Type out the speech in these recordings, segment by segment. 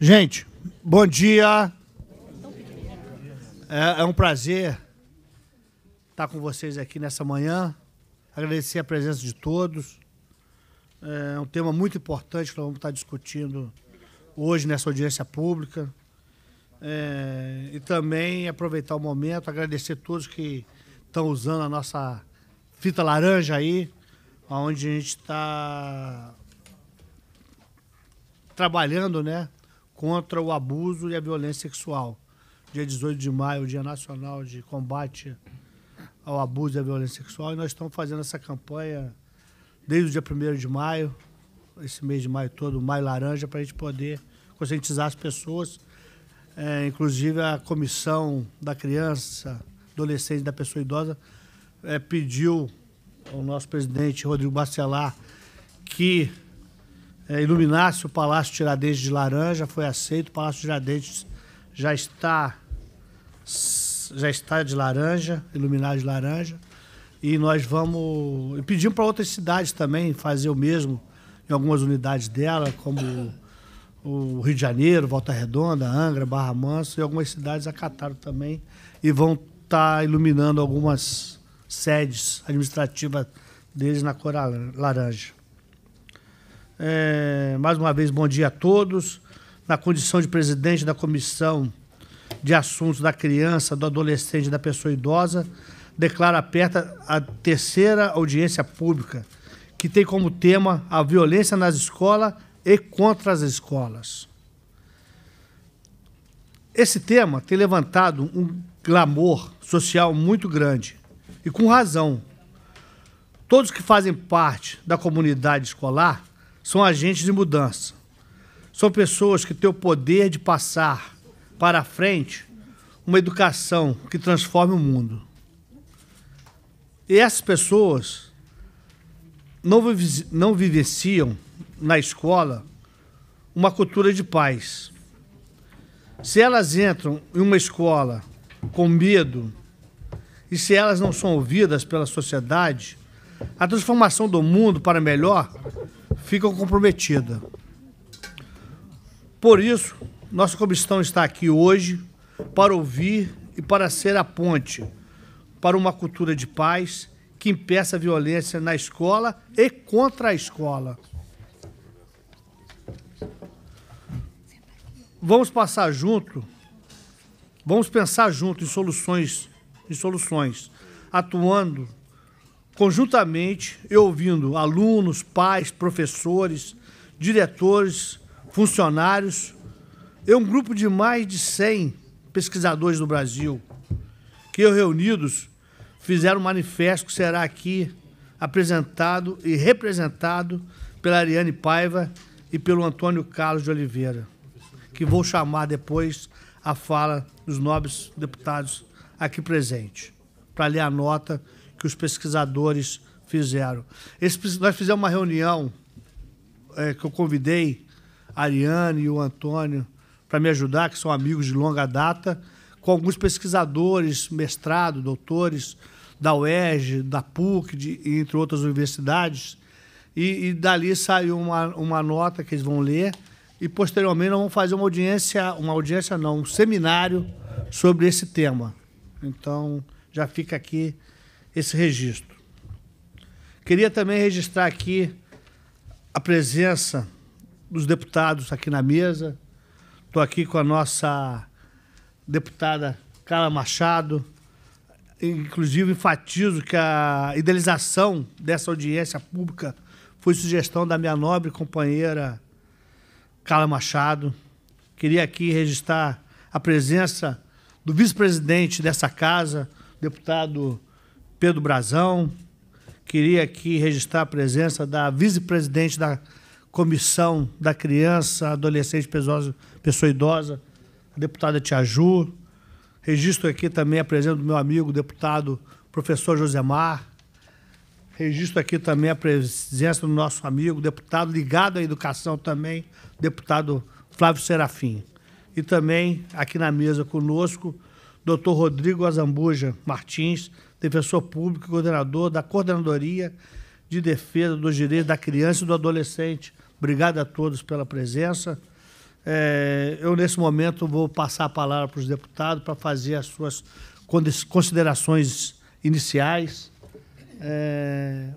Gente, bom dia. É, é, um prazer estar com vocês aqui nessa manhã. Agradecer a presença de todos. É um tema muito importante que nós vamos estar discutindo hoje nessa audiência pública. É, e também aproveitar o momento, agradecer a todos que estão usando a nossa fita laranja aí, onde a gente está trabalhando, né? contra o abuso e a violência sexual. Dia 18 de maio, Dia Nacional de Combate ao Abuso e à Violência Sexual, e nós estamos fazendo essa campanha desde o dia 1 de maio, esse mês de maio todo, Maio Laranja, para a gente poder conscientizar as pessoas, é, inclusive a comissão da criança, adolescente da pessoa idosa, é, pediu ao nosso presidente Rodrigo Bacelar que é, iluminasse o Palácio Tiradentes de laranja, foi aceito. O Palácio Tiradentes já está já está de laranja, iluminado de laranja. E nós vamos. E pedimos para outras cidades também fazer o mesmo em algumas unidades dela, como o Rio de Janeiro, Volta Redonda, Angra, Barra Mansa, e algumas cidades acataram também e vão estar tá iluminando algumas sedes administrativas deles na cor laranja. É, mais uma vez, bom dia a todos. Na condição de presidente da Comissão de Assuntos da Criança, do Adolescente e da Pessoa Idosa, declaro aperta a terceira audiência pública, que tem como tema a violência nas escolas e contra as escolas. Esse tema tem levantado um clamor social muito grande, e com razão. Todos que fazem parte da comunidade escolar são agentes de mudança. São pessoas que têm o poder de passar para a frente uma educação que transforme o mundo. E essas pessoas não, não vivenciam na escola uma cultura de paz. Se elas entram em uma escola com medo, e se elas não são ouvidas pela sociedade, a transformação do mundo para melhor ficam comprometidas. Por isso, nossa comissão está aqui hoje para ouvir e para ser a ponte para uma cultura de paz que impeça a violência na escola e contra a escola. Vamos passar junto, vamos pensar junto em soluções, em soluções, atuando conjuntamente e ouvindo alunos, pais, professores, diretores, funcionários, é um grupo de mais de 100 pesquisadores do Brasil, que reunidos fizeram um manifesto que será aqui apresentado e representado pela Ariane Paiva e pelo Antônio Carlos de Oliveira, que vou chamar depois a fala dos nobres deputados aqui presentes, para ler a nota que os pesquisadores fizeram. Esse, nós fizemos uma reunião é, que eu convidei a Ariane e o Antônio para me ajudar, que são amigos de longa data, com alguns pesquisadores, mestrado, doutores da UERJ, da PUC, de, entre outras universidades. E, e, dali saiu uma, uma nota que eles vão ler e posteriormente nós vamos fazer uma audiência, uma audiência não, um seminário sobre esse tema. Então, já fica aqui esse registro. Queria também registrar aqui a presença dos deputados aqui na mesa. Estou aqui com a nossa deputada Carla Machado. Inclusive, enfatizo que a idealização dessa audiência pública foi sugestão da minha nobre companheira Carla Machado. Queria aqui registrar a presença do vice-presidente dessa casa, deputado Pedro Brazão. Queria aqui registrar a presença da vice-presidente da Comissão da Criança, Adolescente, Pessoa, Pessoa Idosa, a deputada Tia Ju. Registro aqui também a presença do meu amigo deputado professor Josemar. Registro aqui também a presença do nosso amigo deputado ligado à educação também, deputado Flávio Serafim. E também aqui na mesa conosco, doutor Rodrigo Azambuja Martins, defensor público e coordenador da Coordenadoria de Defesa dos Direitos da Criança e do Adolescente. Obrigado a todos pela presença. É, eu, nesse momento, vou passar a palavra para os deputados para fazer as suas considerações iniciais. É,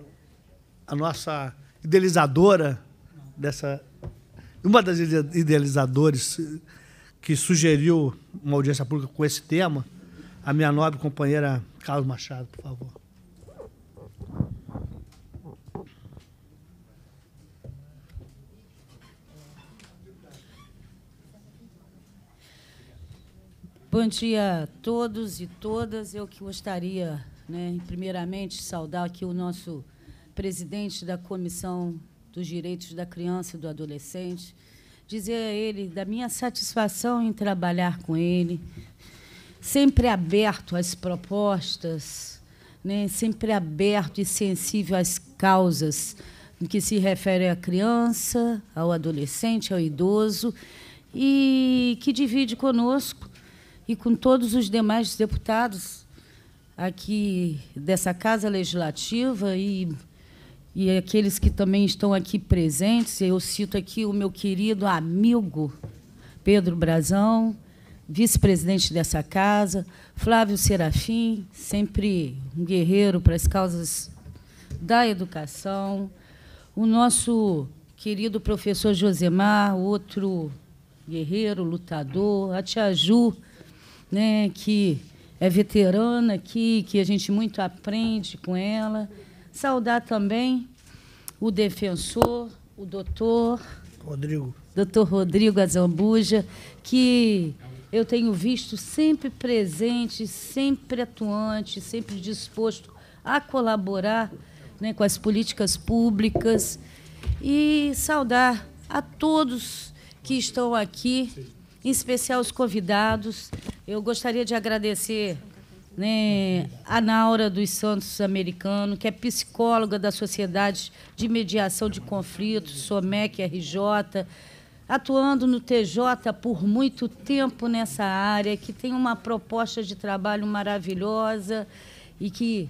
a nossa idealizadora dessa. Uma das idealizadoras que sugeriu uma audiência pública com esse tema, a minha nobre companheira Carlos Machado, por favor. Bom dia a todos e todas. Eu que gostaria, né, primeiramente, saudar aqui o nosso presidente da Comissão dos Direitos da Criança e do Adolescente, dizer a ele da minha satisfação em trabalhar com ele, sempre aberto às propostas, né? sempre aberto e sensível às causas que se refere à criança, ao adolescente, ao idoso, e que divide conosco e com todos os demais deputados aqui dessa Casa Legislativa e, e aqueles que também estão aqui presentes. Eu cito aqui o meu querido amigo Pedro Brazão, vice-presidente dessa casa, Flávio Serafim, sempre um guerreiro para as causas da educação, o nosso querido professor Josemar, outro guerreiro, lutador, a tia Ju, né, que é veterana aqui, que a gente muito aprende com ela. Saudar também o defensor, o doutor Rodrigo. Doutor Rodrigo Azambuja, que eu tenho visto sempre presente, sempre atuante, sempre disposto a colaborar né, com as políticas públicas e saudar a todos que estão aqui, em especial os convidados. Eu gostaria de agradecer né, a Naura dos Santos Americano, que é psicóloga da Sociedade de Mediação de Conflitos, SOMEC RJ atuando no TJ por muito tempo nessa área, que tem uma proposta de trabalho maravilhosa e que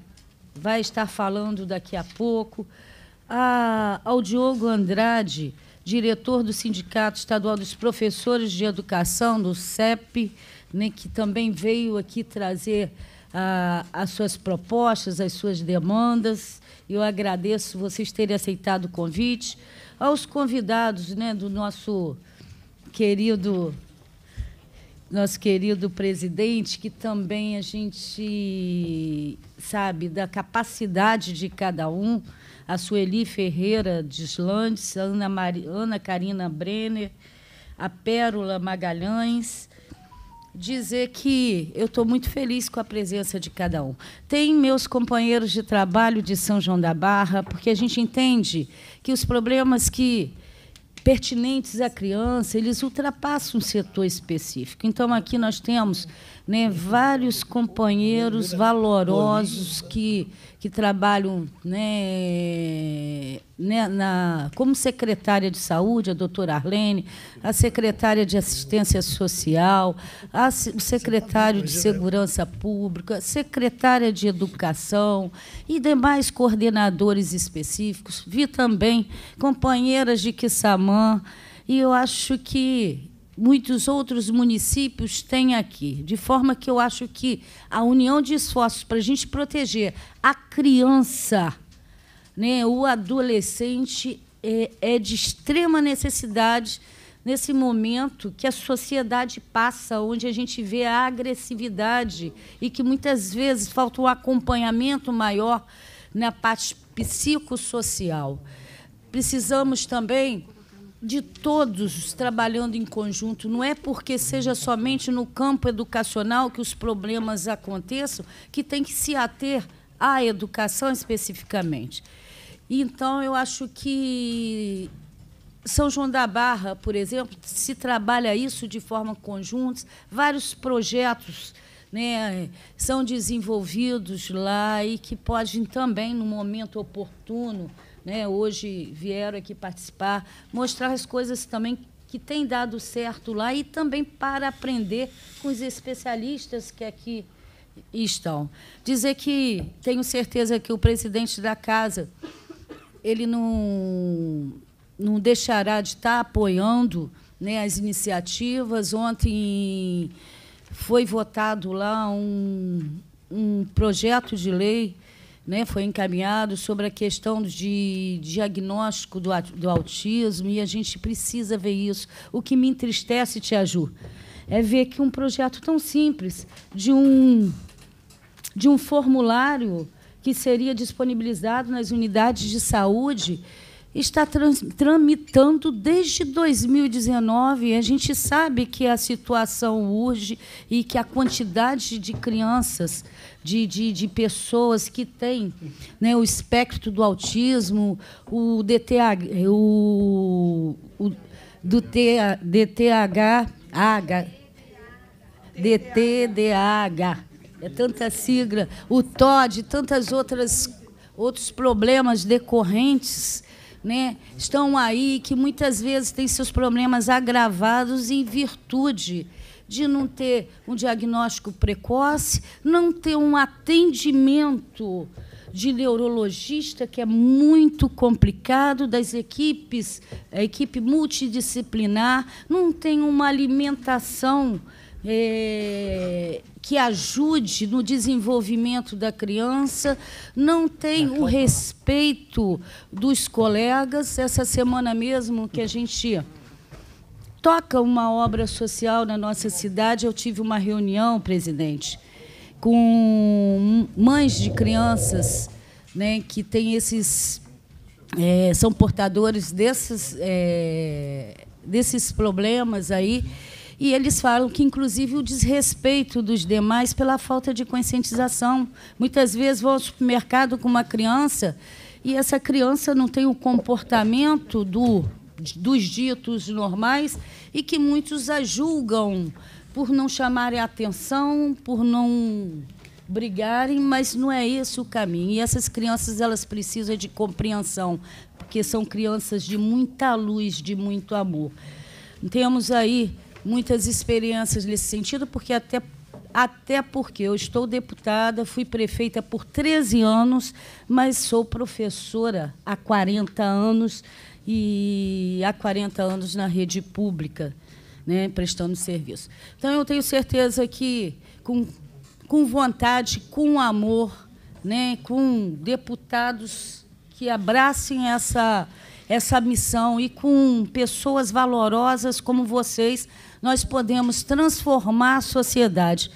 vai estar falando daqui a pouco. A, ao Diogo Andrade, diretor do Sindicato Estadual dos Professores de Educação, do CEP, né, que também veio aqui trazer as suas propostas, as suas demandas. Eu agradeço vocês terem aceitado o convite aos convidados né, do nosso querido nosso querido presidente, que também a gente sabe da capacidade de cada um, a Sueli Ferreira de Islandes, Ana, Ana Carina Brenner, a Pérola Magalhães, dizer que eu estou muito feliz com a presença de cada um. Tem meus companheiros de trabalho de São João da Barra, porque a gente entende que os problemas que pertinentes à criança, eles ultrapassam um setor específico. Então aqui nós temos né, vários companheiros valorosos que que trabalham né, né, na, como secretária de saúde, a doutora Arlene, a secretária de assistência social, a, o secretário de segurança pública, secretária de educação e demais coordenadores específicos. Vi também companheiras de Quissamã, e eu acho que muitos outros municípios têm aqui. De forma que eu acho que a união de esforços para a gente proteger a criança, né, o adolescente, é, é de extrema necessidade nesse momento que a sociedade passa, onde a gente vê a agressividade e que muitas vezes falta um acompanhamento maior na parte psicossocial. Precisamos também de todos trabalhando em conjunto. Não é porque seja somente no campo educacional que os problemas aconteçam que tem que se ater à educação especificamente. Então, eu acho que São João da Barra, por exemplo, se trabalha isso de forma conjunta, vários projetos né, são desenvolvidos lá e que podem também, no momento oportuno, né, hoje vieram aqui participar, mostrar as coisas também que tem dado certo lá e também para aprender com os especialistas que aqui estão. Dizer que tenho certeza que o presidente da casa ele não, não deixará de estar apoiando né, as iniciativas. Ontem foi votado lá um, um projeto de lei né, foi encaminhado sobre a questão de diagnóstico do, do autismo e a gente precisa ver isso. O que me entristece, Tia Ju, é ver que um projeto tão simples de um, de um formulário que seria disponibilizado nas unidades de saúde está tramitando desde 2019. A gente sabe que a situação urge e que a quantidade de crianças de, de, de pessoas que têm né, o espectro do autismo, o DTH, o, o do T, DTH, H, DTDH, é tanta sigla, o TOD, tantas outras outros problemas decorrentes né, estão aí, que muitas vezes têm seus problemas agravados em virtude de não ter um diagnóstico precoce, não ter um atendimento de neurologista que é muito complicado das equipes, a equipe multidisciplinar, não tem uma alimentação é, que ajude no desenvolvimento da criança, não tem o respeito dos colegas. Essa semana mesmo que a gente toca uma obra social na nossa cidade. Eu tive uma reunião, presidente, com mães de crianças né, que têm esses. É, são portadores desses, é, desses problemas aí. E eles falam que, inclusive, o desrespeito dos demais pela falta de conscientização. Muitas vezes vão ao supermercado com uma criança e essa criança não tem o comportamento do dos ditos normais e que muitos a julgam por não chamarem a atenção, por não brigarem, mas não é esse o caminho. E essas crianças elas precisam de compreensão, porque são crianças de muita luz, de muito amor. Temos aí muitas experiências nesse sentido, porque até até porque eu estou deputada, fui prefeita por 13 anos, mas sou professora há 40 anos e há 40 anos na rede pública, né, prestando serviço. Então, eu tenho certeza que, com, com vontade, com amor, né, com deputados que abracem essa, essa missão e com pessoas valorosas como vocês, nós podemos transformar a sociedade,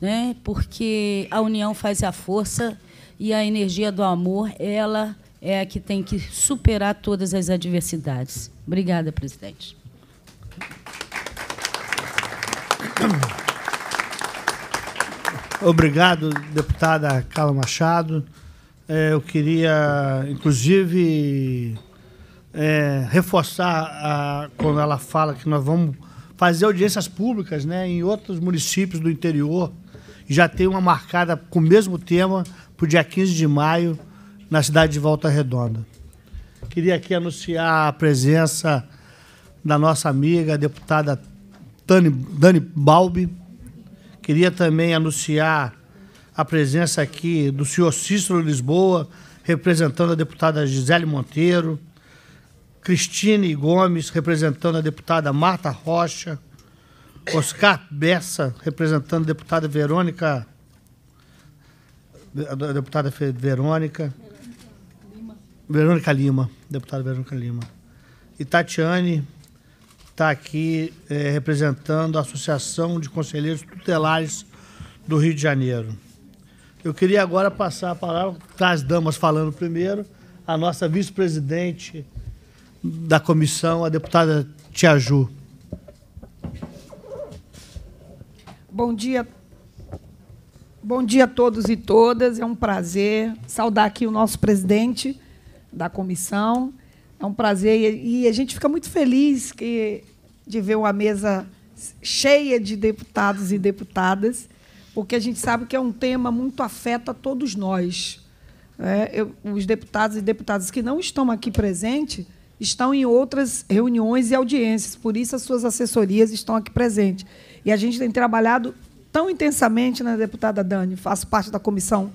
né, porque a união faz a força e a energia do amor, ela é a que tem que superar todas as adversidades. Obrigada, presidente. Obrigado, deputada Carla Machado. É, eu queria, inclusive, é, reforçar a, quando ela fala que nós vamos fazer audiências públicas né, em outros municípios do interior. Já tem uma marcada com o mesmo tema para o dia 15 de maio na cidade de Volta Redonda. Queria aqui anunciar a presença da nossa amiga, a deputada Dani, Dani Balbi. Queria também anunciar a presença aqui do senhor Cícero Lisboa, representando a deputada Gisele Monteiro, Cristine Gomes, representando a deputada Marta Rocha, Oscar Bessa, representando a deputada Verônica, a deputada Verônica, Verônica Lima, deputada Verônica Lima. E Tatiane está aqui é, representando a Associação de Conselheiros Tutelares do Rio de Janeiro. Eu queria agora passar a palavra para as damas falando primeiro, a nossa vice-presidente da comissão, a deputada Tiaju. Bom dia. Bom dia a todos e todas. É um prazer saudar aqui o nosso presidente da comissão. É um prazer e a gente fica muito feliz que, de ver uma mesa cheia de deputados e deputadas, porque a gente sabe que é um tema muito afeta a todos nós. É, eu, os deputados e deputadas que não estão aqui presentes estão em outras reuniões e audiências, por isso as suas assessorias estão aqui presentes. E a gente tem trabalhado tão intensamente, né, deputada Dani? Faço parte da comissão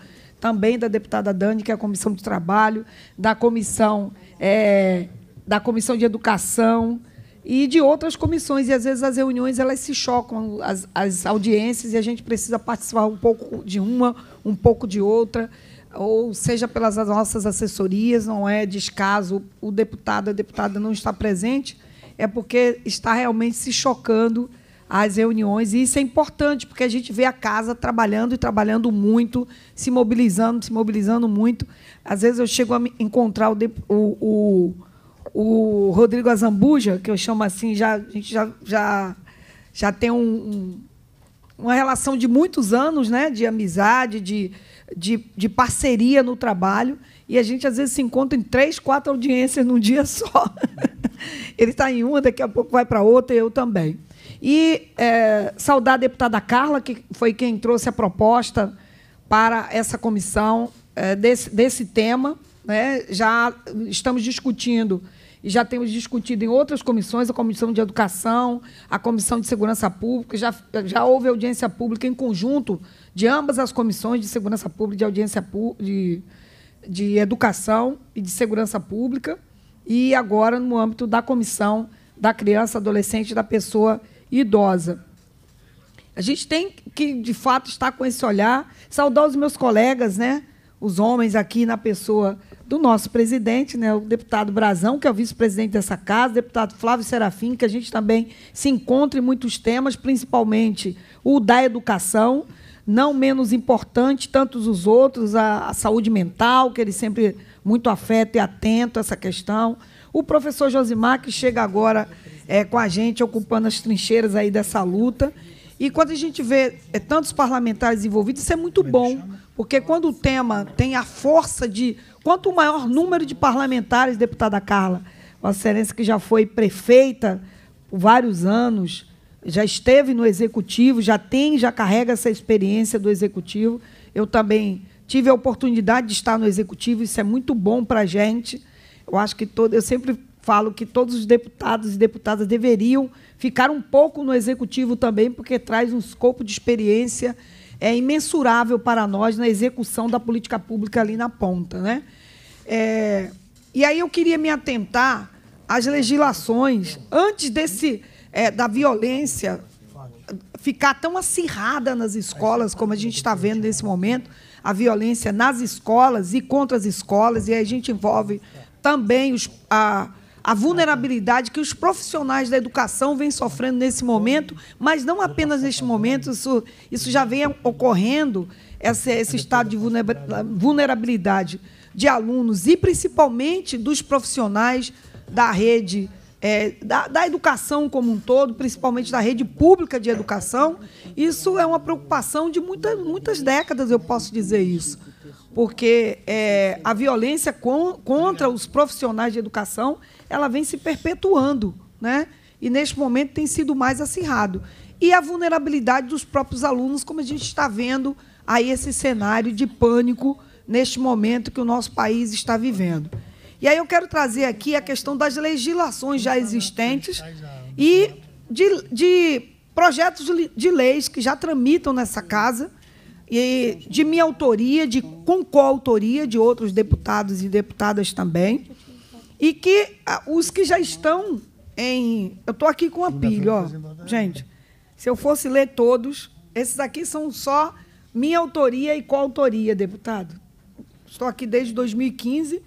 também da deputada Dani, que é a Comissão de Trabalho, da Comissão, é, da comissão de Educação e de outras comissões. E, às vezes, as reuniões elas se chocam, as, as audiências, e a gente precisa participar um pouco de uma, um pouco de outra ou seja pelas nossas assessorias, não é descaso o deputado, a deputada não está presente, é porque está realmente se chocando as reuniões. E isso é importante, porque a gente vê a casa trabalhando e trabalhando muito, se mobilizando, se mobilizando muito. Às vezes eu chego a encontrar o, o, o, Rodrigo Azambuja, que eu chamo assim, já, a gente já, já, já tem um, uma relação de muitos anos, né? de amizade, de, de, de parceria no trabalho. E a gente às vezes se encontra em três, quatro audiências num dia só. Ele está em uma, daqui a pouco vai para outra, e eu também. E é, saudar a deputada Carla, que foi quem trouxe a proposta para essa comissão é, desse, desse tema. Né? Já estamos discutindo e já temos discutido em outras comissões, a Comissão de Educação, a Comissão de Segurança Pública, já, já houve audiência pública em conjunto de ambas as comissões de Segurança Pública, de audiência de, de Educação e de Segurança Pública, e agora no âmbito da Comissão da Criança, Adolescente e da Pessoa idosa. A gente tem que, de fato, estar com esse olhar, saudar os meus colegas, né? os homens aqui na pessoa do nosso presidente, né, o deputado Brazão, que é o vice-presidente dessa casa, o deputado Flávio Serafim, que a gente também se encontra em muitos temas, principalmente o da educação, não menos importante, tantos os outros, a, a saúde mental, que ele sempre muito afeta e atento a essa questão, o professor Josimar, que chega agora é, com a gente, ocupando as trincheiras aí dessa luta. E quando a gente vê é, tantos parlamentares envolvidos, isso é muito é bom, porque quando o tema tem a força de. Quanto maior número de parlamentares, deputada Carla, Vossa Excelência, que já foi prefeita por vários anos, já esteve no executivo, já tem, já carrega essa experiência do executivo. Eu também tive a oportunidade de estar no executivo, isso é muito bom para a gente. Eu acho que todo, eu sempre falo que todos os deputados e deputadas deveriam ficar um pouco no executivo também, porque traz um escopo de experiência é imensurável para nós na execução da política pública ali na ponta, né? É, e aí eu queria me atentar às legislações antes desse é, da violência ficar tão acirrada nas escolas como a gente está vendo nesse momento, a violência nas escolas e contra as escolas e aí a gente envolve também os, a, a vulnerabilidade que os profissionais da educação vêm sofrendo nesse momento, mas não apenas neste momento, isso, isso já vem ocorrendo, esse, esse estado de vulnerabilidade de alunos e principalmente dos profissionais da rede é, da, da, educação como um todo, principalmente da rede pública de educação, isso é uma preocupação de muita, muitas décadas, eu posso dizer isso porque é, a violência com, contra os profissionais de educação ela vem se perpetuando, né? E neste momento tem sido mais acirrado. E a vulnerabilidade dos próprios alunos, como a gente está vendo aí esse cenário de pânico neste momento que o nosso país está vivendo. E aí eu quero trazer aqui a questão das legislações já existentes e de, de projetos de leis que já tramitam nessa casa e de minha autoria, de com coautoria de outros deputados e deputadas também, e que os que já estão em, eu estou aqui com uma pilha, ó, gente. Se eu fosse ler todos, esses aqui são só minha autoria e coautoria, deputado. Estou aqui desde 2015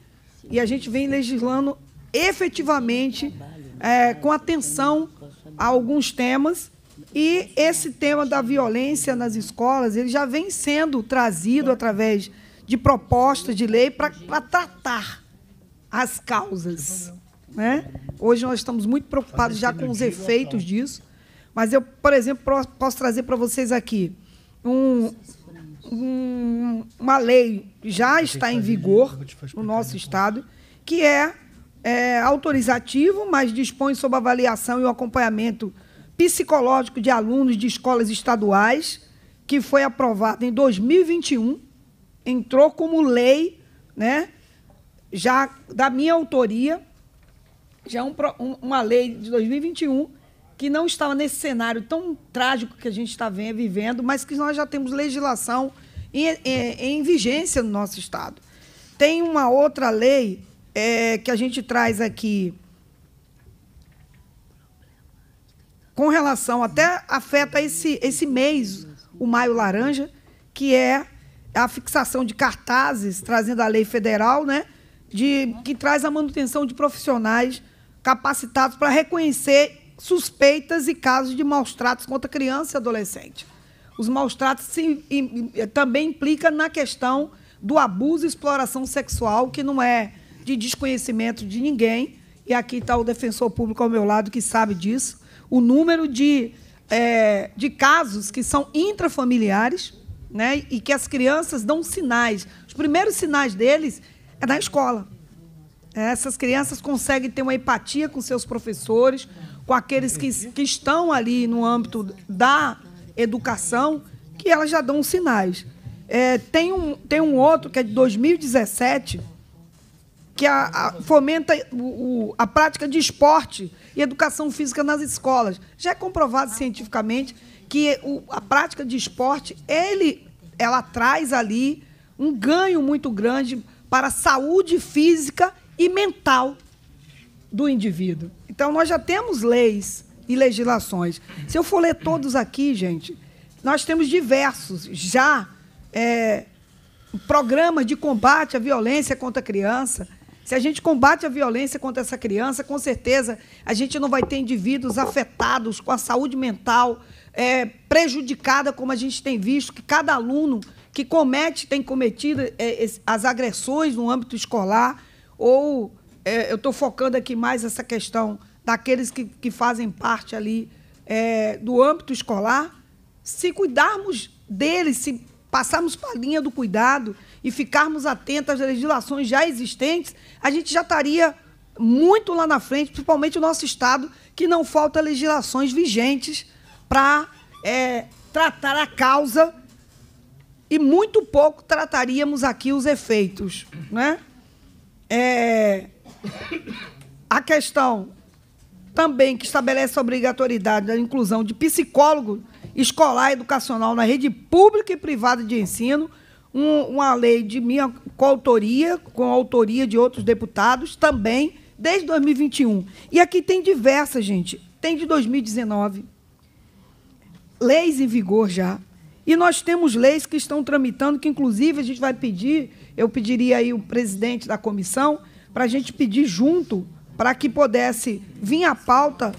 e a gente vem legislando efetivamente é, com atenção a alguns temas e esse tema da violência nas escolas, ele já vem sendo trazido através de propostas de lei para tratar as causas. Né? Hoje nós estamos muito preocupados já com os efeitos tá. disso, mas eu, por exemplo, posso trazer para vocês aqui um, um, uma lei que já está em vigor no nosso Estado, que é, é autorizativo, mas dispõe sobre avaliação e o acompanhamento psicológico de alunos de escolas estaduais, que foi aprovado em 2021, entrou como lei, né? Já da minha autoria, já um, uma lei de 2021 que não estava nesse cenário tão trágico que a gente está vivendo, mas que nós já temos legislação em, em, em vigência no nosso estado. Tem uma outra lei é, que a gente traz aqui com relação até afeta esse, esse mês, o Maio Laranja, que é a fixação de cartazes, trazendo a lei federal, né, de, que traz a manutenção de profissionais capacitados para reconhecer suspeitas e casos de maus tratos contra criança e adolescente. Os maus tratos se, e, e, também implicam na questão do abuso e exploração sexual, que não é de desconhecimento de ninguém. E aqui está o defensor público ao meu lado que sabe disso o número de, é, de casos que são intrafamiliares né, e que as crianças dão sinais. Os primeiros sinais deles é na escola. É, essas crianças conseguem ter uma empatia com seus professores, com aqueles que, que estão ali no âmbito da educação, que elas já dão sinais. É, tem, um, tem um outro que é de 2017 que a, a, fomenta o, o, a prática de esporte e educação física nas escolas. Já é comprovado cientificamente que o, a prática de esporte, ele, ela traz ali um ganho muito grande para a saúde física e mental do indivíduo. Então, nós já temos leis e legislações. Se eu for ler todos aqui, gente, nós temos diversos já é, programas de combate à violência contra a criança, se a gente combate a violência contra essa criança, com certeza a gente não vai ter indivíduos afetados com a saúde mental é, prejudicada, como a gente tem visto, que cada aluno que comete, tem cometido é, as agressões no âmbito escolar, ou é, eu estou focando aqui mais essa questão daqueles que, que fazem parte ali é, do âmbito escolar, se cuidarmos deles, se passarmos para a linha do cuidado, e ficarmos atentos às legislações já existentes, a gente já estaria muito lá na frente, principalmente o nosso Estado, que não falta legislações vigentes para é, tratar a causa e muito pouco trataríamos aqui os efeitos. Né? É, a questão também que estabelece a obrigatoriedade da inclusão de psicólogo escolar e educacional na rede pública e privada de ensino um, uma lei de minha coautoria, com autoria de outros deputados também, desde 2021. E aqui tem diversas, gente. Tem de 2019. Leis em vigor já. E nós temos leis que estão tramitando, que inclusive a gente vai pedir, eu pediria aí o presidente da comissão, para a gente pedir junto, para que pudesse vir à pauta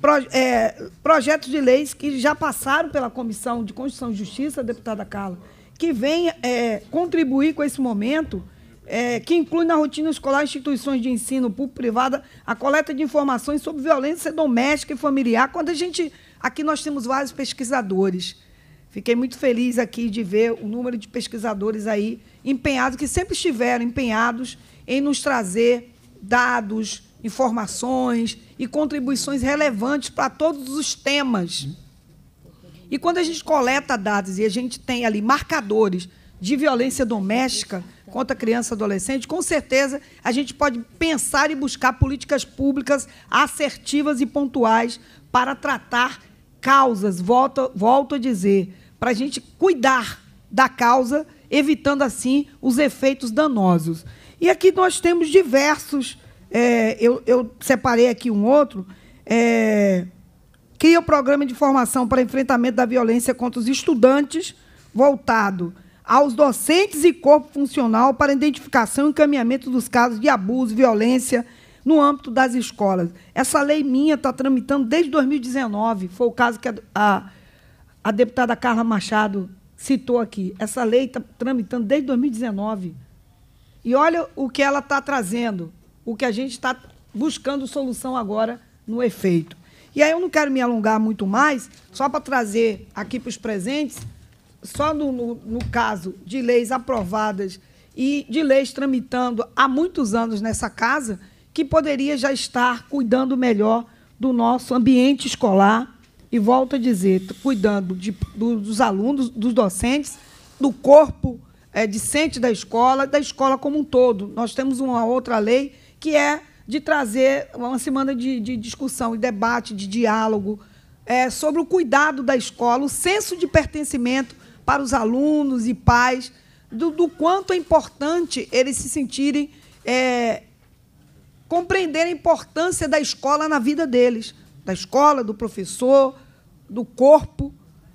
pro, é, projetos de leis que já passaram pela Comissão de Constituição e Justiça, deputada Carla que vem é, contribuir com esse momento, é, que inclui na rotina escolar instituições de ensino público-privada a coleta de informações sobre violência doméstica e familiar. Quando a gente. Aqui nós temos vários pesquisadores. Fiquei muito feliz aqui de ver o número de pesquisadores aí empenhados, que sempre estiveram empenhados em nos trazer dados, informações e contribuições relevantes para todos os temas e quando a gente coleta dados e a gente tem ali marcadores de violência doméstica contra criança e adolescente, com certeza a gente pode pensar e buscar políticas públicas assertivas e pontuais para tratar causas, volto, volto a dizer, para a gente cuidar da causa, evitando assim os efeitos danosos. E aqui nós temos diversos, é, eu, eu, separei aqui um outro, é, cria o programa de formação para enfrentamento da violência contra os estudantes, voltado aos docentes e corpo funcional para identificação e encaminhamento dos casos de abuso, violência no âmbito das escolas. Essa lei minha está tramitando desde 2019, foi o caso que a, a, a deputada Carla Machado citou aqui. Essa lei está tramitando desde 2019. E olha o que ela está trazendo, o que a gente está buscando solução agora no efeito. E aí eu não quero me alongar muito mais, só para trazer aqui para os presentes, só no, no, no caso de leis aprovadas e de leis tramitando há muitos anos nessa casa, que poderia já estar cuidando melhor do nosso ambiente escolar e, volto a dizer, cuidando de, do, dos alunos, dos docentes, do corpo é, eh, discente da escola, da escola como um todo. Nós temos uma outra lei que é de trazer uma semana de, de discussão e debate, de diálogo, é, sobre o cuidado da escola, o senso de pertencimento para os alunos e pais, do, do quanto é importante eles se sentirem, é, compreender a importância da escola na vida deles, da escola, do professor, do corpo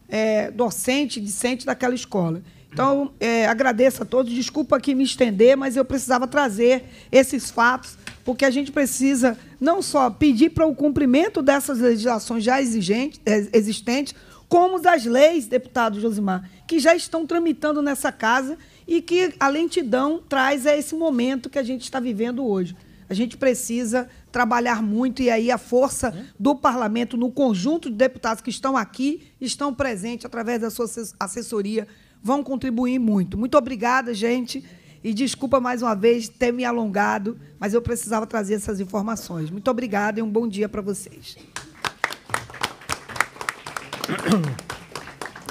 é, docente, discente daquela escola. Então, é, agradeço a todos. Desculpa aqui me estender, mas eu precisava trazer esses fatos porque a gente precisa não só pedir para o cumprimento dessas legislações já eh, existentes, como das leis, deputado Josimar, que já estão tramitando nessa casa e que a lentidão traz a é esse momento que a gente está vivendo hoje. A gente precisa trabalhar muito e aí a força né? do parlamento, no conjunto de deputados que estão aqui, estão presentes através da sua assessoria, vão contribuir muito. Muito obrigada, gente. E desculpa mais uma vez ter me alongado, mas eu precisava trazer essas informações. Muito obrigada e um bom dia para vocês.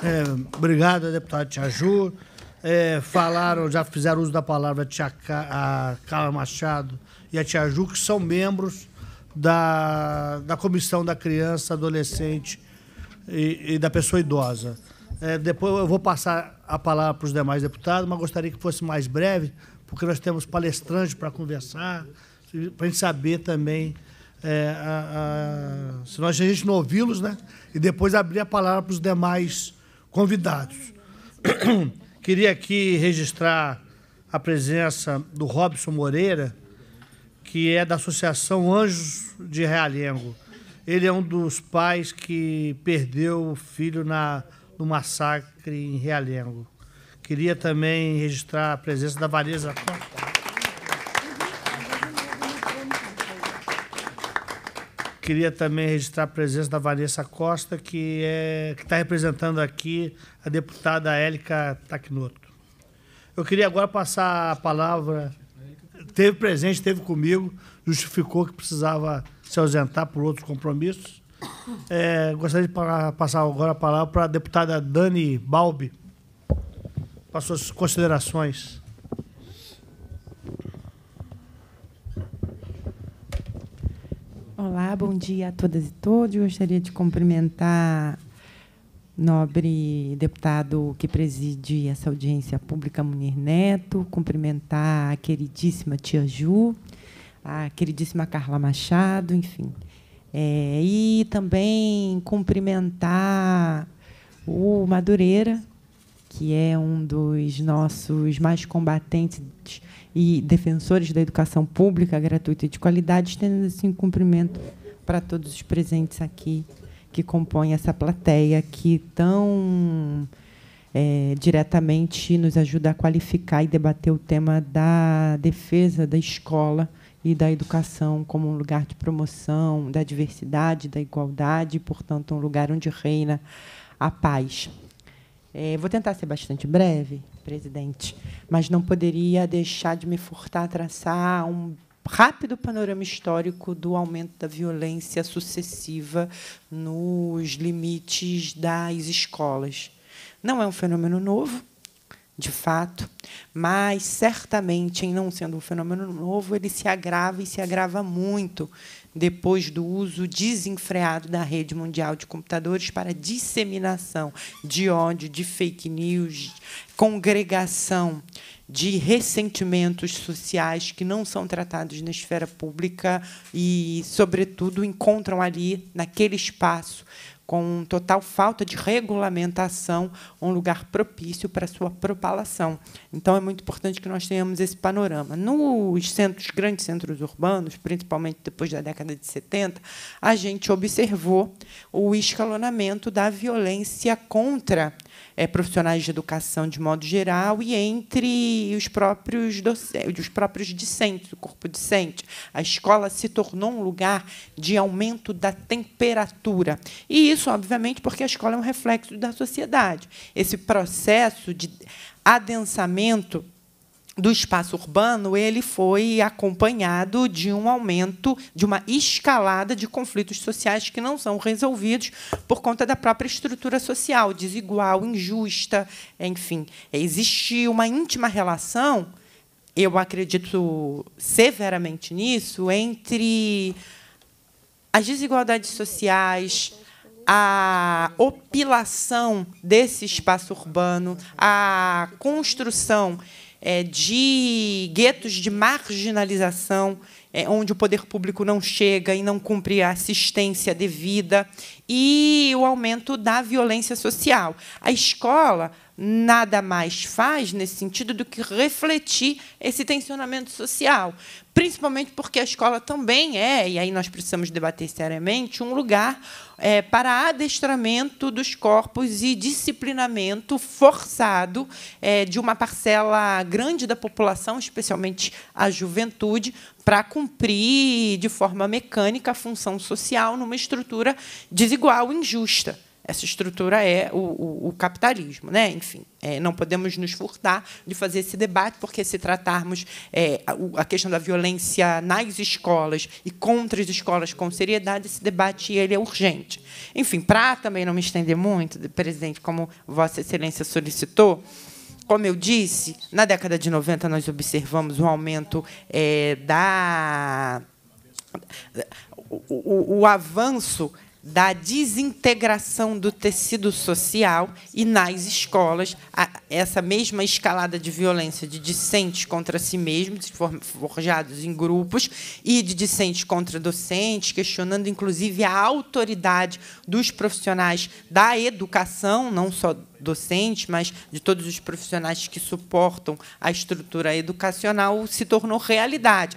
É, obrigado, deputado Tiaju. É, falaram, já fizeram uso da palavra tia a Carla Machado e a Tiaju, que são membros da, da Comissão da Criança, Adolescente e, e da Pessoa Idosa. É, depois eu vou passar a palavra para os demais deputados, mas gostaria que fosse mais breve, porque nós temos palestrantes para conversar, para a gente saber também. É, a, a, se nós a gente não ouvi-los, né? E depois abrir a palavra para os demais convidados. Queria aqui registrar a presença do Robson Moreira, que é da Associação Anjos de Realengo. Ele é um dos pais que perdeu o filho na do massacre em Realengo. Queria também registrar a presença da Costa. Queria também registrar a presença da Vanessa Costa, que é, está representando aqui a deputada Élica Tacnoto. Eu queria agora passar a palavra. Teve presente, esteve comigo, justificou que precisava se ausentar por outros compromissos. É, gostaria de passar agora a palavra para a deputada Dani Balbi, para suas considerações. Olá, bom dia a todas e todos. Gostaria de cumprimentar nobre deputado que preside essa audiência pública, Munir Neto, cumprimentar a queridíssima tia Ju, a queridíssima Carla Machado, enfim, é, e também cumprimentar o Madureira, que é um dos nossos mais combatentes e defensores da educação pública gratuita e de qualidade, estendendo assim um cumprimento para todos os presentes aqui que compõem essa plateia que tão é, diretamente nos ajuda a qualificar e debater o tema da defesa da escola e da educação como um lugar de promoção da diversidade, da igualdade, portanto, um lugar onde reina a paz. É, vou tentar ser bastante breve, presidente, mas não poderia deixar de me furtar a traçar um rápido panorama histórico do aumento da violência sucessiva nos limites das escolas. Não é um fenômeno novo, de fato, mas certamente, em não sendo um fenômeno novo, ele se agrava e se agrava muito depois do uso desenfreado da rede mundial de computadores para disseminação de ódio, de fake news, congregação de ressentimentos sociais que não são tratados na esfera pública e, sobretudo, encontram ali, naquele espaço, com total falta de regulamentação, um lugar propício para sua propalação. Então, é muito importante que nós tenhamos esse panorama. Nos centros, grandes centros urbanos, principalmente depois da década de 70, a gente observou o escalonamento da violência contra é, profissionais de educação de modo geral e entre os próprios docentes, os próprios discentes, o corpo discente. A escola se tornou um lugar de aumento da temperatura. E isso, obviamente, porque a escola é um reflexo da sociedade. Esse processo de adensamento do espaço urbano, ele foi acompanhado de um aumento, de uma escalada de conflitos sociais que não são resolvidos por conta da própria estrutura social, desigual, injusta, enfim. Existe uma íntima relação, eu acredito severamente nisso, entre as desigualdades sociais, a opilação desse espaço urbano, a construção é, de guetos de marginalização, é, onde o poder público não chega e não cumpre a assistência devida, e o aumento da violência social. A escola nada mais faz nesse sentido do que refletir esse tensionamento social, principalmente porque a escola também é, e aí nós precisamos debater seriamente, um lugar é, para adestramento dos corpos e disciplinamento forçado é, de uma parcela grande da população, especialmente a juventude, para cumprir de forma mecânica a função social numa estrutura desigual, injusta. Essa estrutura é o, o, o capitalismo. Né? Enfim, é, não podemos nos furtar de fazer esse debate, porque se tratarmos é, a, a, questão da violência nas escolas e contra as escolas com seriedade, esse debate ele é urgente. Enfim, para também não me estender muito, presidente, como Vossa Excelência solicitou, como eu disse, na década de 90 nós observamos um aumento é, da. O, o, o avanço da desintegração do tecido social e nas escolas essa mesma escalada de violência de discentes contra si mesmos, forjados em grupos, e de discentes contra docentes, questionando inclusive a autoridade dos profissionais da educação, não só docente, mas de todos os profissionais que suportam a estrutura educacional, se tornou realidade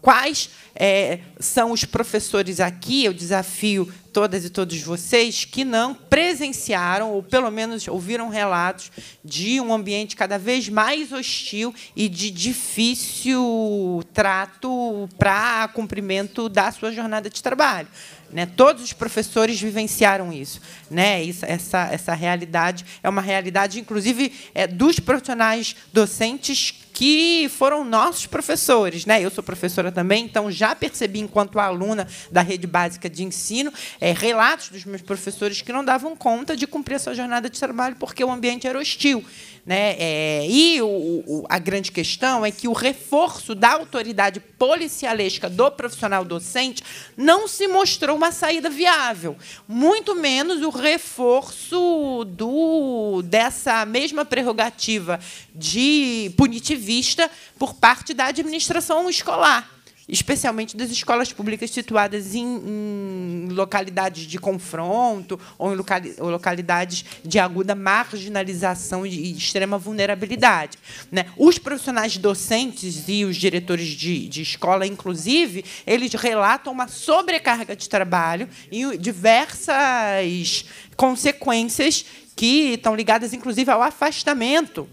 quais é, são os professores aqui, eu desafio todas e todos vocês que não presenciaram ou pelo menos ouviram relatos de um ambiente cada vez mais hostil e de difícil trato para cumprimento da sua jornada de trabalho. Né? Todos os professores vivenciaram isso, né? Isso, essa, essa realidade é uma realidade, inclusive, é, dos profissionais docentes que foram nossos professores, né? Eu sou professora também, então já percebi enquanto aluna da rede básica de ensino é, relatos dos meus professores que não davam conta de cumprir a sua jornada de trabalho porque o ambiente era hostil. Né? É, e o, o, a grande questão é que o reforço da autoridade policialesca do profissional docente não se mostrou uma saída viável, muito menos o reforço do, dessa mesma prerrogativa de punitividade vista por parte da administração escolar, especialmente das escolas públicas situadas em, em localidades de confronto ou em localidades de aguda marginalização e extrema vulnerabilidade. Né? Os profissionais docentes e os diretores de, de escola, inclusive, eles relatam uma sobrecarga de trabalho e diversas consequências que estão ligadas, inclusive, ao afastamento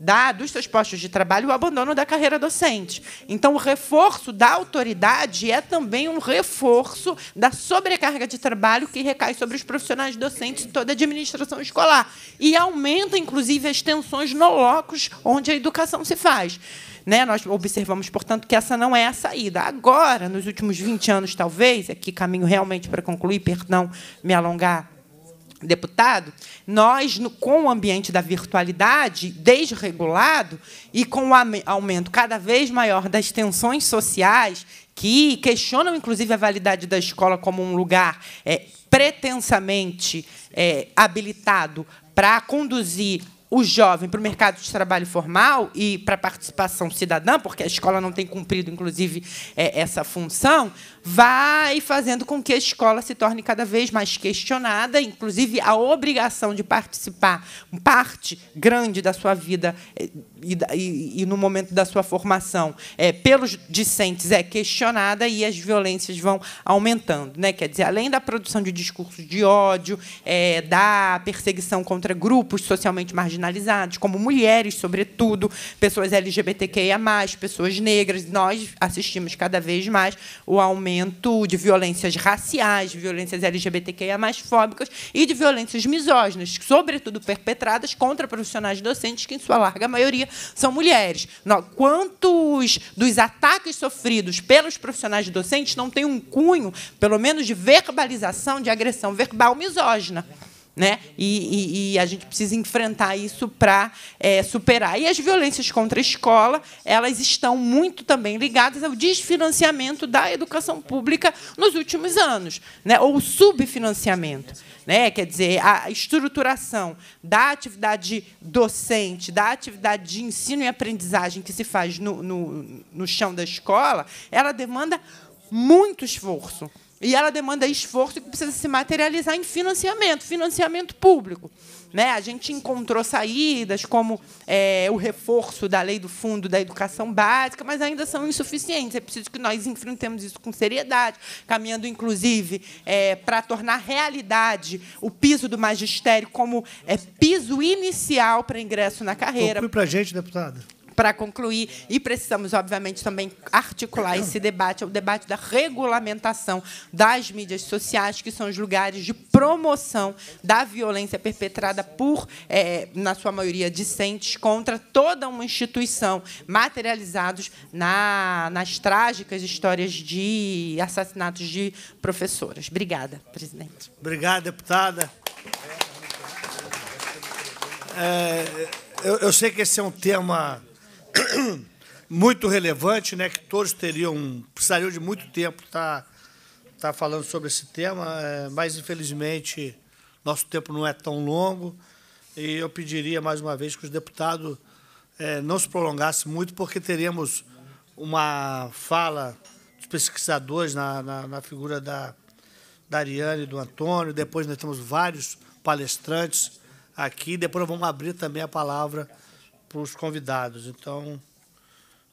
da, dos seus postos de trabalho o abandono da carreira docente. Então, o reforço da autoridade é também um reforço da sobrecarga de trabalho que recai sobre os profissionais docentes e toda a administração escolar. E aumenta, inclusive, as tensões no locus onde a educação se faz. Né? Nós observamos, portanto, que essa não é a saída. Agora, nos últimos 20 anos, talvez, aqui é caminho realmente para concluir, perdão me alongar deputado, nós, com o ambiente da virtualidade desregulado e com o aumento cada vez maior das tensões sociais, que questionam, inclusive, a validade da escola como um lugar é, pretensamente é, habilitado para conduzir o jovem para o mercado de trabalho formal e para a participação cidadã, porque a escola não tem cumprido, inclusive, é, essa função, vai fazendo com que a escola se torne cada vez mais questionada, inclusive a obrigação de participar, parte grande da sua vida eh, e, e, e no momento da sua formação, é, pelos discentes é questionada e as violências vão aumentando. Né? Quer dizer, além da produção de discursos de ódio, é, da perseguição contra grupos socialmente marginalizados, como mulheres, sobretudo, pessoas LGBTQIA, pessoas negras, nós assistimos cada vez mais o aumento aumento de violências raciais, de violências LGBTQIA mais fóbicas e de violências misóginas, sobretudo perpetradas contra profissionais docentes, que em sua larga maioria são mulheres. Quantos dos ataques sofridos pelos profissionais docentes não têm um cunho, pelo menos, de verbalização de agressão verbal misógina? Né? E, e, e a gente precisa enfrentar isso para é, superar. E as violências contra a escola elas estão muito também ligadas ao desfinanciamento da educação pública nos últimos anos, né? ou subfinanciamento. Né? Quer dizer, a estruturação da atividade docente, da atividade de ensino e aprendizagem que se faz no, no, no chão da escola, ela demanda muito esforço e ela demanda esforço que precisa se materializar em financiamento, financiamento público. Né? A gente encontrou saídas como é, o reforço da lei do fundo da educação básica, mas ainda são insuficientes. É preciso que nós enfrentemos isso com seriedade, caminhando, inclusive, é, para tornar realidade o piso do magistério como é, piso inicial para ingresso na então, carreira. Procure para a gente, deputada para concluir, e precisamos, obviamente, também articular esse debate, é o debate da regulamentação das mídias sociais, que são os lugares de promoção da violência perpetrada por, é, na sua maioria, discentes contra toda uma instituição, materializados na, nas trágicas histórias de assassinatos de professoras. Obrigada, presidente. Obrigado, deputada. É, eu, eu, sei que esse é um tema muito relevante, né, que todos teriam precisariam de muito tempo estar tá, tá falando sobre esse tema, é, mas infelizmente nosso tempo não é tão longo e eu pediria mais uma vez que os deputados é, não se prolongassem muito, porque teremos uma fala dos pesquisadores na, na, na figura da, da Ariane e do Antônio, depois nós temos vários palestrantes aqui, depois vamos abrir também a palavra para os convidados. Então,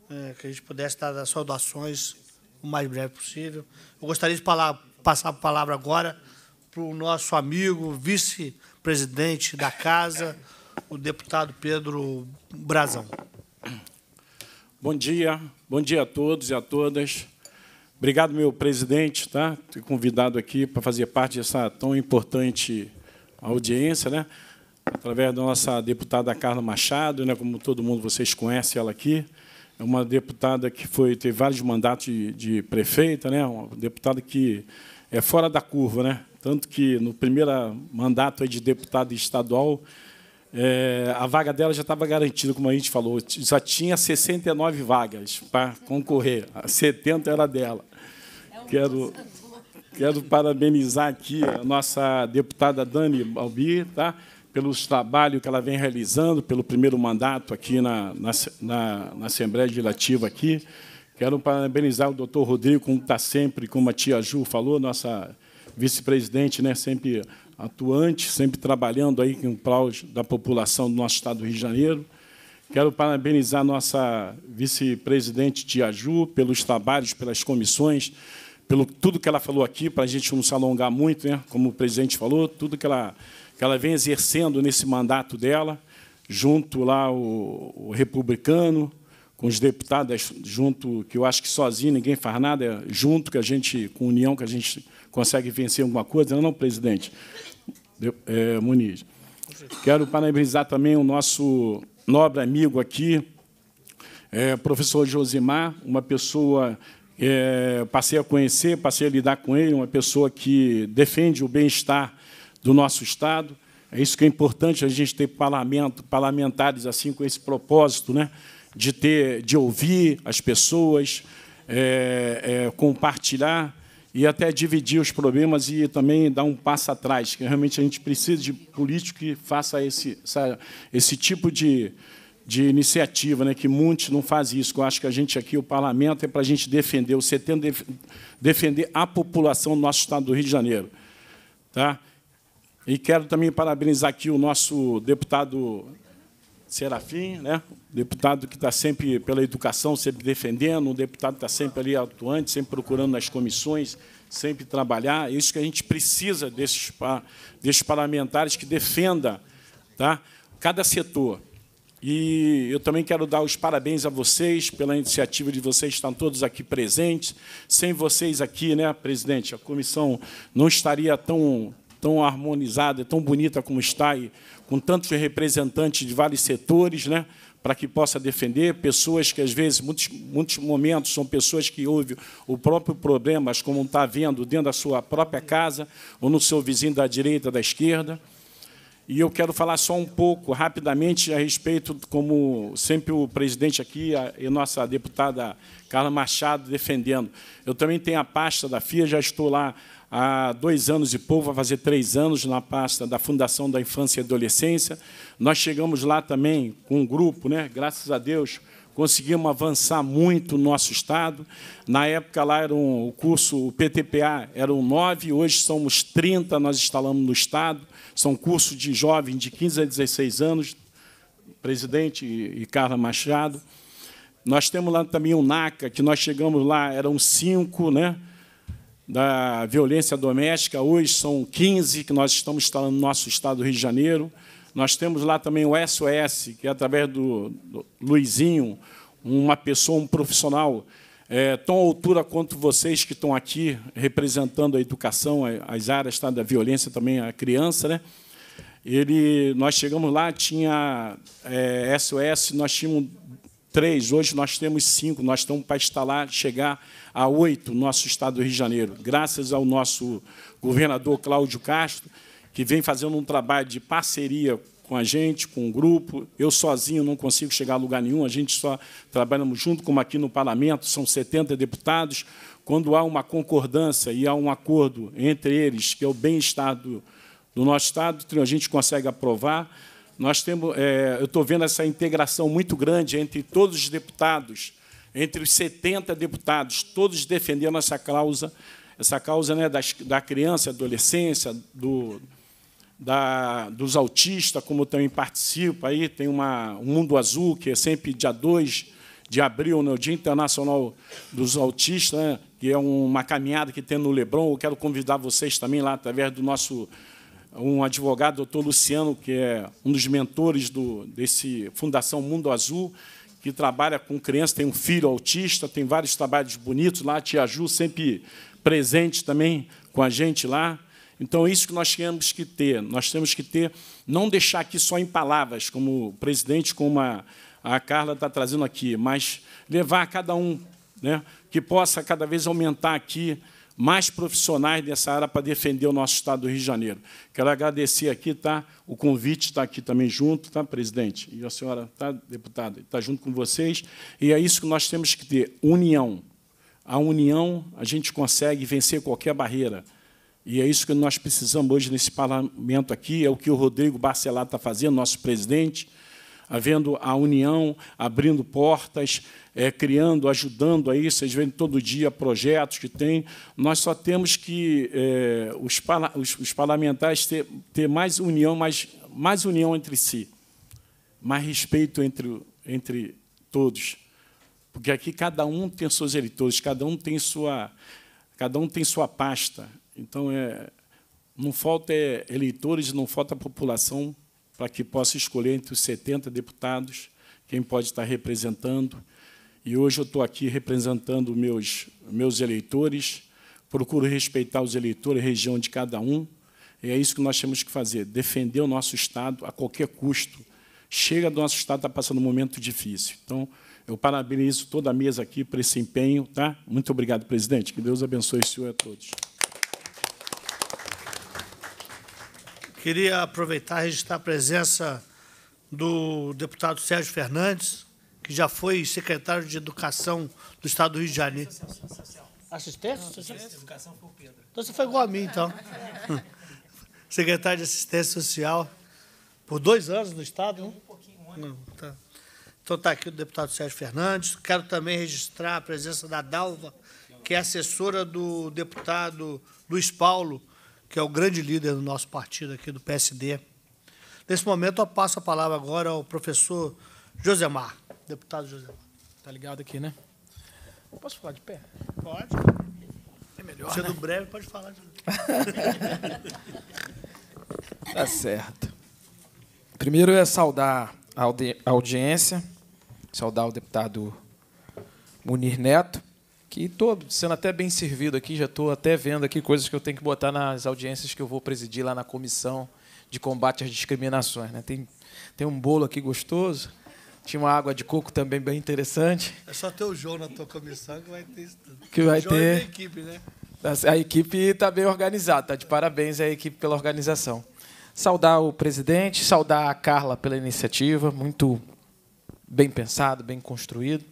é, que a gente pudesse dar as saudações o mais breve possível. Eu gostaria de falar, passar a palavra agora para o nosso amigo, vice-presidente da casa, o deputado Pedro Brazão. Bom dia, bom dia a todos e a todas. Obrigado, meu presidente, tá? Ter convidado aqui para fazer parte dessa tão importante audiência, né? através da nossa deputada Carla Machado, né, como todo mundo vocês conhecem ela aqui, é uma deputada que foi teve vários mandatos de, de prefeita, né, uma deputada que é fora da curva, né, tanto que no primeiro mandato de deputada estadual é, a vaga dela já estava garantida, como a gente falou, já tinha 69 vagas para concorrer, 70 era dela. Quero quero parabenizar aqui a nossa deputada Dani Balbi, tá? pelos trabalhos que ela vem realizando, pelo primeiro mandato aqui na, na, na, na Assembleia Legislativa aqui. Quero parabenizar o doutor Rodrigo, como está sempre, como a tia Ju falou, nossa vice-presidente, né, sempre atuante, sempre trabalhando aí em prol da população do nosso estado do Rio de Janeiro. Quero parabenizar nossa vice-presidente Tia Ju pelos trabalhos, pelas comissões, pelo tudo que ela falou aqui, para a gente não se alongar muito, né? como o presidente falou, tudo que ela que ela vem exercendo nesse mandato dela, junto lá o, o republicano, com os deputados, junto, que eu acho que sozinho ninguém faz nada, é junto que a gente, com união, que a gente consegue vencer alguma coisa. Não, não presidente de, é, Muniz. Quero parabenizar também o nosso nobre amigo aqui, é, professor Josimar, uma pessoa é, passei a conhecer, passei a lidar com ele, uma pessoa que defende o bem-estar do nosso Estado. É isso que é importante a gente ter parlamento, parlamentares assim com esse propósito, né? de ter, de ouvir as pessoas, é, é, compartilhar e até dividir os problemas e também dar um passo atrás. Que realmente a gente precisa de político que faça esse, essa, esse tipo de, de iniciativa, né, que muitos não fazem isso. Eu acho que a gente aqui, o parlamento, é para a gente defender, o CETEM defender a população do nosso estado do Rio de Janeiro. Tá? E quero também parabenizar aqui o nosso deputado Serafim, né? deputado que está sempre pela educação, sempre defendendo, um deputado que está sempre ali atuante, sempre procurando nas comissões, sempre trabalhar. É isso que a gente precisa desses, desses parlamentares que defenda tá? cada setor. E eu também quero dar os parabéns a vocês pela iniciativa de vocês Estão todos aqui presentes. Sem vocês aqui, né, presidente, a comissão não estaria tão tão harmonizada, tão bonita como está, e com tantos representantes de vários setores, né? para que possa defender pessoas que, às vezes, muitos, muitos momentos, são pessoas que ouvem o próprio problema, mas como está vendo dentro da sua própria casa ou no seu vizinho da direita, da esquerda. E eu quero falar só um pouco, rapidamente, a respeito, como sempre o presidente aqui a, e nossa deputada Carla Machado defendendo. Eu também tenho a pasta da FIA, já estou lá há dois anos e pouco, vai fazer três anos, na pasta da Fundação da Infância e Adolescência. Nós chegamos lá também com um grupo, né? graças a Deus, conseguimos avançar muito o nosso Estado. Na época lá era um, o curso, o PTPA um nove, hoje somos 30, nós instalamos no Estado. São cursos de jovens de 15 a 16 anos, presidente e Carla Machado. Nós temos lá também o NACA, que nós chegamos lá, eram cinco, né? da violência doméstica, hoje são 15, que nós estamos instalando no nosso estado do Rio de Janeiro. Nós temos lá também o SOS, que é através do, do Luizinho, uma pessoa, um profissional é, tão à altura quanto vocês que estão aqui representando a educação, as áreas tá, da violência também, a criança. Né? Ele, nós chegamos lá, tinha é, SOS, nós tínhamos três, hoje nós temos cinco, nós estamos para instalar, chegar a oito no nosso estado do Rio de Janeiro, graças ao nosso governador Cláudio Castro, que vem fazendo um trabalho de parceria com a gente, com o grupo. Eu sozinho não consigo chegar a lugar nenhum, a gente só trabalhamos junto, como aqui no parlamento, são 70 deputados. Quando há uma concordância e há um acordo entre eles, que é o bem-estar do, do nosso Estado, a gente consegue aprovar. Nós temos, é, eu estou vendo essa integração muito grande entre todos os deputados, entre os 70 deputados, todos defendendo essa causa, essa causa né, das, da criança, adolescência, do, da, dos autistas, como também participa aí, tem uma, um Mundo Azul, que é sempre dia 2 de abril, no né, Dia Internacional dos Autistas, né, que é uma caminhada que tem no Lebron. Eu quero convidar vocês também lá através do nosso um advogado, doutor Luciano, que é um dos mentores do, desse Fundação Mundo Azul, que trabalha com crianças, tem um filho autista, tem vários trabalhos bonitos lá, a Tia Ju sempre presente também com a gente lá. Então, é isso que nós temos que ter. Nós temos que ter, não deixar aqui só em palavras, como o presidente, como a, a Carla está trazendo aqui, mas levar a cada um, né, que possa cada vez aumentar aqui mais profissionais dessa área para defender o nosso Estado do Rio de Janeiro. Quero agradecer aqui, tá? O convite está aqui também junto, tá, presidente? E a senhora, tá, deputada, está junto com vocês. E é isso que nós temos que ter: união. A união, a gente consegue vencer qualquer barreira. E é isso que nós precisamos hoje nesse parlamento aqui, é o que o Rodrigo Barcelar está fazendo, nosso presidente, havendo a união, abrindo portas, é, criando, ajudando aí, vocês veem todo dia projetos que tem. Nós só temos que é, os, os, os, parlamentares ter, ter mais união, mais, mais união entre si, mais respeito entre, entre todos. Porque aqui cada um tem seus eleitores, cada um tem sua, cada um tem sua pasta. Então é, não falta é, eleitores, não falta população para que possa escolher entre os 70 deputados quem pode estar representando. E hoje eu estou aqui representando meus, meus eleitores, procuro respeitar os eleitores, a região de cada um, e é isso que nós temos que fazer, defender o nosso Estado a qualquer custo. Chega do nosso Estado, está passando um momento difícil. Então, eu parabenizo toda a mesa aqui por esse empenho. Tá? Muito obrigado, presidente. Que Deus abençoe o senhor e a todos. Queria aproveitar e registrar a presença do deputado Sérgio Fernandes, que já foi secretário de Educação do Estado do Rio de Janeiro. Assistência? assistência social. Pedro. Então você foi igual a mim, então. secretário de Assistência Social por dois anos no Estado. Um pouquinho, um ano. tá. Então está aqui o deputado Sérgio Fernandes. Quero também registrar a presença da Dalva, que é assessora do deputado Luiz Paulo, que é o grande líder do nosso partido aqui, do PSD. Nesse momento, eu passo a palavra agora ao professor Josemar, deputado Josemar. Está ligado aqui, né? Posso falar de pé? Pode. É melhor. Sendo né? breve, pode falar de Tá certo. Primeiro é saudar a audiência, saudar o deputado Munir Neto, que estou sendo até bem servido aqui, já estou até vendo aqui coisas que eu tenho que botar nas audiências que eu vou presidir lá na comissão de combate às discriminações. Né? Tem, tem um bolo aqui gostoso, tinha uma água de coco também bem interessante. É só ter o João na tua comissão que vai ter isso tudo. Que vai o João ter. É a equipe, né? A equipe está bem organizada, está de parabéns à equipe pela organização. Saudar o presidente, saudar a Carla pela iniciativa, muito bem pensado, bem construído.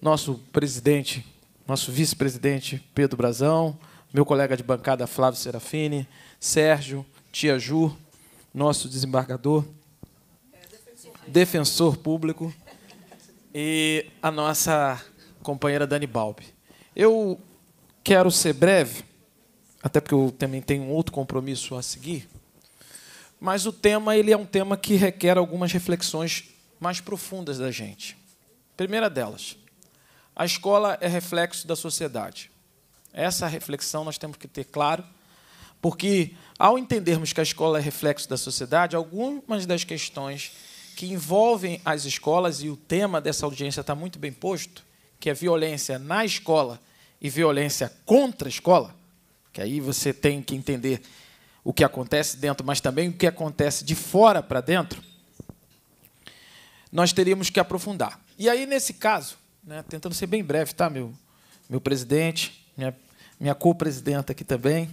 Nosso presidente nosso vice-presidente Pedro Brazão, meu colega de bancada Flávio Serafini, Sérgio, Tia Ju, nosso desembargador, é, defensor. defensor público e a nossa companheira Dani Balbi. Eu quero ser breve, até porque eu também tenho outro compromisso a seguir, mas o tema ele é um tema que requer algumas reflexões mais profundas da gente. Primeira delas, a escola é reflexo da sociedade. Essa reflexão nós temos que ter claro, porque ao entendermos que a escola é reflexo da sociedade, algumas das questões que envolvem as escolas e o tema dessa audiência está muito bem posto, que é violência na escola e violência contra a escola, que aí você tem que entender o que acontece dentro, mas também o que acontece de fora para dentro, nós teríamos que aprofundar. E aí, nesse caso, né, tentando ser bem breve, tá, meu, meu presidente, minha, minha co-presidenta aqui também.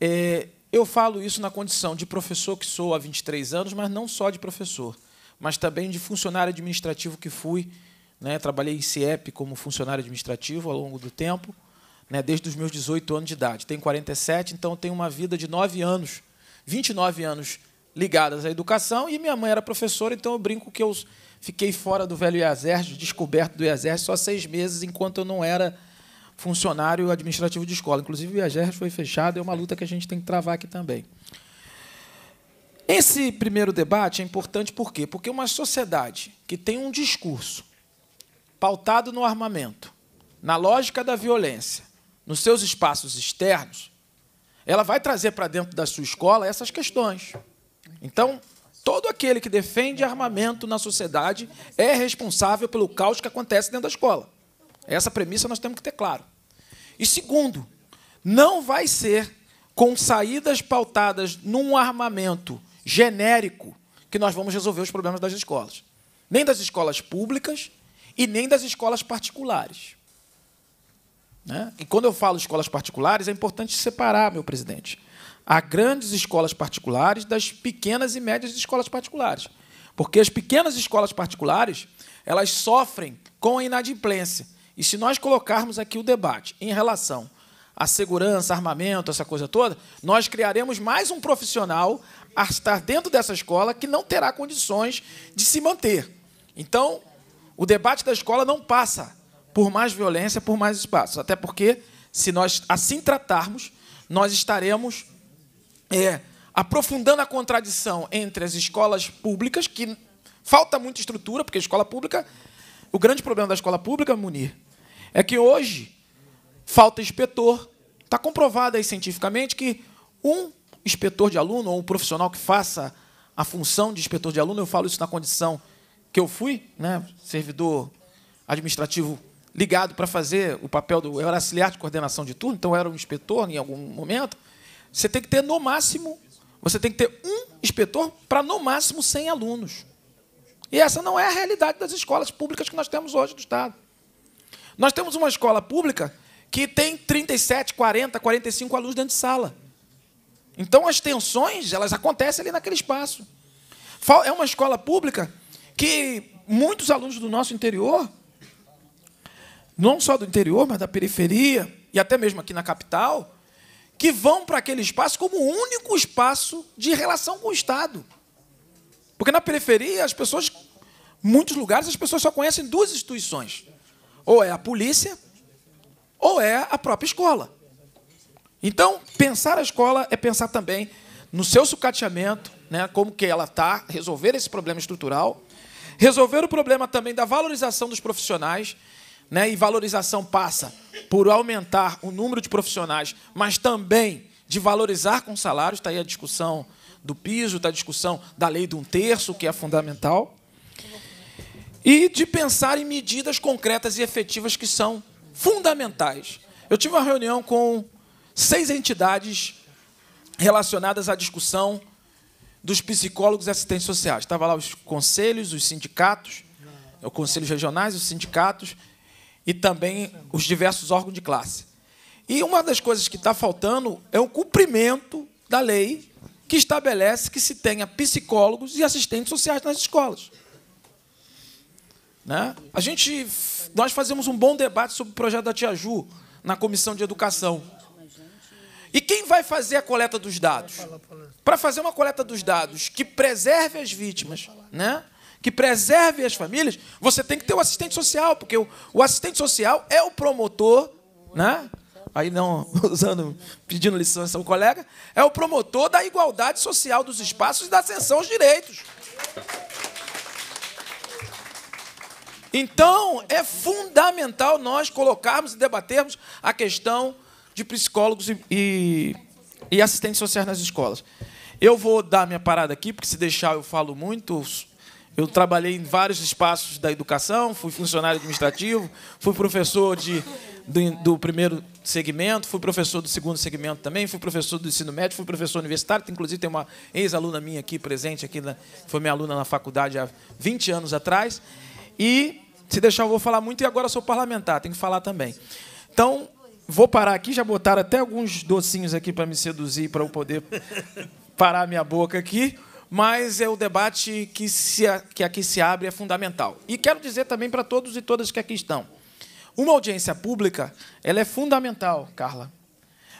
É, eu falo isso na condição de professor que sou há 23 anos, mas não só de professor, mas também de funcionário administrativo que fui. Né, trabalhei em CIEP como funcionário administrativo ao longo do tempo, né, desde os meus 18 anos de idade. Tenho 47, então tenho uma vida de 9 anos, 29 anos ligadas à educação, e minha mãe era professora, então eu brinco que eu Fiquei fora do velho exército, descoberto do exército, só seis meses, enquanto eu não era funcionário administrativo de escola. Inclusive, o exército foi fechado, é uma luta que a gente tem que travar aqui também. Esse primeiro debate é importante por quê? Porque uma sociedade que tem um discurso pautado no armamento, na lógica da violência, nos seus espaços externos, ela vai trazer para dentro da sua escola essas questões. Então, todo aquele que defende armamento na sociedade é responsável pelo caos que acontece dentro da escola. Essa premissa nós temos que ter claro. E segundo, não vai ser com saídas pautadas num armamento genérico que nós vamos resolver os problemas das escolas. Nem das escolas públicas e nem das escolas particulares. Né? E quando eu falo escolas particulares, é importante separar, meu presidente, a grandes escolas particulares das pequenas e médias escolas particulares. Porque as pequenas escolas particulares, elas sofrem com a inadimplência. E se nós colocarmos aqui o debate em relação à segurança, armamento, essa coisa toda, nós criaremos mais um profissional a estar dentro dessa escola que não terá condições de se manter. Então, o debate da escola não passa por mais violência, por mais espaço. Até porque, se nós assim tratarmos, nós estaremos é, aprofundando a contradição entre as escolas públicas, que falta muita estrutura, porque a escola pública, o grande problema da escola pública, Munir, é que hoje falta inspetor. Está comprovado aí cientificamente que um inspetor de aluno ou um profissional que faça a função de inspetor de aluno, eu falo isso na condição que eu fui, né, servidor administrativo ligado para fazer o papel do. Eu era auxiliar de coordenação de turno, então eu era um inspetor em algum momento. Você tem que ter no máximo, você tem que ter um inspetor para no máximo 100 alunos. E essa não é a realidade das escolas públicas que nós temos hoje do Estado. Nós temos uma escola pública que tem 37, 40, 45 alunos dentro de sala. Então as tensões, elas acontecem ali naquele espaço. É uma escola pública que muitos alunos do nosso interior, não só do interior, mas da periferia e até mesmo aqui na capital, que vão para aquele espaço como o único espaço de relação com o Estado. Porque na periferia, as pessoas, muitos lugares, as pessoas só conhecem duas instituições: ou é a polícia, ou é a própria escola. Então, pensar a escola é pensar também no seu sucateamento, né, como que ela está, resolver esse problema estrutural, resolver o problema também da valorização dos profissionais né? E valorização passa por aumentar o número de profissionais, mas também de valorizar com salários. Está aí a discussão do piso, está a discussão da lei de um terço, que é fundamental. E de pensar em medidas concretas e efetivas que são fundamentais. Eu tive uma reunião com seis entidades relacionadas à discussão dos psicólogos e assistentes sociais. Estava lá os conselhos, os sindicatos, é, os conselhos regionais, os sindicatos e também os diversos órgãos de classe. E uma das coisas que está faltando é o cumprimento da lei que estabelece que se tenha psicólogos e assistentes sociais nas escolas. Né? A gente, nós fazemos um bom debate sobre o projeto da Tia Ju na comissão de educação. E quem vai fazer a coleta dos dados? Para fazer uma coleta dos dados que preserve as vítimas, né? que preserve as famílias, você tem que ter o assistente social, porque o, o, assistente social é o promotor, né? Aí não usando, pedindo licença ao colega, é o promotor da igualdade social dos espaços e da ascensão aos direitos. Então, é fundamental nós colocarmos e debatermos a questão de psicólogos e, e, e assistentes sociais nas escolas. Eu vou dar minha parada aqui, porque se deixar eu falo muito, eu trabalhei em vários espaços da educação, fui funcionário administrativo, fui professor de, do, do, primeiro segmento, fui professor do segundo segmento também, fui professor do ensino médio, fui professor universitário. Inclusive, tem uma ex-aluna minha aqui presente, aqui na, foi minha aluna na faculdade há 20 anos atrás. E, se deixar, eu vou falar muito, e agora sou parlamentar, tenho que falar também. Então, vou parar aqui, já botaram até alguns docinhos aqui para me seduzir, para eu poder parar minha boca aqui mas é o debate que, se, que aqui se abre é fundamental. E quero dizer também para todos e todas que aqui estão, uma audiência pública ela é fundamental, Carla,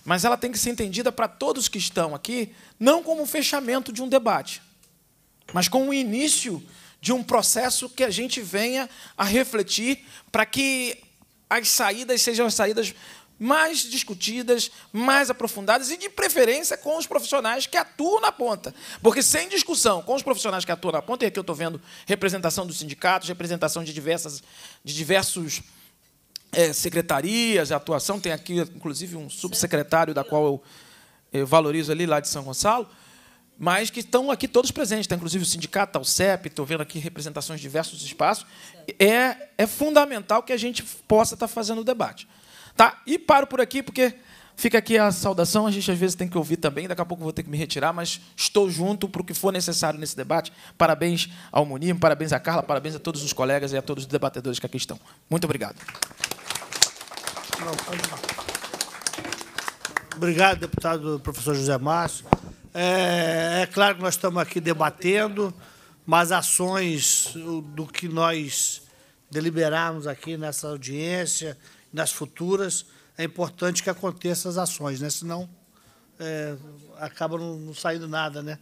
mas ela tem que ser entendida para todos que estão aqui, não como um fechamento de um debate, mas como o um início de um processo que a gente venha a refletir para que as saídas sejam as saídas mais discutidas, mais aprofundadas e, de preferência, com os profissionais que atuam na ponta. Porque, sem discussão, com os profissionais que atuam na ponta, e aqui eu estou vendo representação dos sindicatos, representação de, diversas, de diversos é, secretarias atuação, tem aqui, inclusive, um subsecretário da qual eu, eu valorizo ali, lá de São Gonçalo, mas que estão aqui todos presentes, tem tá? inclusive o sindicato, tá? o CEP, estou vendo aqui representações de diversos espaços. É, é fundamental que a gente possa estar tá fazendo o debate. Tá? E paro por aqui, porque fica aqui a saudação. A gente às vezes tem que ouvir também. Daqui a pouco vou ter que me retirar, mas estou junto para o que for necessário nesse debate. Parabéns ao Munir, parabéns à Carla, parabéns a todos os colegas e a todos os debatedores que aqui estão. Muito obrigado. Obrigado, deputado professor José Márcio. É, é, claro que nós estamos aqui debatendo, mas ações do que nós deliberarmos aqui nessa audiência, nas futuras, é importante que aconteçam as ações, né? senão é, acaba não, não saindo nada. Né?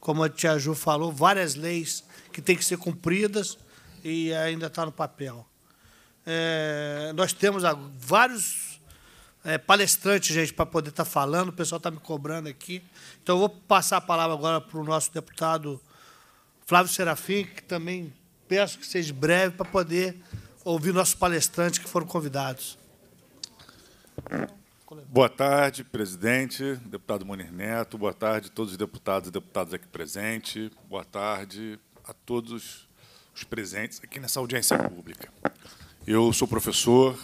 Como a tia Ju falou, várias leis que têm que ser cumpridas e ainda está no papel. É, nós temos vários é, palestrantes, gente, para poder estar tá falando, o pessoal está me cobrando aqui. Então, eu vou passar a palavra agora para o nosso deputado Flávio Serafim, que também peço que seja breve para poder ouvir nossos palestrantes que foram convidados. Boa tarde, presidente, deputado Munir Neto. Boa tarde a todos os deputados e deputadas aqui presentes. Boa tarde a todos os presentes aqui nessa audiência pública. Eu sou professor,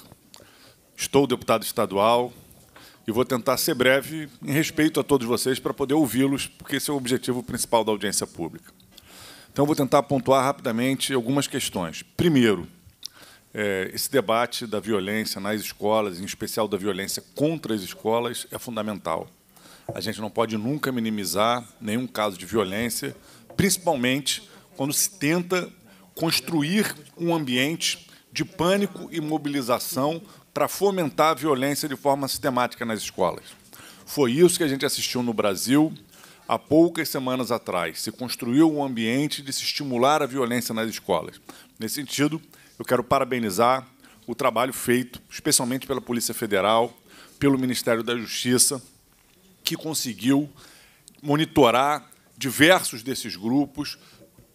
estou deputado estadual e vou tentar ser breve em respeito a todos vocês para poder ouvi-los, porque esse é o objetivo principal da audiência pública. Então, vou tentar pontuar rapidamente algumas questões. Primeiro, é, esse debate da violência nas escolas, em especial da violência contra as escolas, é fundamental. A gente não pode nunca minimizar nenhum caso de violência, principalmente quando se tenta construir um ambiente de pânico e mobilização para fomentar a violência de forma sistemática nas escolas. Foi isso que a gente assistiu no Brasil há poucas semanas atrás. Se construiu um ambiente de se estimular a violência nas escolas. Nesse sentido, eu quero parabenizar o trabalho feito, especialmente pela Polícia Federal, pelo Ministério da Justiça, que conseguiu monitorar diversos desses grupos,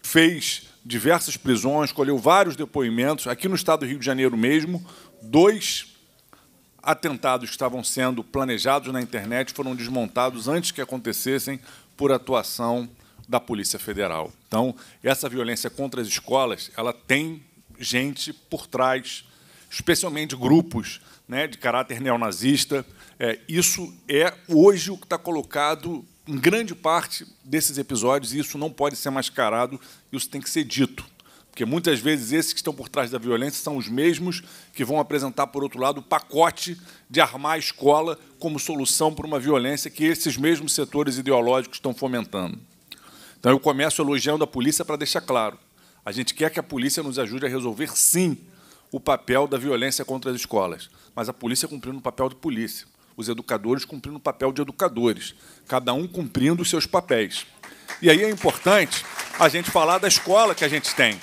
fez diversas prisões, colheu vários depoimentos. Aqui no estado do Rio de Janeiro mesmo, dois atentados que estavam sendo planejados na internet foram desmontados antes que acontecessem por atuação da Polícia Federal. Então, essa violência contra as escolas, ela tem gente por trás, especialmente grupos né, de caráter neonazista. É, isso é hoje o que está colocado em grande parte desses episódios, e isso não pode ser mascarado, isso tem que ser dito. Porque muitas vezes esses que estão por trás da violência são os mesmos que vão apresentar, por outro lado, o pacote de armar a escola como solução para uma violência que esses mesmos setores ideológicos estão fomentando. Então eu começo elogiando a polícia para deixar claro. A gente quer que a polícia nos ajude a resolver, sim, o papel da violência contra as escolas, mas a polícia cumprindo o papel de polícia, os educadores cumprindo o papel de educadores, cada um cumprindo os seus papéis. E aí é importante a gente falar da escola que a gente tem.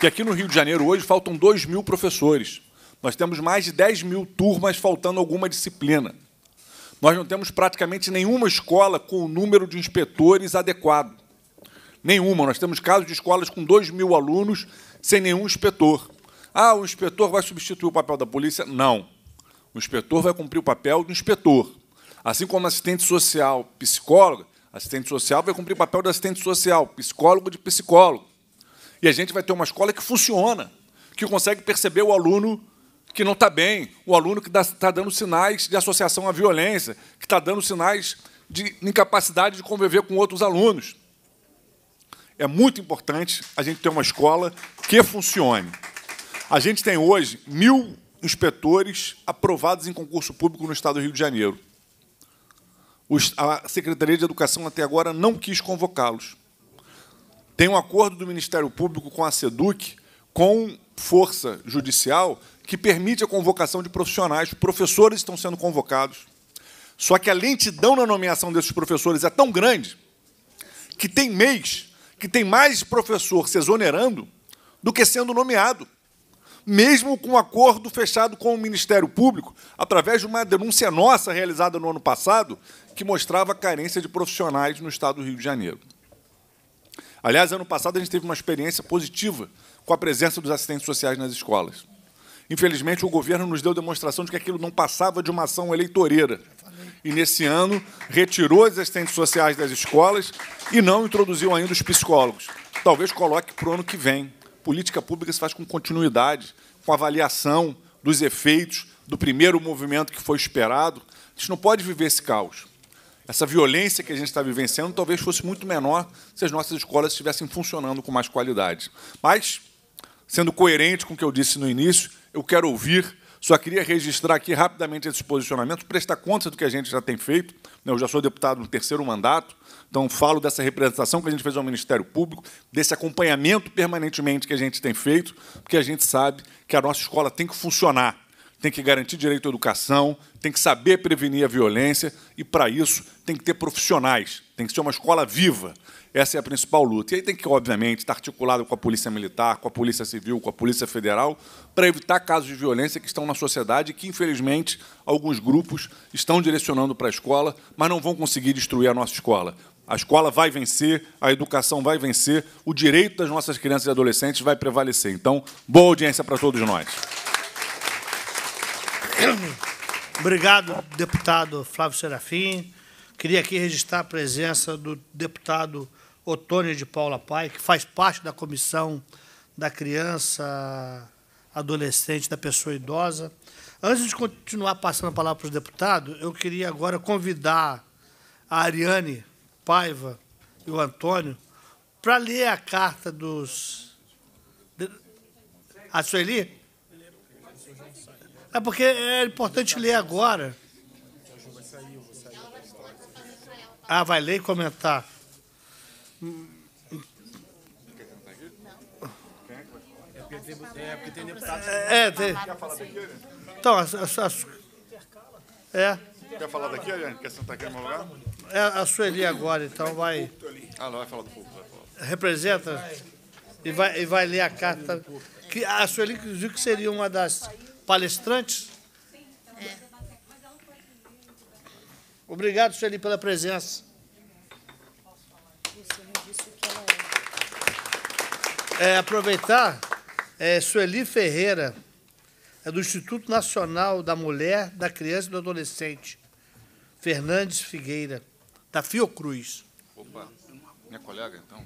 Que aqui no Rio de Janeiro hoje faltam 2 mil professores. Nós temos mais de 10 mil turmas faltando alguma disciplina. Nós não temos praticamente nenhuma escola com o número de inspetores adequado. Nenhuma. Nós temos casos de escolas com 2 mil alunos sem nenhum inspetor. Ah, o inspetor vai substituir o papel da polícia? Não. O inspetor vai cumprir o papel do inspetor. Assim como assistente social, psicólogo, assistente social vai cumprir o papel do assistente social, psicólogo de psicólogo. E a gente vai ter uma escola que funciona, que consegue perceber o aluno que não está bem, o aluno que está dando sinais de associação à violência, que está dando sinais de incapacidade de conviver com outros alunos é muito importante a gente ter uma escola que funcione. A gente tem hoje mil inspetores aprovados em concurso público no Estado do Rio de Janeiro. A Secretaria de Educação até agora não quis convocá-los. Tem um acordo do Ministério Público com a SEDUC, com força judicial, que permite a convocação de profissionais. Professores estão sendo convocados. Só que a lentidão na nomeação desses professores é tão grande que tem mês que tem mais professor se exonerando do que sendo nomeado, mesmo com um acordo fechado com o Ministério Público, através de uma denúncia nossa realizada no ano passado, que mostrava a carência de profissionais no estado do Rio de Janeiro. Aliás, ano passado a gente teve uma experiência positiva com a presença dos assistentes sociais nas escolas. Infelizmente, o governo nos deu demonstração de que aquilo não passava de uma ação eleitoreira e, nesse ano, retirou as assistentes sociais das escolas e não introduziu ainda os psicólogos. Talvez coloque para o ano que vem. Política pública se faz com continuidade, com avaliação dos efeitos do primeiro movimento que foi esperado. A gente não pode viver esse caos. Essa violência que a gente está vivenciando talvez fosse muito menor se as nossas escolas estivessem funcionando com mais qualidade. Mas, sendo coerente com o que eu disse no início, eu quero ouvir só queria registrar aqui rapidamente esses posicionamentos, prestar conta do que a gente já tem feito. Né? Eu já sou deputado no terceiro mandato, então falo dessa representação que a gente fez ao Ministério Público, desse acompanhamento permanentemente que a gente tem feito, porque a gente sabe que a nossa escola tem que funcionar, tem que garantir direito à educação, tem que saber prevenir a violência e, para isso, tem que ter profissionais, tem que ser uma escola viva. Essa é a principal luta. E aí tem que, obviamente, estar articulado com a Polícia Militar, com a Polícia Civil, com a Polícia Federal, para evitar casos de violência que estão na sociedade e que, infelizmente, alguns grupos estão direcionando para a escola, mas não vão conseguir destruir a nossa escola. A escola vai vencer, a educação vai vencer, o direito das nossas crianças e adolescentes vai prevalecer. Então, boa audiência para todos nós. Obrigado, deputado Flávio Serafim. Queria aqui registrar a presença do deputado Otônio de Paula Pai, que faz parte da comissão da criança, adolescente, da pessoa idosa. Antes de continuar passando a palavra para os deputados, eu queria agora convidar a Ariane Paiva e o Antônio para ler a carta dos. A Sueli? É porque é importante ler agora. Ah, vai ler e comentar. É, porque é, tem deputado. Quer falar daqui, Então, as. as, as é. Quer falar daqui, Ariane? Quer sentar tá aqui no lugar? É a Sueli agora, então vai. Ah, não, vai falar do povo. Representa e vai, e vai ler a carta. Que a Sueli, inclusive, que seria uma das palestrantes. Obrigado, Sueli, pela presença. É, aproveitar, é, Sueli Ferreira, é do Instituto Nacional da Mulher, da Criança e do Adolescente, Fernandes Figueira, da Fiocruz. Opa, minha colega, então.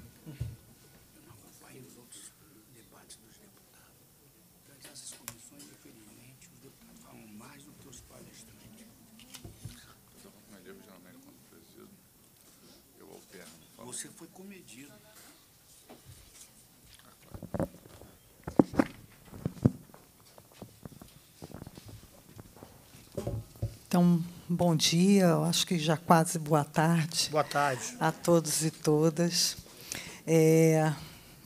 Então, bom dia, eu acho que já quase boa tarde. Boa tarde. A todos e todas. É,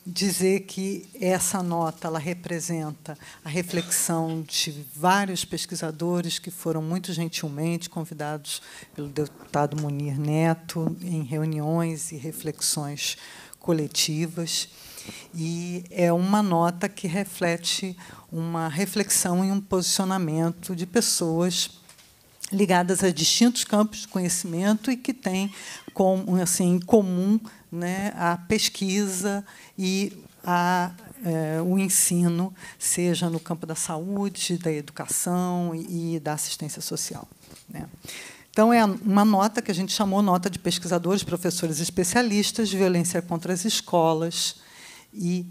dizer que essa nota ela representa a reflexão de vários pesquisadores que foram muito gentilmente convidados pelo deputado Munir Neto em reuniões e reflexões coletivas. E é uma nota que reflete uma reflexão e um posicionamento de pessoas ligadas a distintos campos de conhecimento e que têm com, assim, em comum né, a pesquisa e a, é, o ensino, seja no campo da saúde, da educação e, e da assistência social. Né. Então, é uma nota que a gente chamou nota de pesquisadores, professores especialistas, de violência contra as escolas e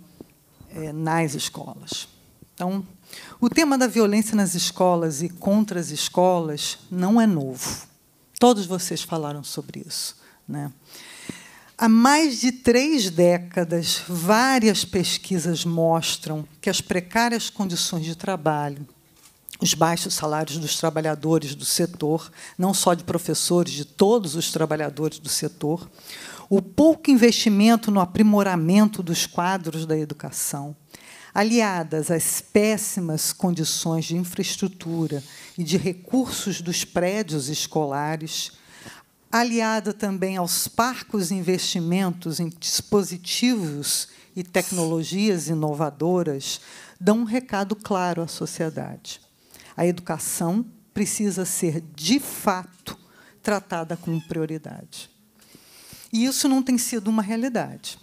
é, nas escolas. Então, o tema da violência nas escolas e contra as escolas não é novo. Todos vocês falaram sobre isso. Né? Há mais de três décadas, várias pesquisas mostram que as precárias condições de trabalho, os baixos salários dos trabalhadores do setor, não só de professores, de todos os trabalhadores do setor, o pouco investimento no aprimoramento dos quadros da educação, aliadas às péssimas condições de infraestrutura e de recursos dos prédios escolares, aliada também aos parcos investimentos em dispositivos e tecnologias inovadoras, dão um recado claro à sociedade. A educação precisa ser, de fato, tratada com prioridade. E isso não tem sido uma realidade.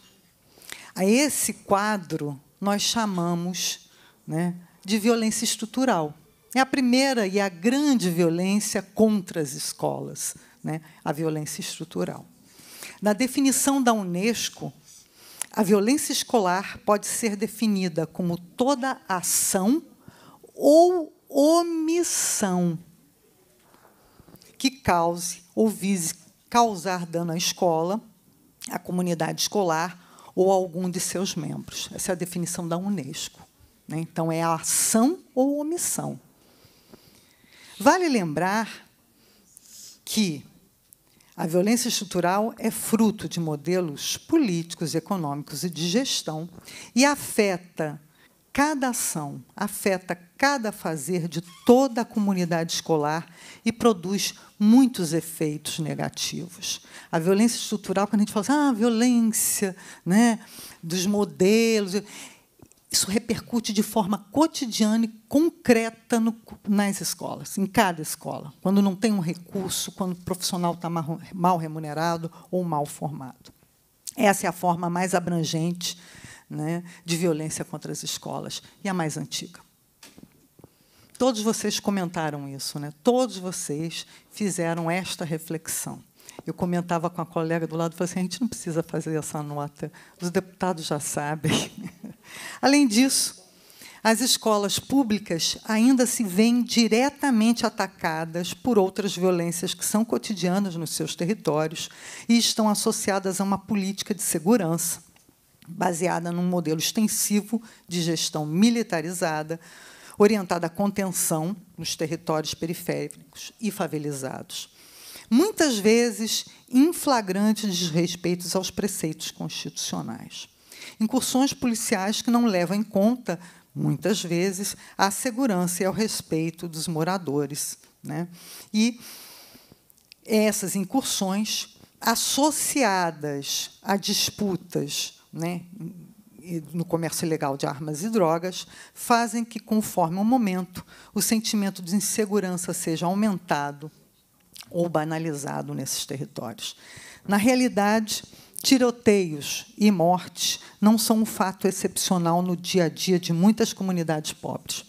A esse quadro nós chamamos né, de violência estrutural. É a primeira e a grande violência contra as escolas, né, a violência estrutural. Na definição da Unesco, a violência escolar pode ser definida como toda ação ou omissão que cause ou vise causar dano à escola, à comunidade escolar ou algum de seus membros. Essa é a definição da Unesco. Né? Então, é a ação ou omissão. Vale lembrar que a violência estrutural é fruto de modelos políticos, econômicos e de gestão e afeta cada ação, afeta cada fazer de toda a comunidade escolar e produz muitos efeitos negativos. A violência estrutural, quando a gente fala assim, ah, violência né, dos modelos, isso repercute de forma cotidiana e concreta no, nas escolas, em cada escola, quando não tem um recurso, quando o profissional está mal remunerado ou mal formado. Essa é a forma mais abrangente né, de violência contra as escolas e a mais antiga todos vocês comentaram isso, né? Todos vocês fizeram esta reflexão. Eu comentava com a colega do lado, falei assim, a gente não precisa fazer essa nota, os deputados já sabem. Além disso, as escolas públicas ainda se veem diretamente atacadas por outras violências que são cotidianas nos seus territórios e estão associadas a uma política de segurança baseada num modelo extensivo de gestão militarizada, orientada à contenção nos territórios periféricos e favelizados, muitas vezes em flagrantes desrespeitos aos preceitos constitucionais. Incursões policiais que não levam em conta, muitas vezes, a segurança e ao respeito dos moradores. Né? E essas incursões associadas a disputas né, e no comércio ilegal de armas e drogas fazem que, conforme o momento, o sentimento de insegurança seja aumentado ou banalizado nesses territórios. Na realidade, tiroteios e mortes não são um fato excepcional no dia a dia de muitas comunidades pobres,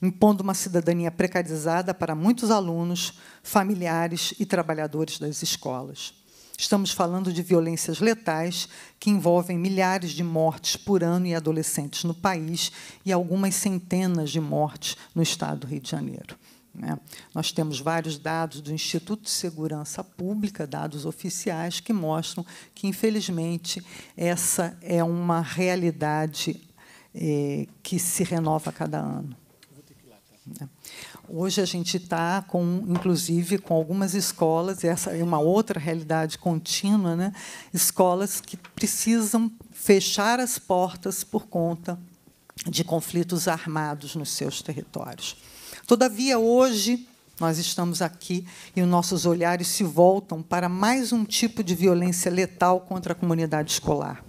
impondo uma cidadania precarizada para muitos alunos, familiares e trabalhadores das escolas. Estamos falando de violências letais que envolvem milhares de mortes por ano em adolescentes no país e algumas centenas de mortes no estado do Rio de Janeiro. Né? Nós temos vários dados do Instituto de Segurança Pública, dados oficiais, que mostram que, infelizmente, essa é uma realidade eh, que se renova a cada ano. Né? Hoje a gente está, com, inclusive, com algumas escolas, e essa é uma outra realidade contínua, né? escolas que precisam fechar as portas por conta de conflitos armados nos seus territórios. Todavia, hoje, nós estamos aqui e os nossos olhares se voltam para mais um tipo de violência letal contra a comunidade escolar.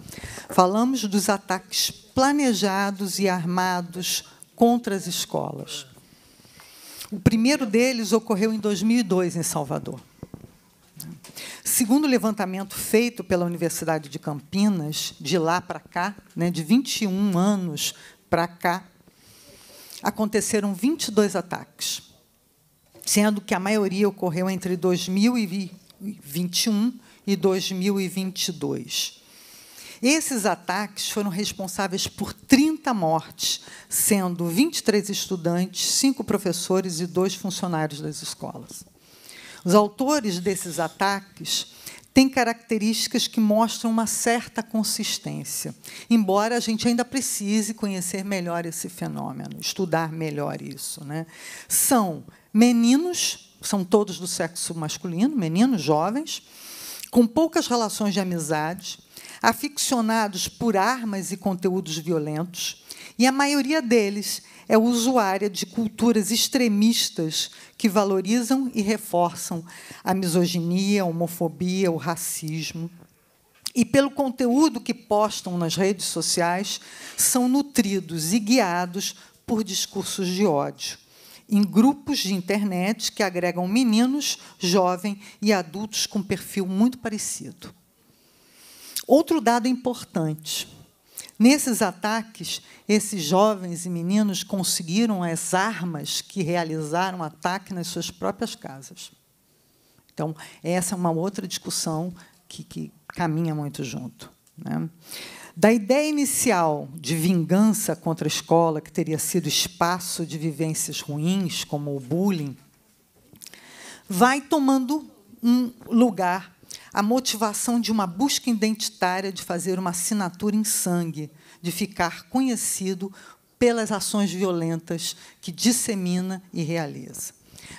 Falamos dos ataques planejados e armados contra as escolas. O primeiro deles ocorreu em 2002, em Salvador. Segundo o levantamento feito pela Universidade de Campinas, de lá para cá, né, de 21 anos para cá, aconteceram 22 ataques, sendo que a maioria ocorreu entre 2021 e 2022. Esses ataques foram responsáveis por 30 mortes, sendo 23 estudantes, 5 professores e 2 funcionários das escolas. Os autores desses ataques têm características que mostram uma certa consistência, embora a gente ainda precise conhecer melhor esse fenômeno, estudar melhor isso. Né? São meninos, são todos do sexo masculino, meninos jovens, com poucas relações de amizade, aficionados por armas e conteúdos violentos, e a maioria deles é usuária de culturas extremistas que valorizam e reforçam a misoginia, a homofobia, o racismo. E pelo conteúdo que postam nas redes sociais, são nutridos e guiados por discursos de ódio em grupos de internet que agregam meninos, jovens e adultos com perfil muito parecido. Outro dado importante. Nesses ataques, esses jovens e meninos conseguiram as armas que realizaram ataque nas suas próprias casas. Então, essa é uma outra discussão que, que caminha muito junto. Né? Da ideia inicial de vingança contra a escola, que teria sido espaço de vivências ruins, como o bullying, vai tomando um lugar a motivação de uma busca identitária de fazer uma assinatura em sangue, de ficar conhecido pelas ações violentas que dissemina e realiza.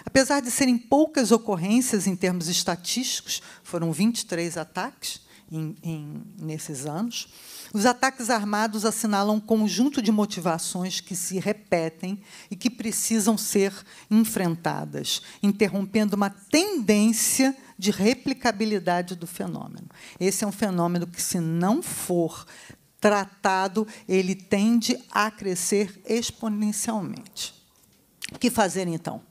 Apesar de serem poucas ocorrências em termos estatísticos, foram 23 ataques em, em, nesses anos, os ataques armados assinalam um conjunto de motivações que se repetem e que precisam ser enfrentadas, interrompendo uma tendência de replicabilidade do fenômeno. Esse é um fenômeno que, se não for tratado, ele tende a crescer exponencialmente. O que fazer então?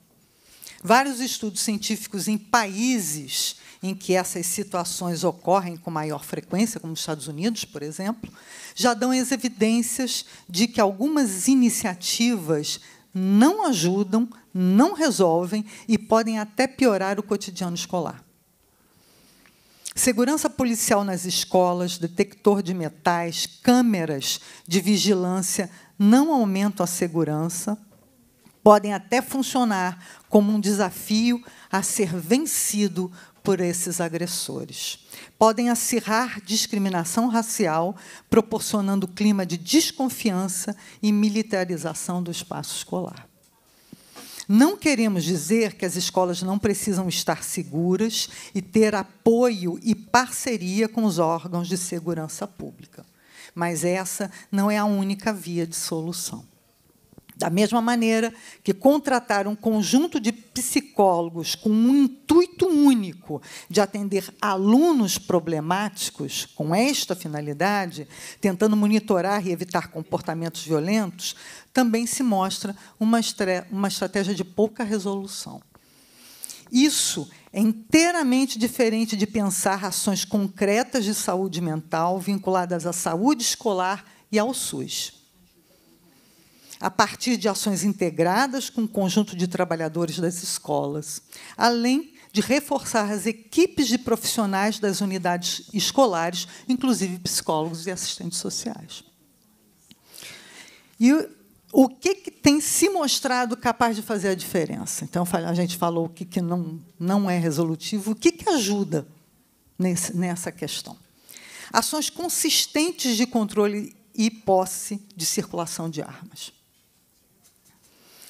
Vários estudos científicos em países em que essas situações ocorrem com maior frequência, como os Estados Unidos, por exemplo, já dão as evidências de que algumas iniciativas não ajudam, não resolvem e podem até piorar o cotidiano escolar segurança policial nas escolas, detector de metais, câmeras de vigilância não aumentam a segurança, podem até funcionar como um desafio a ser vencido por esses agressores. Podem acirrar discriminação racial, proporcionando clima de desconfiança e militarização do espaço escolar. Não queremos dizer que as escolas não precisam estar seguras e ter apoio e parceria com os órgãos de segurança pública. Mas essa não é a única via de solução. Da mesma maneira que contratar um conjunto de psicólogos com um intuito único de atender alunos problemáticos com esta finalidade, tentando monitorar e evitar comportamentos violentos, também se mostra uma, uma estratégia de pouca resolução. Isso é inteiramente diferente de pensar ações concretas de saúde mental vinculadas à saúde escolar e ao SUS a partir de ações integradas com o conjunto de trabalhadores das escolas, além de reforçar as equipes de profissionais das unidades escolares, inclusive psicólogos e assistentes sociais. E o que, que tem se mostrado capaz de fazer a diferença? Então, a gente falou o que, que não, não é resolutivo, o que, que ajuda nesse, nessa questão? Ações consistentes de controle e posse de circulação de armas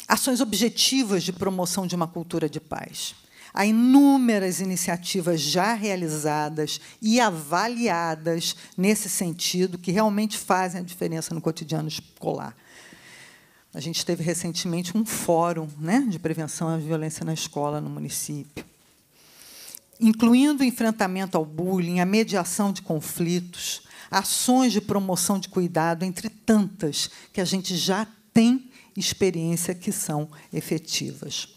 ações objetivas de promoção de uma cultura de paz. Há inúmeras iniciativas já realizadas e avaliadas nesse sentido, que realmente fazem a diferença no cotidiano escolar. A gente teve recentemente um fórum né, de prevenção à violência na escola no município. Incluindo o enfrentamento ao bullying, a mediação de conflitos, ações de promoção de cuidado, entre tantas que a gente já tem experiência que são efetivas.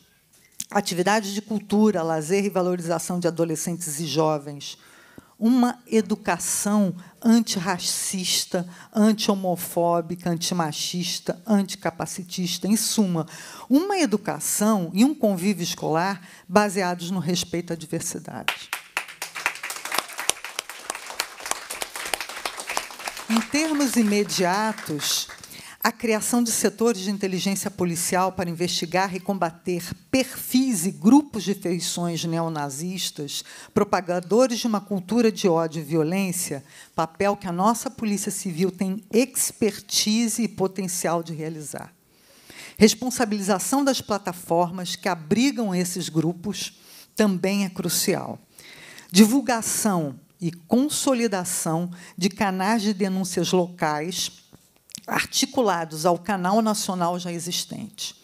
Atividades de cultura, lazer e valorização de adolescentes e jovens. Uma educação antirracista, anti-homofóbica, antimachista, anticapacitista, em suma, uma educação e um convívio escolar baseados no respeito à diversidade. Em termos imediatos, a criação de setores de inteligência policial para investigar e combater perfis e grupos de feições neonazistas, propagadores de uma cultura de ódio e violência, papel que a nossa Polícia Civil tem expertise e potencial de realizar. Responsabilização das plataformas que abrigam esses grupos também é crucial. Divulgação e consolidação de canais de denúncias locais articulados ao canal nacional já existente.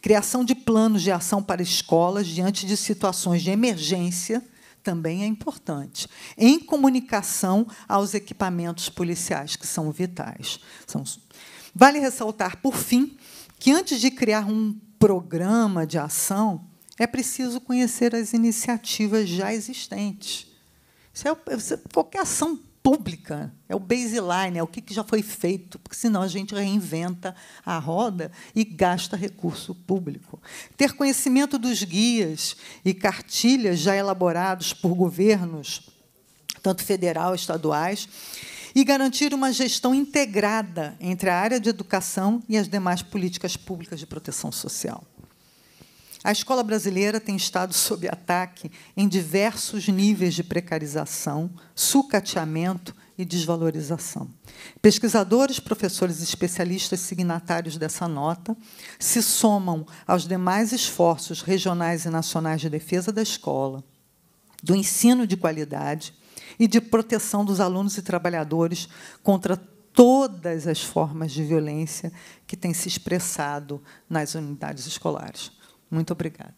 Criação de planos de ação para escolas diante de situações de emergência também é importante. Em comunicação aos equipamentos policiais, que são vitais. Vale ressaltar, por fim, que antes de criar um programa de ação, é preciso conhecer as iniciativas já existentes. É é, qualquer ação pública, é o baseline, é o que já foi feito, porque senão a gente reinventa a roda e gasta recurso público. Ter conhecimento dos guias e cartilhas já elaborados por governos, tanto federal, estaduais, e garantir uma gestão integrada entre a área de educação e as demais políticas públicas de proteção social. A escola brasileira tem estado sob ataque em diversos níveis de precarização, sucateamento e desvalorização. Pesquisadores, professores e especialistas signatários dessa nota se somam aos demais esforços regionais e nacionais de defesa da escola, do ensino de qualidade e de proteção dos alunos e trabalhadores contra todas as formas de violência que têm se expressado nas unidades escolares. Muito obrigada.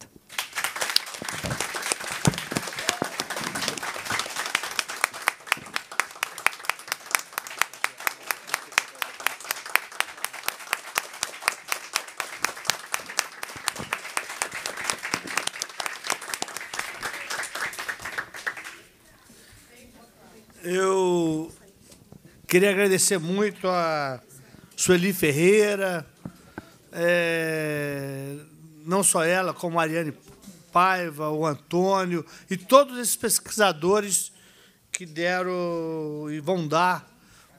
Eu queria agradecer muito a Sueli Ferreira, é, não só ela, como a Ariane Paiva, o Antônio e todos esses pesquisadores que deram e vão dar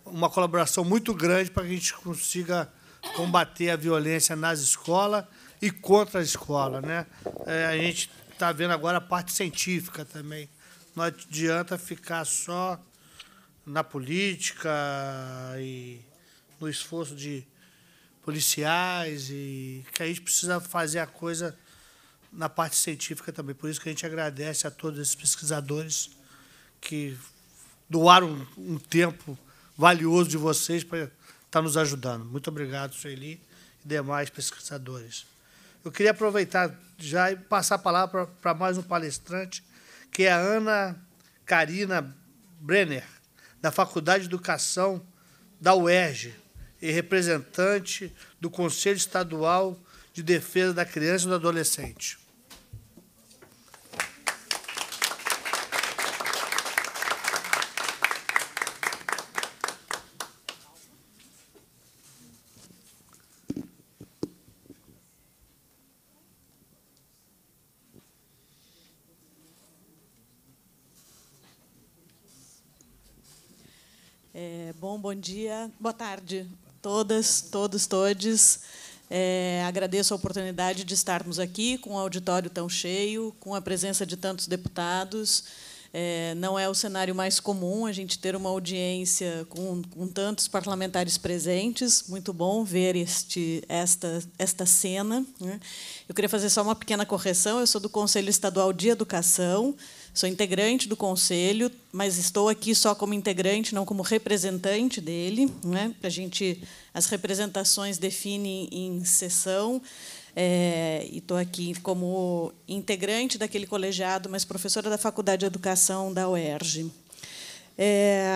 uma colaboração muito grande para que a gente consiga combater a violência nas escolas e contra a escola. Né? É, a gente está vendo agora a parte científica também. Não adianta ficar só na política e no esforço de policiais e que a gente precisa fazer a coisa na parte científica também. Por isso que a gente agradece a todos esses pesquisadores que doaram um tempo valioso de vocês para estar nos ajudando. Muito obrigado, Sueli e demais pesquisadores. Eu queria aproveitar já e passar a palavra para mais um palestrante, que é a Ana Karina Brenner, da Faculdade de Educação da UERJ, e representante do Conselho Estadual de Defesa da Criança e do Adolescente. É, bom dia, boa tarde todas, todos, todes. É, agradeço a oportunidade de estarmos aqui com um auditório tão cheio, com a presença de tantos deputados. É, não é o cenário mais comum a gente ter uma audiência com, com tantos parlamentares presentes. Muito bom ver este, esta, esta cena. Né? Eu queria fazer só uma pequena correção. Eu sou do Conselho Estadual de Educação, sou integrante do Conselho, mas estou aqui só como integrante, não como representante dele. Né? A gente, as representações definem em sessão é, e estou aqui como integrante daquele colegiado, mas professora da Faculdade de Educação da UERJ. É,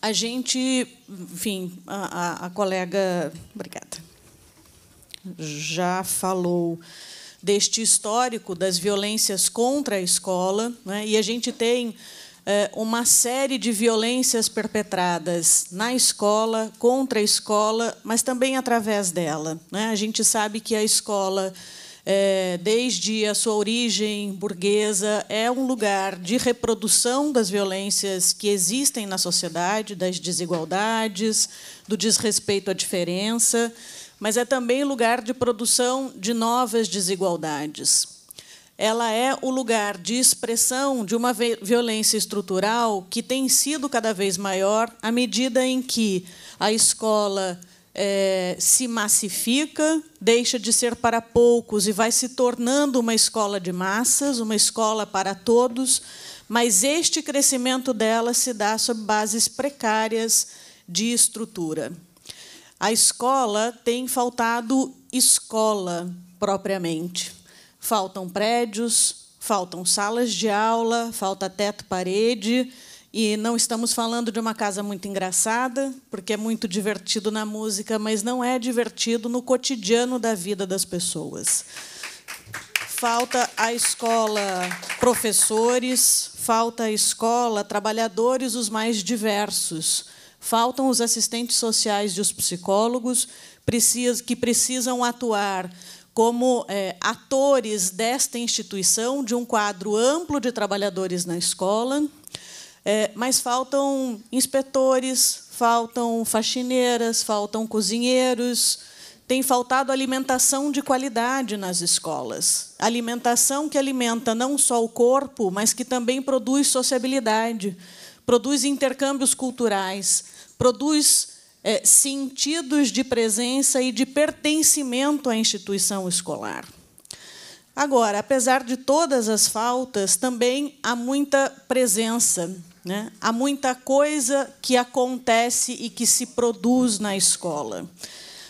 a gente, enfim, a, a, a colega, obrigada, já falou deste histórico das violências contra a escola, né, e a gente tem eh, uma série de violências perpetradas na escola, contra a escola, mas também através dela. Né? A gente sabe que a escola, eh, desde a sua origem burguesa, é um lugar de reprodução das violências que existem na sociedade, das desigualdades, do desrespeito à diferença, mas é também lugar de produção de novas desigualdades ela é o lugar de expressão de uma violência estrutural que tem sido cada vez maior à medida em que a escola é, se massifica, deixa de ser para poucos e vai se tornando uma escola de massas, uma escola para todos, mas este crescimento dela se dá sob bases precárias de estrutura. A escola tem faltado escola propriamente Faltam prédios, faltam salas de aula, falta teto, parede. E não estamos falando de uma casa muito engraçada, porque é muito divertido na música, mas não é divertido no cotidiano da vida das pessoas. Falta a escola professores, falta a escola trabalhadores os mais diversos, faltam os assistentes sociais e os psicólogos que precisam atuar como é, atores desta instituição, de um quadro amplo de trabalhadores na escola, é, mas faltam inspetores, faltam faxineiras, faltam cozinheiros, tem faltado alimentação de qualidade nas escolas. Alimentação que alimenta não só o corpo, mas que também produz sociabilidade, produz intercâmbios culturais, produz é, sentidos de presença e de pertencimento à instituição escolar. Agora, apesar de todas as faltas, também há muita presença, né? há muita coisa que acontece e que se produz na escola.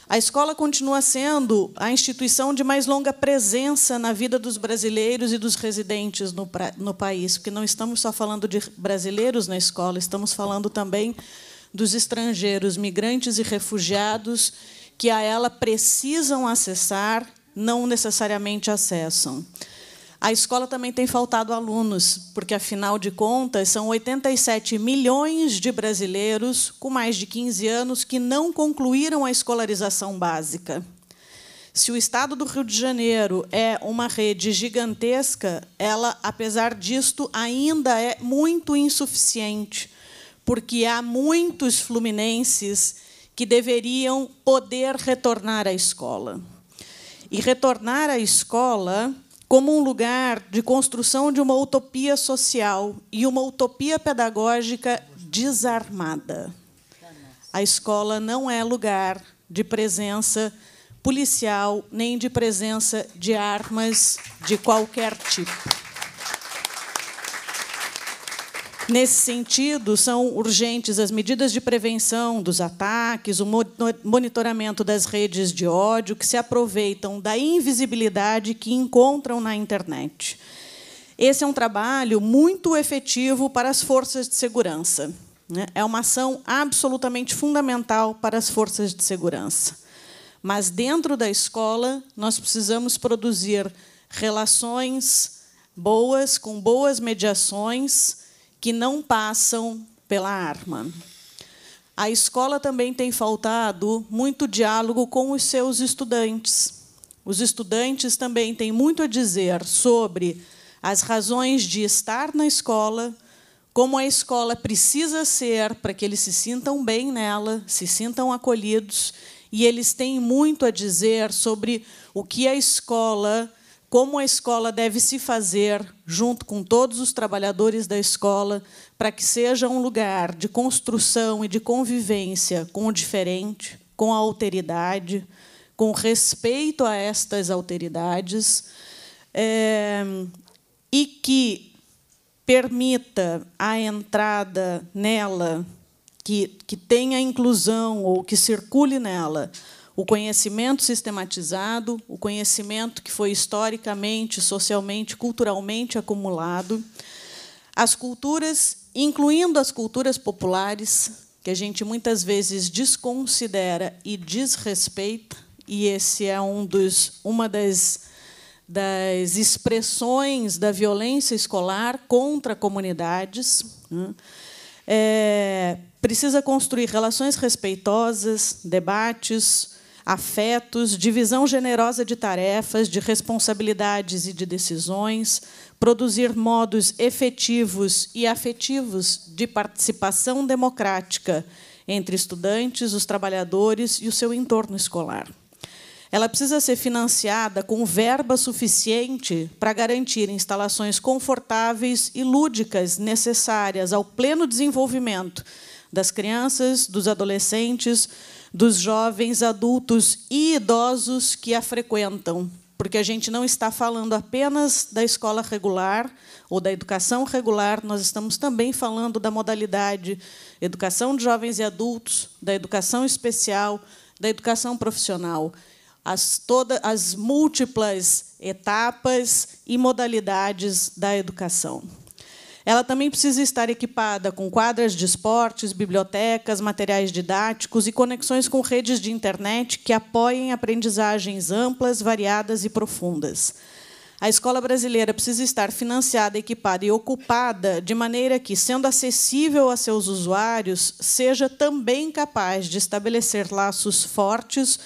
A escola continua sendo a instituição de mais longa presença na vida dos brasileiros e dos residentes no, no país, porque não estamos só falando de brasileiros na escola, estamos falando também dos estrangeiros, migrantes e refugiados que a ela precisam acessar, não necessariamente acessam. A escola também tem faltado alunos, porque, afinal de contas, são 87 milhões de brasileiros com mais de 15 anos que não concluíram a escolarização básica. Se o estado do Rio de Janeiro é uma rede gigantesca, ela, apesar disto, ainda é muito insuficiente porque há muitos fluminenses que deveriam poder retornar à escola. E retornar à escola como um lugar de construção de uma utopia social e uma utopia pedagógica desarmada. A escola não é lugar de presença policial nem de presença de armas de qualquer tipo. Nesse sentido, são urgentes as medidas de prevenção dos ataques, o monitoramento das redes de ódio que se aproveitam da invisibilidade que encontram na internet. Esse é um trabalho muito efetivo para as forças de segurança. Né? É uma ação absolutamente fundamental para as forças de segurança. Mas, dentro da escola, nós precisamos produzir relações boas, com boas mediações, que não passam pela arma. A escola também tem faltado muito diálogo com os seus estudantes. Os estudantes também têm muito a dizer sobre as razões de estar na escola, como a escola precisa ser para que eles se sintam bem nela, se sintam acolhidos, e eles têm muito a dizer sobre o que a escola como a escola deve se fazer, junto com todos os trabalhadores da escola, para que seja um lugar de construção e de convivência com o diferente, com a alteridade, com respeito a estas alteridades, é, e que permita a entrada nela, que, que tenha inclusão ou que circule nela o conhecimento sistematizado, o conhecimento que foi historicamente, socialmente, culturalmente acumulado, as culturas, incluindo as culturas populares, que a gente muitas vezes desconsidera e desrespeita, e esse é um dos, uma das, das expressões da violência escolar contra comunidades. Né? É, precisa construir relações respeitosas, debates, afetos, divisão generosa de tarefas, de responsabilidades e de decisões, produzir modos efetivos e afetivos de participação democrática entre estudantes, os trabalhadores e o seu entorno escolar. Ela precisa ser financiada com verba suficiente para garantir instalações confortáveis e lúdicas necessárias ao pleno desenvolvimento das crianças, dos adolescentes, dos jovens, adultos e idosos que a frequentam, porque a gente não está falando apenas da escola regular ou da educação regular, nós estamos também falando da modalidade educação de jovens e adultos, da educação especial, da educação profissional. As, toda, as múltiplas etapas e modalidades da educação. Ela também precisa estar equipada com quadras de esportes, bibliotecas, materiais didáticos e conexões com redes de internet que apoiem aprendizagens amplas, variadas e profundas. A escola brasileira precisa estar financiada, equipada e ocupada de maneira que, sendo acessível a seus usuários, seja também capaz de estabelecer laços fortes,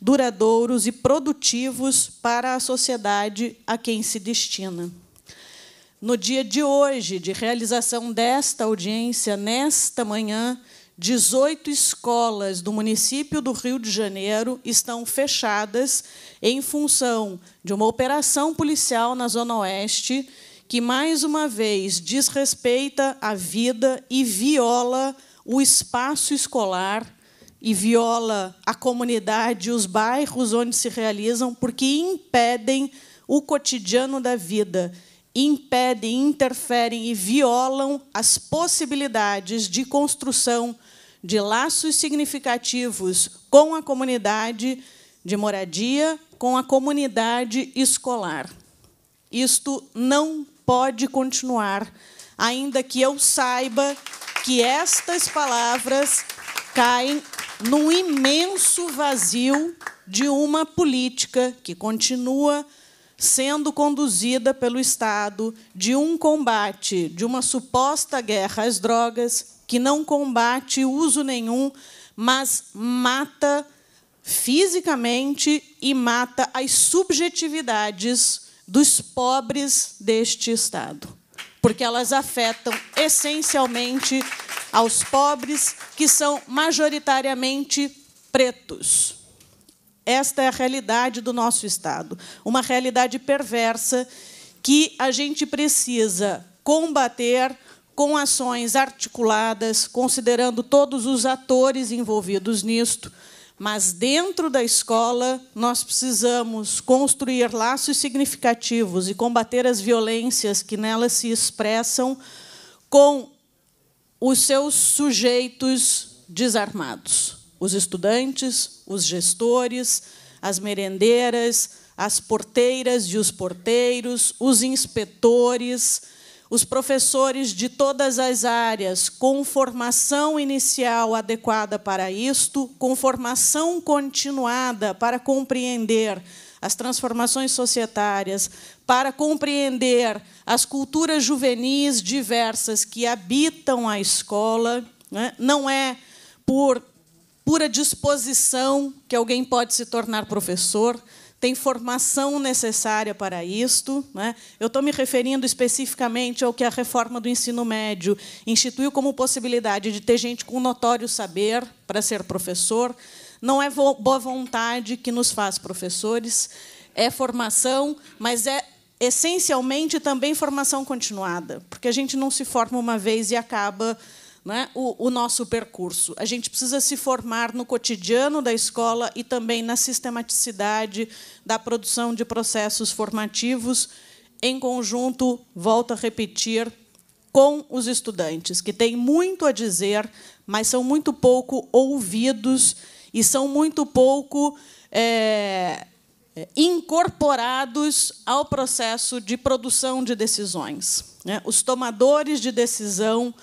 duradouros e produtivos para a sociedade a quem se destina no dia de hoje, de realização desta audiência, nesta manhã, 18 escolas do município do Rio de Janeiro estão fechadas em função de uma operação policial na Zona Oeste que, mais uma vez, desrespeita a vida e viola o espaço escolar e viola a comunidade e os bairros onde se realizam, porque impedem o cotidiano da vida impedem, interferem e violam as possibilidades de construção de laços significativos com a comunidade de moradia, com a comunidade escolar. Isto não pode continuar, ainda que eu saiba que estas palavras caem num imenso vazio de uma política que continua sendo conduzida pelo Estado de um combate, de uma suposta guerra às drogas, que não combate uso nenhum, mas mata fisicamente e mata as subjetividades dos pobres deste Estado, porque elas afetam essencialmente aos pobres, que são majoritariamente pretos. Esta é a realidade do nosso Estado, uma realidade perversa que a gente precisa combater com ações articuladas, considerando todos os atores envolvidos nisto. Mas dentro da escola, nós precisamos construir laços significativos e combater as violências que nelas se expressam com os seus sujeitos desarmados os estudantes, os gestores, as merendeiras, as porteiras e os porteiros, os inspetores, os professores de todas as áreas com formação inicial adequada para isto, com formação continuada para compreender as transformações societárias, para compreender as culturas juvenis diversas que habitam a escola. Né? Não é por pura disposição que alguém pode se tornar professor, tem formação necessária para isto. Né? Eu estou me referindo especificamente ao que a reforma do ensino médio instituiu como possibilidade de ter gente com notório saber para ser professor. Não é boa vontade que nos faz professores, é formação, mas é essencialmente também formação continuada, porque a gente não se forma uma vez e acaba né, o, o nosso percurso. A gente precisa se formar no cotidiano da escola e também na sistematicidade da produção de processos formativos em conjunto, volto a repetir, com os estudantes, que têm muito a dizer, mas são muito pouco ouvidos e são muito pouco é, incorporados ao processo de produção de decisões. Né. Os tomadores de decisão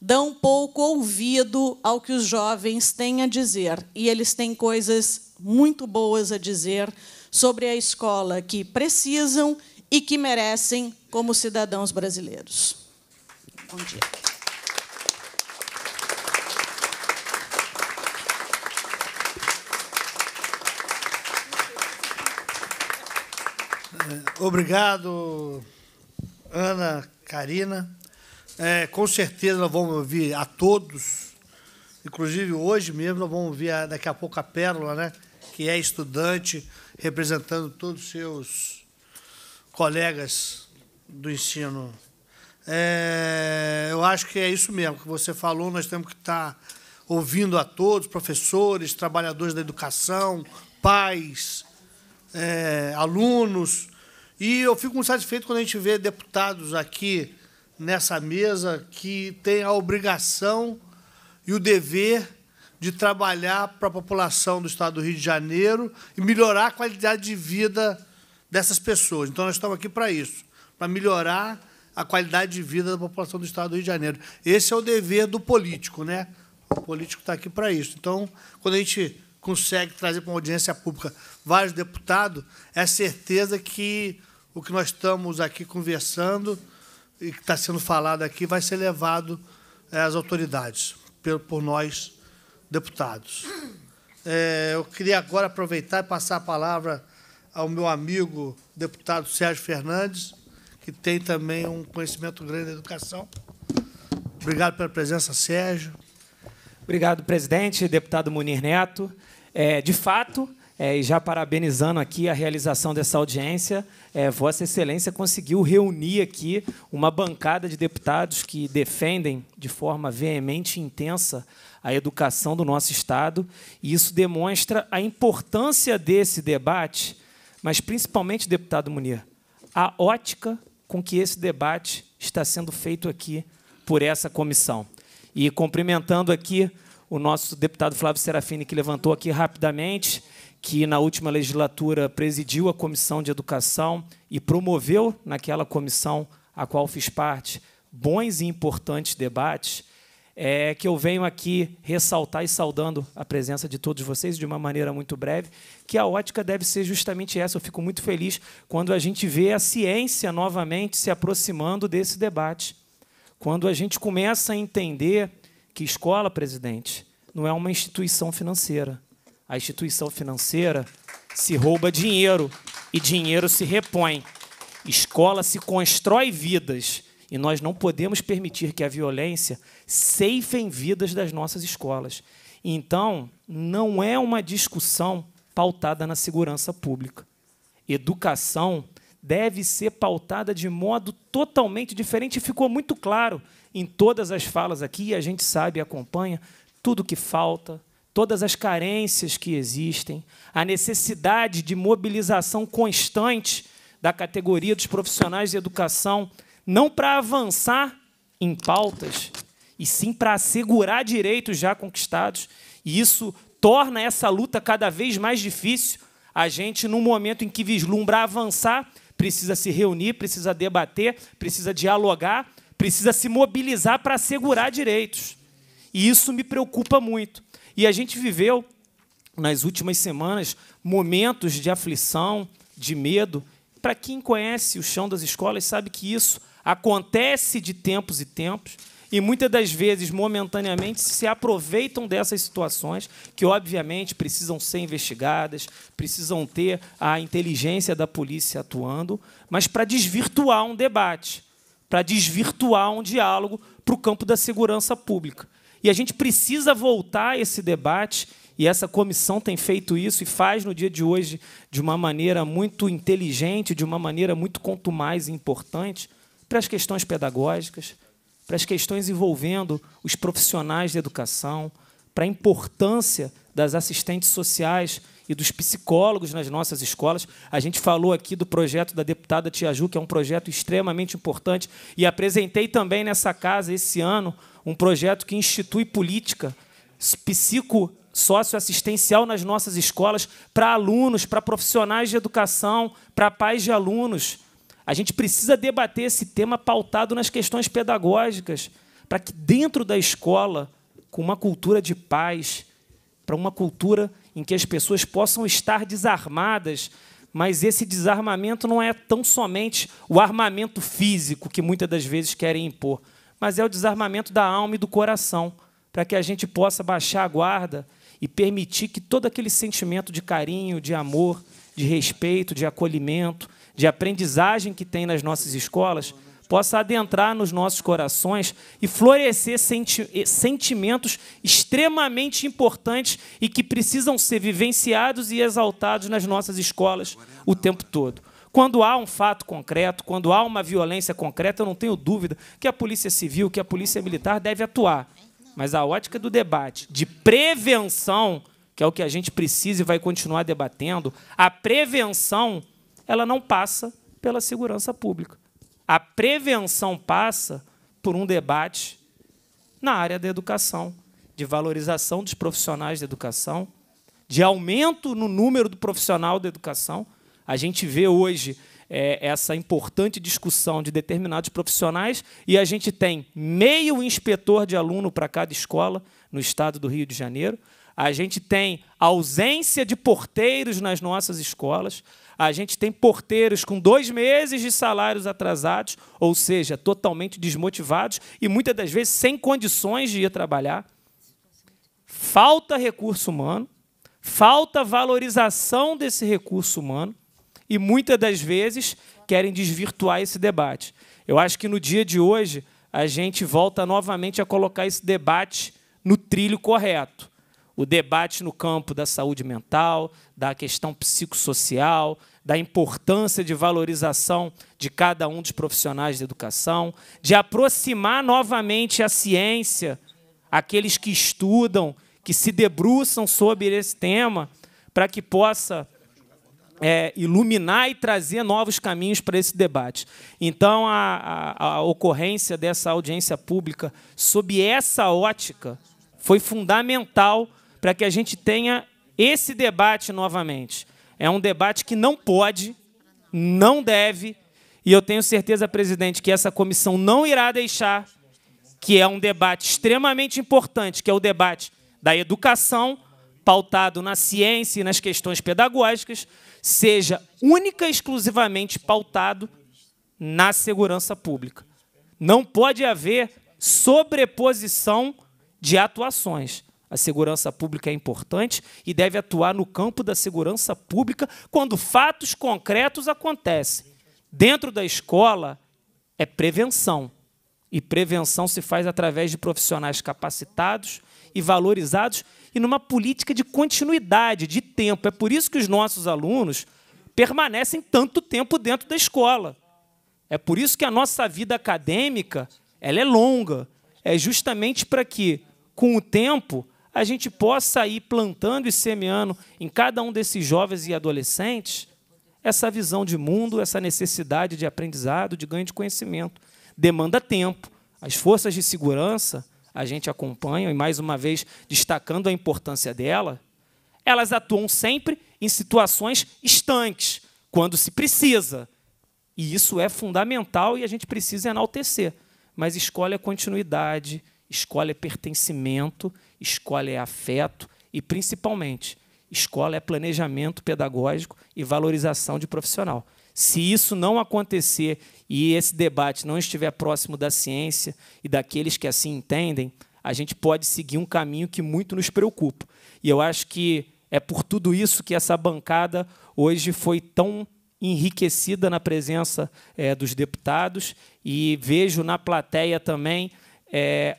dão pouco ouvido ao que os jovens têm a dizer. E eles têm coisas muito boas a dizer sobre a escola que precisam e que merecem como cidadãos brasileiros. Bom dia. Obrigado, Ana, Karina. É, com certeza nós vamos ouvir a todos, inclusive hoje mesmo nós vamos ouvir a, daqui a pouco a Pérola, né, que é estudante, representando todos os seus colegas do ensino. É, eu acho que é isso mesmo que você falou, nós temos que estar tá ouvindo a todos, professores, trabalhadores da educação, pais, é, alunos. E eu fico muito satisfeito quando a gente vê deputados aqui nessa mesa que tem a obrigação e o dever de trabalhar para a população do Estado do Rio de Janeiro e melhorar a qualidade de vida dessas pessoas. Então, nós estamos aqui para isso, para melhorar a qualidade de vida da população do Estado do Rio de Janeiro. Esse é o dever do político, né? O político está aqui para isso. Então, quando a gente consegue trazer para uma audiência pública vários deputados, é certeza que o que nós estamos aqui conversando e que está sendo falado aqui vai ser levado eh, às autoridades, por nós, deputados. Eh, eu queria agora aproveitar e passar a palavra ao meu amigo deputado Sérgio Fernandes, que tem também um conhecimento grande da educação. Obrigado pela presença, Sérgio. Obrigado, presidente, deputado Munir Neto. É, de fato, é, e já parabenizando aqui a realização dessa audiência, é, Vossa Excelência conseguiu reunir aqui uma bancada de deputados que defendem de forma veemente e intensa a educação do nosso Estado, e isso demonstra a importância desse debate, mas principalmente, deputado Munir, a ótica com que esse debate está sendo feito aqui por essa comissão. E cumprimentando aqui o nosso deputado Flávio Serafini, que levantou aqui rapidamente que na última legislatura presidiu a Comissão de Educação e promoveu naquela comissão a qual fiz parte bons e importantes debates, é que eu venho aqui ressaltar e saudando a presença de todos vocês de uma maneira muito breve, que a ótica deve ser justamente essa. Eu fico muito feliz quando a gente vê a ciência novamente se aproximando desse debate. Quando a gente começa a entender que escola, presidente, não é uma instituição financeira. A instituição financeira se rouba dinheiro e dinheiro se repõe. Escola se constrói vidas e nós não podemos permitir que a violência ceife em vidas das nossas escolas. Então, não é uma discussão pautada na segurança pública. Educação deve ser pautada de modo totalmente diferente. Ficou muito claro em todas as falas aqui, e a gente sabe e acompanha tudo que falta, todas as carências que existem, a necessidade de mobilização constante da categoria dos profissionais de educação, não para avançar em pautas, e sim para assegurar direitos já conquistados. E isso torna essa luta cada vez mais difícil. A gente, num momento em que vislumbra avançar, precisa se reunir, precisa debater, precisa dialogar, precisa se mobilizar para assegurar direitos. E isso me preocupa muito e a gente viveu, nas últimas semanas, momentos de aflição, de medo. Para quem conhece o chão das escolas, sabe que isso acontece de tempos e tempos. E muitas das vezes, momentaneamente, se aproveitam dessas situações, que obviamente precisam ser investigadas, precisam ter a inteligência da polícia atuando, mas para desvirtuar um debate, para desvirtuar um diálogo para o campo da segurança pública. E a gente precisa voltar a esse debate, e essa comissão tem feito isso e faz no dia de hoje de uma maneira muito inteligente, de uma maneira muito quanto mais importante, para as questões pedagógicas, para as questões envolvendo os profissionais da educação, para a importância das assistentes sociais e dos psicólogos nas nossas escolas. A gente falou aqui do projeto da deputada Ju, que é um projeto extremamente importante, e apresentei também nessa casa esse ano um projeto que institui política psico socioassistencial nas nossas escolas para alunos, para profissionais de educação, para pais de alunos. A gente precisa debater esse tema pautado nas questões pedagógicas, para que dentro da escola, com uma cultura de paz, para uma cultura em que as pessoas possam estar desarmadas, mas esse desarmamento não é tão somente o armamento físico que muitas das vezes querem impor, mas é o desarmamento da alma e do coração, para que a gente possa baixar a guarda e permitir que todo aquele sentimento de carinho, de amor, de respeito, de acolhimento, de aprendizagem que tem nas nossas escolas possa adentrar nos nossos corações e florescer senti eh, sentimentos extremamente importantes e que precisam ser vivenciados e exaltados nas nossas escolas o tempo todo. Quando há um fato concreto, quando há uma violência concreta, eu não tenho dúvida que a Polícia Civil, que a Polícia Militar deve atuar. Mas a ótica do debate de prevenção, que é o que a gente precisa e vai continuar debatendo, a prevenção ela não passa pela segurança pública. A prevenção passa por um debate na área da educação, de valorização dos profissionais da educação, de aumento no número do profissional da educação. A gente vê hoje é, essa importante discussão de determinados profissionais e a gente tem meio inspetor de aluno para cada escola no estado do Rio de Janeiro. A gente tem ausência de porteiros nas nossas escolas. A gente tem porteiros com dois meses de salários atrasados, ou seja, totalmente desmotivados e muitas das vezes sem condições de ir trabalhar. Falta recurso humano, falta valorização desse recurso humano e muitas das vezes querem desvirtuar esse debate. Eu acho que no dia de hoje a gente volta novamente a colocar esse debate no trilho correto. O debate no campo da saúde mental, da questão psicossocial, da importância de valorização de cada um dos profissionais da educação, de aproximar novamente a ciência, aqueles que estudam, que se debruçam sobre esse tema, para que possa é, iluminar e trazer novos caminhos para esse debate. Então, a, a, a ocorrência dessa audiência pública, sob essa ótica, foi fundamental para que a gente tenha esse debate novamente. É um debate que não pode, não deve, e eu tenho certeza, presidente, que essa comissão não irá deixar, que é um debate extremamente importante, que é o debate da educação, pautado na ciência e nas questões pedagógicas, seja única e exclusivamente pautado na segurança pública. Não pode haver sobreposição de atuações. A segurança pública é importante e deve atuar no campo da segurança pública quando fatos concretos acontecem. Dentro da escola é prevenção. E prevenção se faz através de profissionais capacitados e valorizados e numa política de continuidade, de tempo. É por isso que os nossos alunos permanecem tanto tempo dentro da escola. É por isso que a nossa vida acadêmica ela é longa. É justamente para que, com o tempo, a gente possa ir plantando e semeando em cada um desses jovens e adolescentes essa visão de mundo, essa necessidade de aprendizado, de ganho de conhecimento. Demanda tempo. As forças de segurança a gente acompanha, e mais uma vez destacando a importância dela, elas atuam sempre em situações estanques, quando se precisa. E isso é fundamental e a gente precisa enaltecer. Mas escolha é continuidade, escolha é pertencimento, escolha é afeto e, principalmente, escola é planejamento pedagógico e valorização de profissional. Se isso não acontecer e esse debate não estiver próximo da ciência e daqueles que assim entendem, a gente pode seguir um caminho que muito nos preocupa. E eu acho que é por tudo isso que essa bancada hoje foi tão enriquecida na presença é, dos deputados e vejo na plateia também é, eh,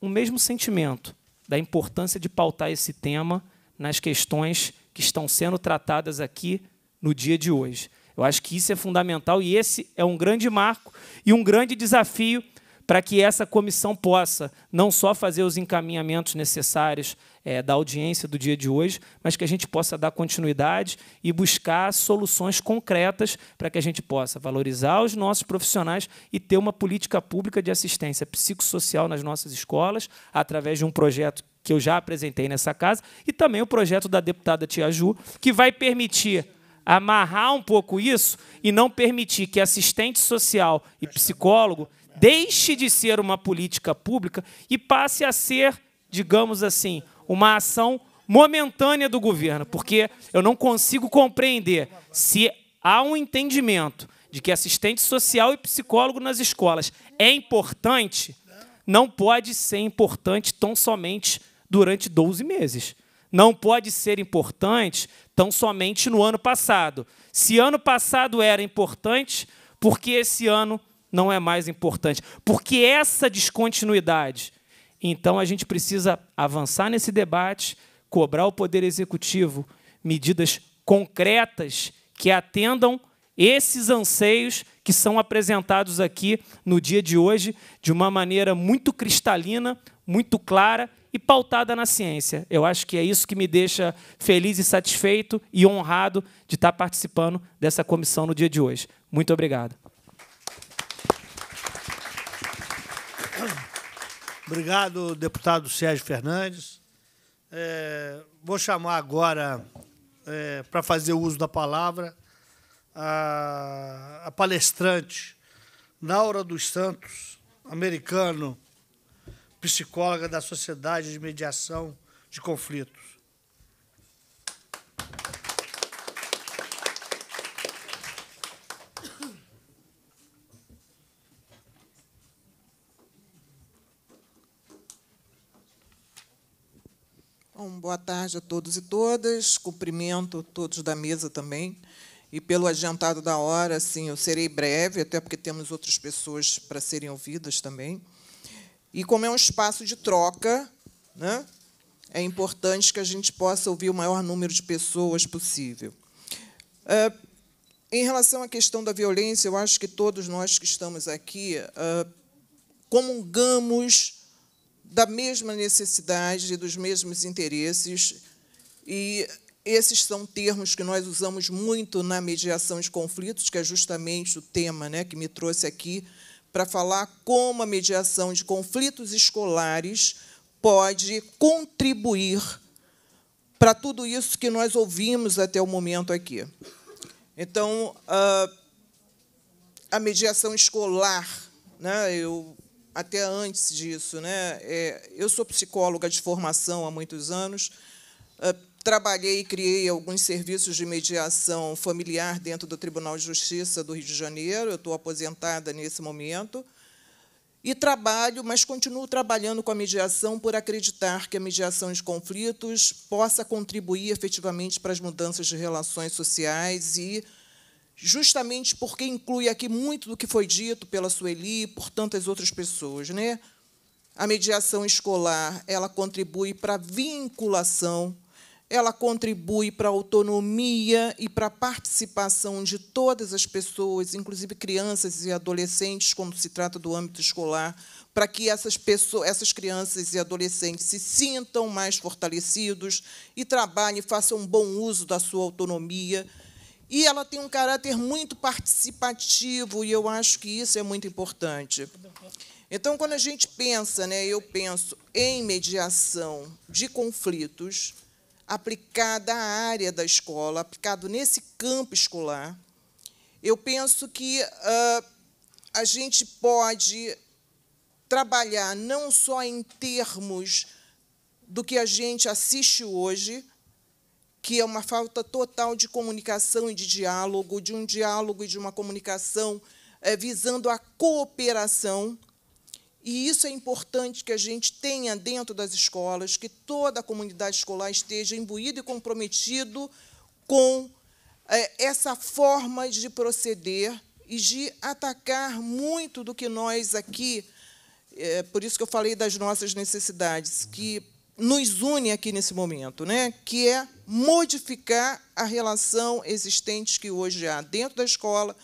o mesmo sentimento da importância de pautar esse tema nas questões que estão sendo tratadas aqui no dia de hoje. Eu acho que isso é fundamental e esse é um grande marco e um grande desafio para que essa comissão possa não só fazer os encaminhamentos necessários é, da audiência do dia de hoje, mas que a gente possa dar continuidade e buscar soluções concretas para que a gente possa valorizar os nossos profissionais e ter uma política pública de assistência psicossocial nas nossas escolas, através de um projeto que eu já apresentei nessa casa, e também o projeto da deputada Tia Ju, que vai permitir amarrar um pouco isso e não permitir que assistente social e psicólogo deixe de ser uma política pública e passe a ser, digamos assim, uma ação momentânea do governo, porque eu não consigo compreender se há um entendimento de que assistente social e psicólogo nas escolas é importante, não pode ser importante tão somente durante 12 meses. Não pode ser importante tão somente no ano passado. Se ano passado era importante, por que esse ano não é mais importante? Porque essa descontinuidade. Então a gente precisa avançar nesse debate, cobrar ao poder executivo medidas concretas que atendam esses anseios que são apresentados aqui no dia de hoje de uma maneira muito cristalina, muito clara e pautada na ciência. Eu acho que é isso que me deixa feliz e satisfeito e honrado de estar participando dessa comissão no dia de hoje. Muito obrigado. Obrigado, deputado Sérgio Fernandes. É, vou chamar agora, é, para fazer uso da palavra, a, a palestrante Naura dos Santos, americano psicóloga da Sociedade de Mediação de Conflitos. Bom, boa tarde a todos e todas. Cumprimento todos da mesa também. E pelo adiantado da hora, sim, eu serei breve, até porque temos outras pessoas para serem ouvidas também. E como é um espaço de troca, né, é importante que a gente possa ouvir o maior número de pessoas possível. É, em relação à questão da violência, eu acho que todos nós que estamos aqui é, comungamos da mesma necessidade e dos mesmos interesses e esses são termos que nós usamos muito na mediação de conflitos, que é justamente o tema né, que me trouxe aqui, para falar como a mediação de conflitos escolares pode contribuir para tudo isso que nós ouvimos até o momento aqui. Então, ah, a mediação escolar, né, eu, até antes disso, né, é, eu sou psicóloga de formação há muitos anos, ah, Trabalhei e criei alguns serviços de mediação familiar dentro do Tribunal de Justiça do Rio de Janeiro. Eu estou aposentada nesse momento. E trabalho, mas continuo trabalhando com a mediação por acreditar que a mediação de conflitos possa contribuir efetivamente para as mudanças de relações sociais e justamente porque inclui aqui muito do que foi dito pela Sueli e por tantas outras pessoas, né? A mediação escolar, ela contribui para a vinculação ela contribui para a autonomia e para a participação de todas as pessoas, inclusive crianças e adolescentes, quando se trata do âmbito escolar, para que essas, pessoas, essas crianças e adolescentes se sintam mais fortalecidos e trabalhem, façam um bom uso da sua autonomia. E ela tem um caráter muito participativo, e eu acho que isso é muito importante. Então, quando a gente pensa, né, eu penso em mediação de conflitos, aplicada à área da escola, aplicado nesse campo escolar, eu penso que uh, a gente pode trabalhar não só em termos do que a gente assiste hoje, que é uma falta total de comunicação e de diálogo, de um diálogo e de uma comunicação é, visando a cooperação, e isso é importante que a gente tenha dentro das escolas, que toda a comunidade escolar esteja imbuída e comprometida com é, essa forma de proceder e de atacar muito do que nós aqui, é, por isso que eu falei das nossas necessidades, que nos une aqui nesse momento, né? que é modificar a relação existente que hoje há dentro da escola,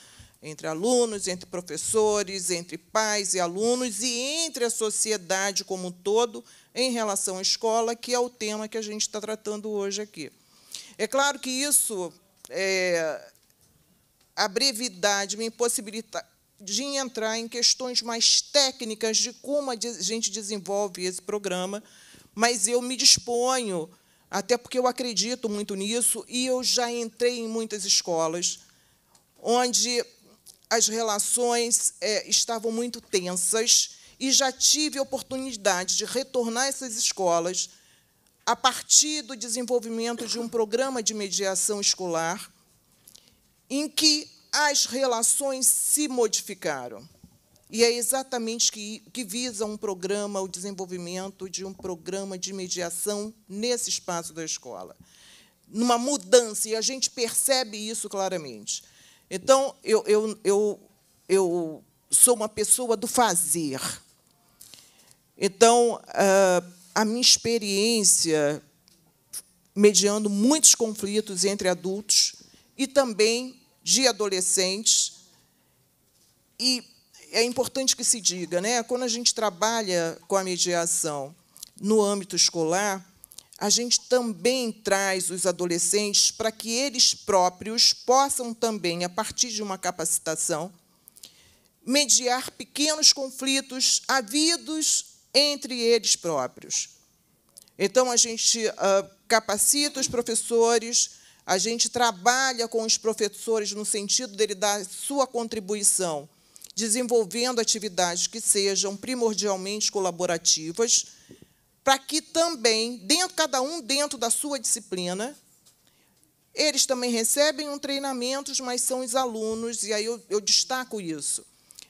entre alunos, entre professores, entre pais e alunos e entre a sociedade como um todo em relação à escola, que é o tema que a gente está tratando hoje aqui. É claro que isso, é, a brevidade me impossibilita de entrar em questões mais técnicas de como a gente desenvolve esse programa, mas eu me disponho, até porque eu acredito muito nisso, e eu já entrei em muitas escolas onde as relações é, estavam muito tensas e já tive a oportunidade de retornar a essas escolas a partir do desenvolvimento de um programa de mediação escolar em que as relações se modificaram. E é exatamente que, que visa um programa, o desenvolvimento de um programa de mediação nesse espaço da escola. Numa mudança, e a gente percebe isso claramente. Então, eu, eu, eu, eu sou uma pessoa do fazer. Então, ah, a minha experiência mediando muitos conflitos entre adultos e também de adolescentes. E é importante que se diga, né? quando a gente trabalha com a mediação no âmbito escolar, a gente também traz os adolescentes para que eles próprios possam também, a partir de uma capacitação, mediar pequenos conflitos havidos entre eles próprios. Então, a gente uh, capacita os professores, a gente trabalha com os professores no sentido dele dar sua contribuição, desenvolvendo atividades que sejam primordialmente colaborativas para que também, dentro cada um dentro da sua disciplina, eles também recebem um treinamento, mas são os alunos, e aí eu, eu destaco isso.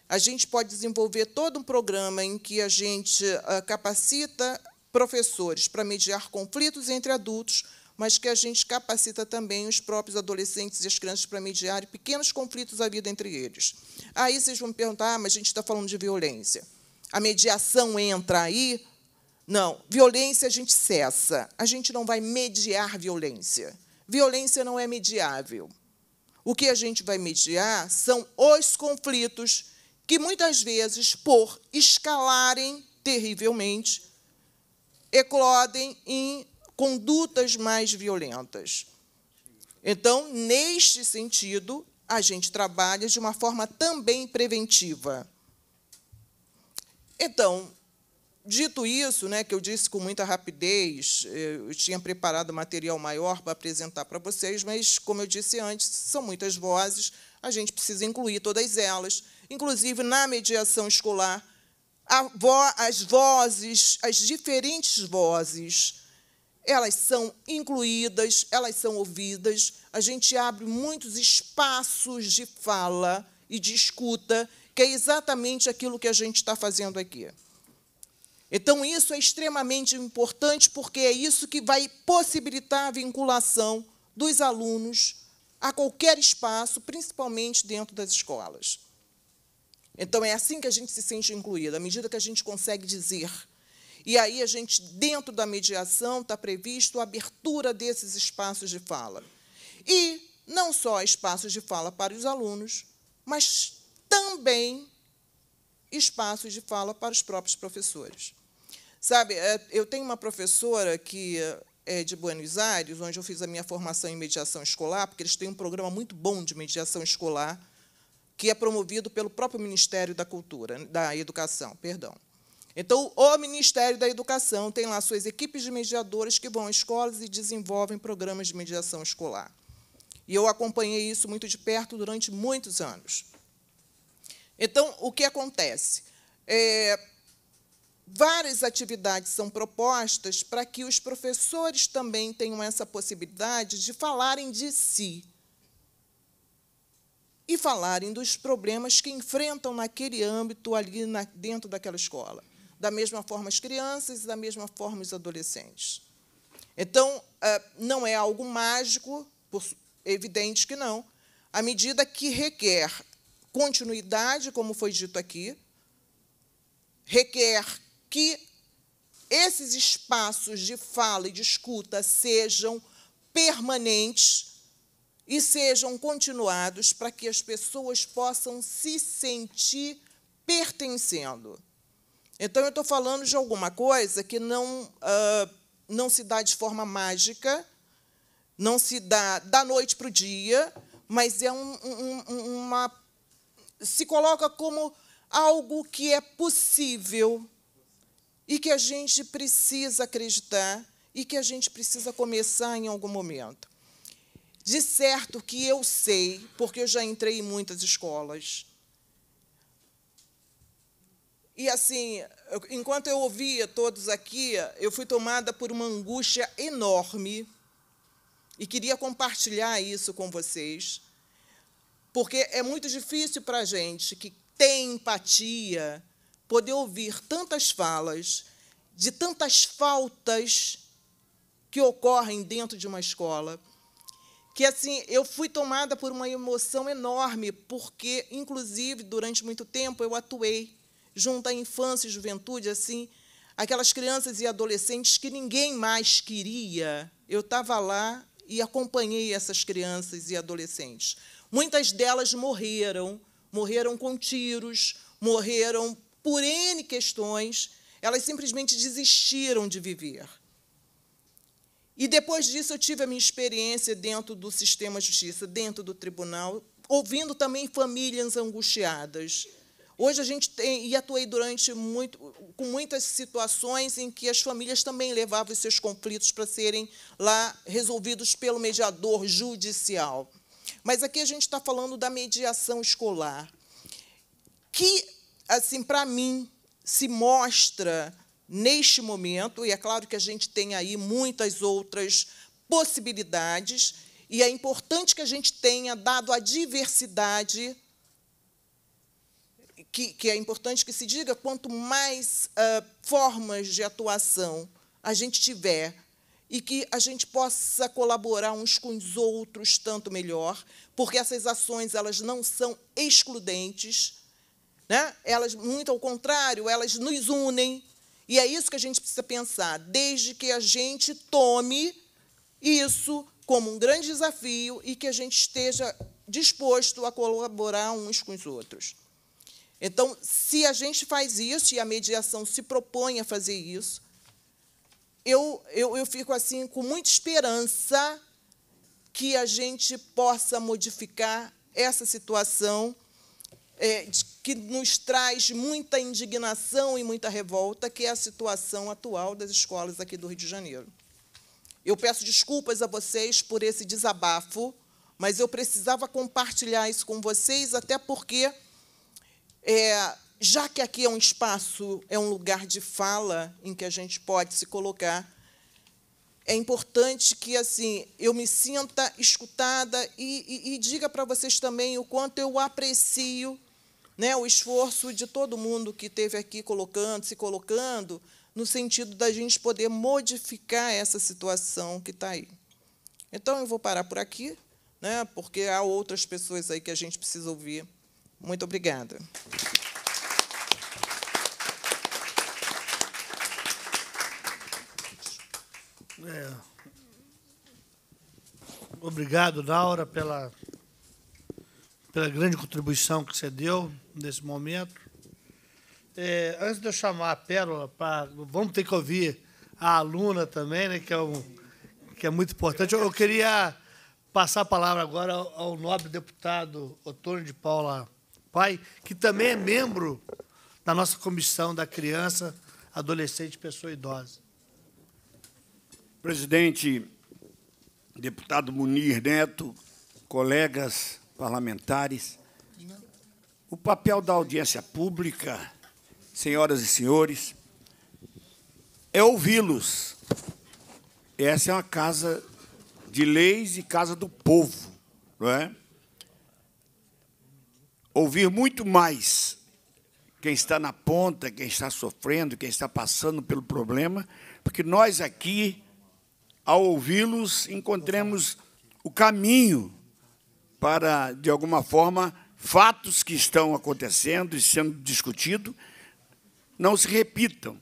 A gente pode desenvolver todo um programa em que a gente uh, capacita professores para mediar conflitos entre adultos, mas que a gente capacita também os próprios adolescentes e as crianças para mediar pequenos conflitos à vida entre eles. Aí vocês vão me perguntar, ah, mas a gente está falando de violência. A mediação entra aí? Não, violência a gente cessa. A gente não vai mediar violência. Violência não é mediável. O que a gente vai mediar são os conflitos que muitas vezes, por escalarem terrivelmente, eclodem em condutas mais violentas. Então, neste sentido, a gente trabalha de uma forma também preventiva. Então, Dito isso, né, que eu disse com muita rapidez, eh, eu tinha preparado material maior para apresentar para vocês, mas, como eu disse antes, são muitas vozes, a gente precisa incluir todas elas, inclusive na mediação escolar, vo as vozes, as diferentes vozes, elas são incluídas, elas são ouvidas, a gente abre muitos espaços de fala e de escuta, que é exatamente aquilo que a gente está fazendo aqui. Então, isso é extremamente importante, porque é isso que vai possibilitar a vinculação dos alunos a qualquer espaço, principalmente dentro das escolas. Então, é assim que a gente se sente incluído, à medida que a gente consegue dizer. E aí, a gente, dentro da mediação, está previsto a abertura desses espaços de fala. E não só espaços de fala para os alunos, mas também espaços de fala para os próprios professores. Sabe, é, eu tenho uma professora que é de Buenos Aires, onde eu fiz a minha formação em mediação escolar, porque eles têm um programa muito bom de mediação escolar, que é promovido pelo próprio Ministério da Cultura, da Educação, perdão. Então, o Ministério da Educação tem lá suas equipes de mediadores que vão às escolas e desenvolvem programas de mediação escolar. E eu acompanhei isso muito de perto durante muitos anos. Então, o que acontece? É, Várias atividades são propostas para que os professores também tenham essa possibilidade de falarem de si e falarem dos problemas que enfrentam naquele âmbito ali na, dentro daquela escola. Da mesma forma as crianças e da mesma forma os adolescentes. Então, eh, não é algo mágico, evidente que não, à medida que requer continuidade, como foi dito aqui, requer que esses espaços de fala e de escuta sejam permanentes e sejam continuados para que as pessoas possam se sentir pertencendo. Então, eu estou falando de alguma coisa que não, uh, não se dá de forma mágica, não se dá da noite para o dia, mas é um, um, uma. se coloca como algo que é possível e que a gente precisa acreditar e que a gente precisa começar em algum momento. De certo que eu sei, porque eu já entrei em muitas escolas. E assim, enquanto eu ouvia todos aqui, eu fui tomada por uma angústia enorme e queria compartilhar isso com vocês, porque é muito difícil para a gente que tem empatia, poder ouvir tantas falas de tantas faltas que ocorrem dentro de uma escola. Que assim, eu fui tomada por uma emoção enorme, porque inclusive durante muito tempo eu atuei junto à infância e juventude assim, aquelas crianças e adolescentes que ninguém mais queria. Eu estava lá e acompanhei essas crianças e adolescentes. Muitas delas morreram, morreram com tiros, morreram por N questões, elas simplesmente desistiram de viver. E depois disso eu tive a minha experiência dentro do sistema de justiça, dentro do tribunal, ouvindo também famílias angustiadas. Hoje a gente tem, e atuei durante muito, com muitas situações em que as famílias também levavam seus conflitos para serem lá resolvidos pelo mediador judicial. Mas aqui a gente está falando da mediação escolar, que assim, para mim, se mostra neste momento, e é claro que a gente tem aí muitas outras possibilidades, e é importante que a gente tenha dado a diversidade, que, que é importante que se diga, quanto mais uh, formas de atuação a gente tiver e que a gente possa colaborar uns com os outros tanto melhor, porque essas ações elas não são excludentes, né? Elas, muito ao contrário, elas nos unem. E é isso que a gente precisa pensar, desde que a gente tome isso como um grande desafio e que a gente esteja disposto a colaborar uns com os outros. Então, se a gente faz isso e a mediação se propõe a fazer isso, eu, eu, eu fico assim com muita esperança que a gente possa modificar essa situação é, que nos traz muita indignação e muita revolta, que é a situação atual das escolas aqui do Rio de Janeiro. Eu peço desculpas a vocês por esse desabafo, mas eu precisava compartilhar isso com vocês, até porque, é, já que aqui é um espaço, é um lugar de fala em que a gente pode se colocar, é importante que assim eu me sinta escutada e, e, e diga para vocês também o quanto eu aprecio né, o esforço de todo mundo que teve aqui colocando, se colocando, no sentido da gente poder modificar essa situação que está aí. Então, eu vou parar por aqui, né, porque há outras pessoas aí que a gente precisa ouvir. Muito obrigada. É. Obrigado, Laura, pela pela grande contribuição que você deu nesse momento. É, antes de eu chamar a Pérola, pra, vamos ter que ouvir a aluna também, né, que, é um, que é muito importante. Eu, queria passar a palavra agora ao, ao nobre deputado Otônio de Paula Pai, que também é membro da nossa comissão da criança, adolescente e pessoa idosa. Presidente, deputado Munir Neto, colegas parlamentares, o papel da audiência pública, senhoras e senhores, é ouvi-los. Essa é uma casa de leis e casa do povo, não é? Ouvir muito mais quem está na ponta, quem está sofrendo, quem está passando pelo problema, porque nós aqui, ao ouvi-los, encontramos o caminho para, de alguma forma, fatos que estão acontecendo e sendo discutidos não se repitam.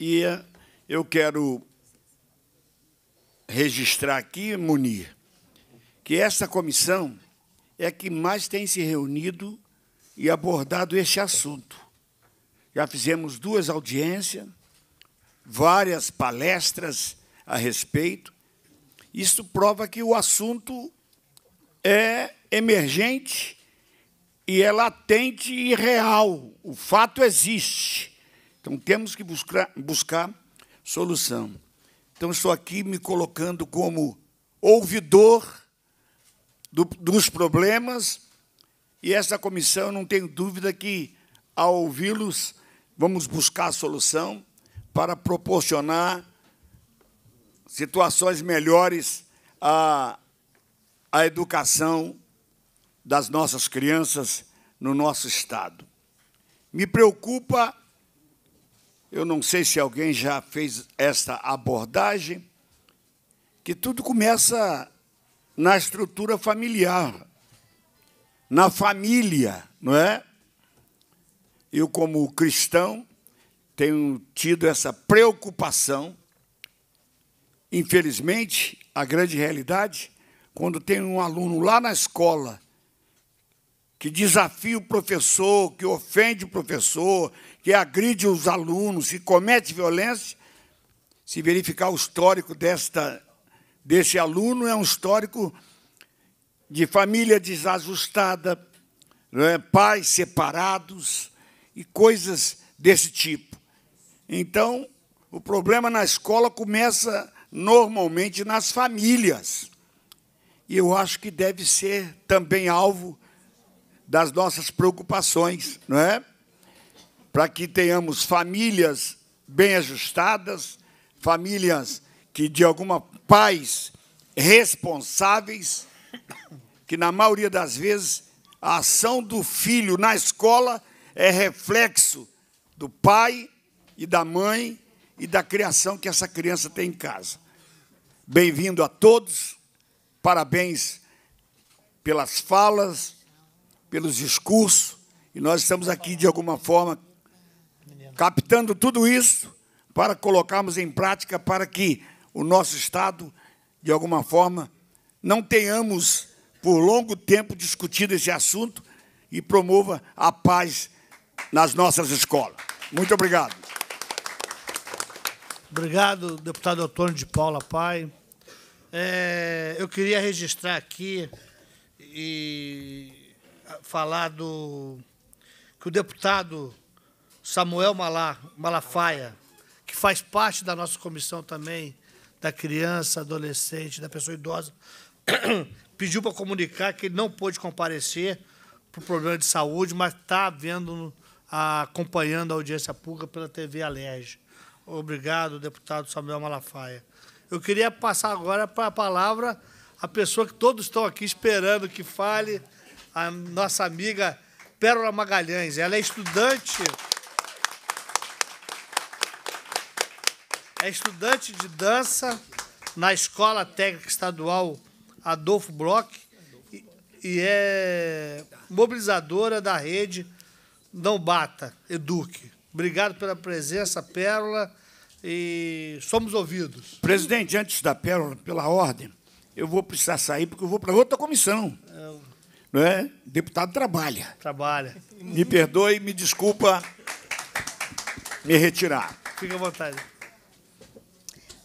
E eh, eu quero registrar aqui, Munir, que essa comissão é a que mais tem se reunido e abordado este assunto. Já fizemos duas audiências, várias palestras a respeito. Isso prova que o assunto é emergente e é latente e real. O fato existe. Então temos que buscar, buscar solução. Então estou aqui me colocando como ouvidor do, dos problemas e essa comissão, não tenho dúvida que, ao ouvi-los, vamos buscar a solução para proporcionar situações melhores a, a educação das nossas crianças no nosso estado. Me preocupa, eu não sei se alguém já fez esta abordagem, que tudo começa na estrutura familiar, na família, não é? Eu, como cristão, tenho tido essa preocupação. Infelizmente, a grande realidade quando tem um aluno lá na escola que desafia o professor, que ofende o professor, que agride os alunos, que comete violência, se verificar o histórico desta, desse aluno, é um histórico de família desajustada, é? pais separados e coisas desse tipo. Então, o problema na escola começa normalmente nas famílias e eu acho que deve ser também alvo das nossas preocupações, não é? Para que tenhamos famílias bem ajustadas, famílias que de alguma paz responsáveis, que na maioria das vezes a ação do filho na escola é reflexo do pai e da mãe e da criação que essa criança tem em casa. Bem-vindo a todos. Parabéns pelas falas, pelos discursos, e nós estamos aqui, de alguma forma, captando tudo isso para colocarmos em prática para que o nosso Estado, de alguma forma, não tenhamos por longo tempo discutido esse assunto e promova a paz nas nossas escolas. Muito obrigado. Obrigado, deputado Antônio de Paula Pai. É, eu queria registrar aqui e falar do que o deputado Samuel Malá, Malafaia, que faz parte da nossa comissão também da criança, adolescente, da pessoa idosa, pediu para comunicar que ele não pôde comparecer por problema de saúde, mas está vendo, acompanhando a audiência pública pela TV Alerj. Obrigado, deputado Samuel Malafaia. Eu queria passar agora para a palavra a pessoa que todos estão aqui esperando que fale, a nossa amiga Pérola Magalhães. Ela é estudante. É estudante de dança na Escola Técnica Estadual Adolfo Bloch e, e é mobilizadora da rede Não Bata, Eduque. Obrigado pela presença, Pérola e somos ouvidos. Presidente, antes da pérola, pela ordem, eu vou precisar sair porque eu vou para outra comissão. Eu... Não é? Deputado trabalha. Trabalha. Me perdoe, me desculpa me retirar. Fique à vontade.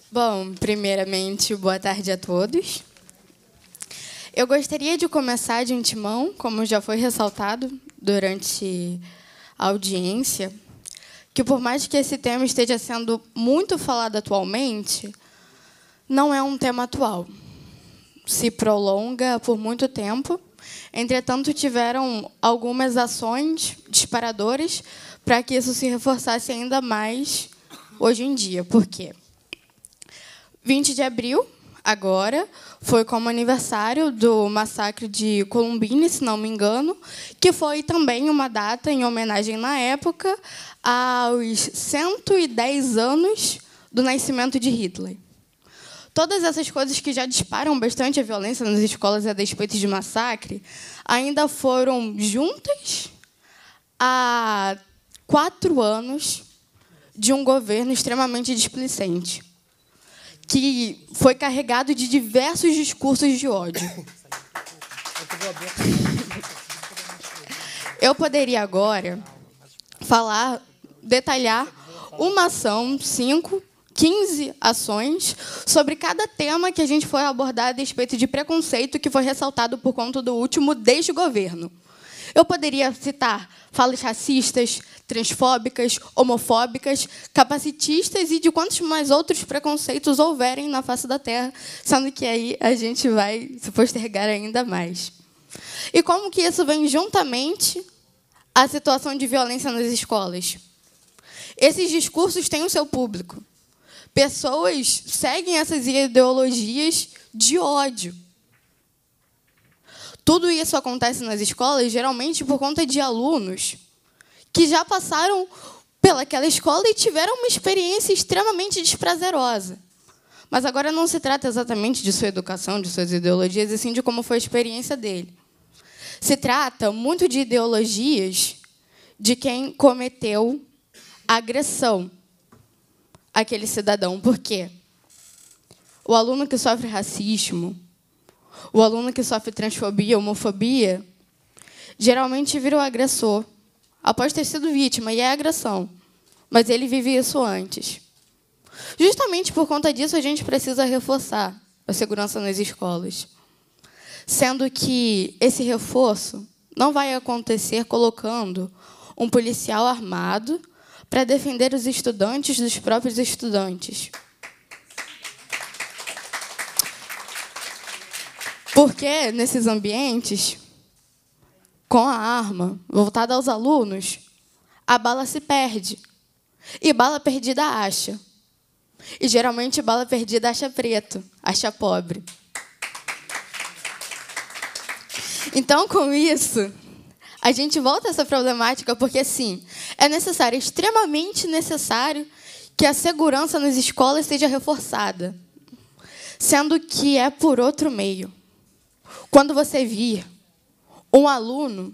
Bom, primeiramente, boa tarde a todos. Eu gostaria de começar de um timão, como já foi ressaltado durante a audiência, que, por mais que esse tema esteja sendo muito falado atualmente, não é um tema atual. Se prolonga por muito tempo. Entretanto, tiveram algumas ações disparadoras para que isso se reforçasse ainda mais hoje em dia. Por quê? 20 de abril agora, foi como aniversário do massacre de Columbine, se não me engano, que foi também uma data em homenagem na época aos 110 anos do nascimento de Hitler. Todas essas coisas que já disparam bastante a violência nas escolas a despeito de massacre, ainda foram juntas há quatro anos de um governo extremamente displicente que foi carregado de diversos discursos de ódio. Eu poderia agora falar, detalhar uma ação, cinco, quinze ações sobre cada tema que a gente foi abordar a respeito de preconceito que foi ressaltado por conta do último desde o governo. Eu poderia citar falas racistas, transfóbicas, homofóbicas, capacitistas e de quantos mais outros preconceitos houverem na face da Terra, sendo que aí a gente vai se postergar ainda mais. E como que isso vem juntamente à situação de violência nas escolas? Esses discursos têm o seu público. Pessoas seguem essas ideologias de ódio tudo isso acontece nas escolas geralmente por conta de alunos que já passaram pelaquela escola e tiveram uma experiência extremamente desprazerosa. Mas agora não se trata exatamente de sua educação, de suas ideologias, e sim de como foi a experiência dele. Se trata muito de ideologias de quem cometeu agressão àquele cidadão. Por quê? O aluno que sofre racismo, o aluno que sofre transfobia, homofobia, geralmente vira o agressor, após ter sido vítima, e é agressão. Mas ele vive isso antes. Justamente por conta disso, a gente precisa reforçar a segurança nas escolas. Sendo que esse reforço não vai acontecer colocando um policial armado para defender os estudantes dos próprios estudantes. Porque nesses ambientes, com a arma voltada aos alunos, a bala se perde. E bala perdida acha. E geralmente bala perdida acha preto, acha pobre. Então, com isso, a gente volta a essa problemática porque, sim, é necessário, extremamente necessário, que a segurança nas escolas seja reforçada, sendo que é por outro meio. Quando você vir um aluno,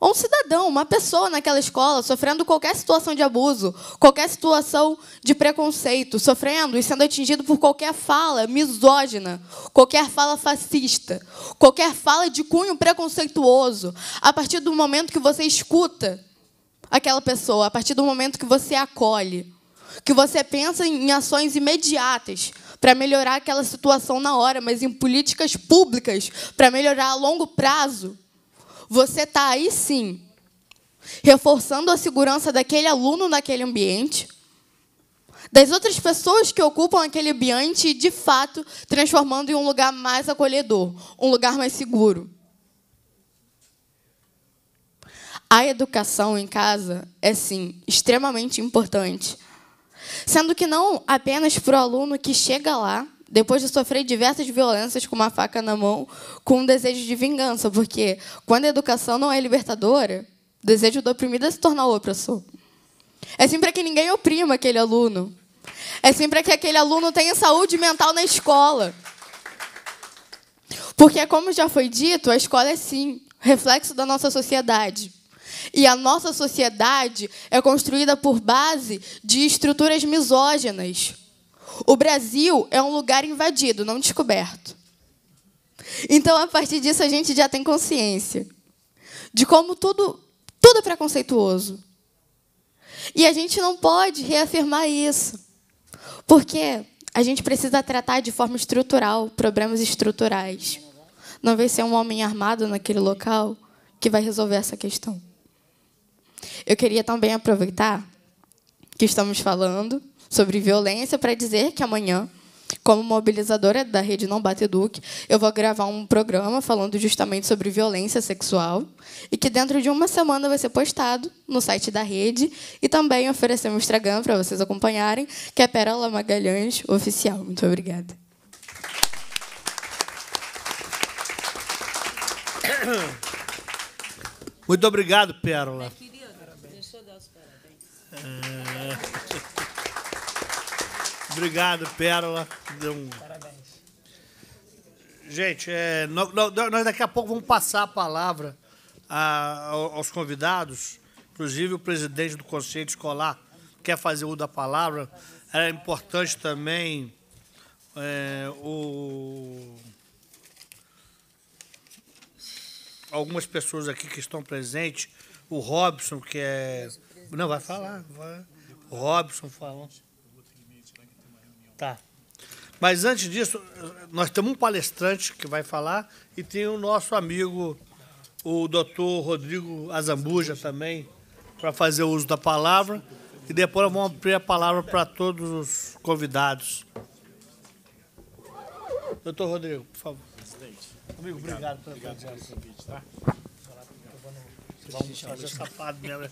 ou um cidadão, uma pessoa naquela escola sofrendo qualquer situação de abuso, qualquer situação de preconceito, sofrendo e sendo atingido por qualquer fala misógina, qualquer fala fascista, qualquer fala de cunho preconceituoso, a partir do momento que você escuta aquela pessoa, a partir do momento que você acolhe, que você pensa em ações imediatas para melhorar aquela situação na hora, mas em políticas públicas para melhorar a longo prazo, você está aí sim reforçando a segurança daquele aluno naquele ambiente, das outras pessoas que ocupam aquele ambiente e, de fato, transformando em um lugar mais acolhedor, um lugar mais seguro. A educação em casa é, sim, extremamente importante Sendo que não apenas para o aluno que chega lá, depois de sofrer diversas violências com uma faca na mão, com um desejo de vingança, porque quando a educação não é libertadora, o desejo do oprimido é se tornar o opressor. É sempre para que ninguém oprima aquele aluno. É sempre para que aquele aluno tenha saúde mental na escola. Porque, como já foi dito, a escola é sim reflexo da nossa sociedade. E a nossa sociedade é construída por base de estruturas misóginas. O Brasil é um lugar invadido, não descoberto. Então, a partir disso, a gente já tem consciência de como tudo, tudo é preconceituoso. E a gente não pode reafirmar isso, porque a gente precisa tratar de forma estrutural problemas estruturais. Não vai ser um homem armado naquele local que vai resolver essa questão. Eu queria também aproveitar que estamos falando sobre violência para dizer que amanhã, como mobilizadora da rede Não Bate Duque, eu vou gravar um programa falando justamente sobre violência sexual e que dentro de uma semana vai ser postado no site da rede e também oferecer um Instagram para vocês acompanharem, que é Pérola Magalhães Oficial. Muito obrigada. Muito obrigado, Pérola. Obrigado, Pérola. Um... Parabéns. Gente, é, nós, nós daqui a pouco vamos passar a palavra a, aos convidados. Inclusive, o presidente do Conselho Escolar quer fazer o da palavra. Era é importante também é, o... algumas pessoas aqui que estão presentes. O Robson, que é. Não, vai falar. Vai. O Robson falando. Tá. Mas antes disso, nós temos um palestrante que vai falar e tem o nosso amigo, o doutor Rodrigo Azambuja também, para fazer uso da palavra. E depois vamos abrir a palavra para todos os convidados. Doutor Rodrigo, por favor. Presidente. Amigo, obrigado, obrigado pela obrigado convite, tá? Vamos fazer mesmo. Né?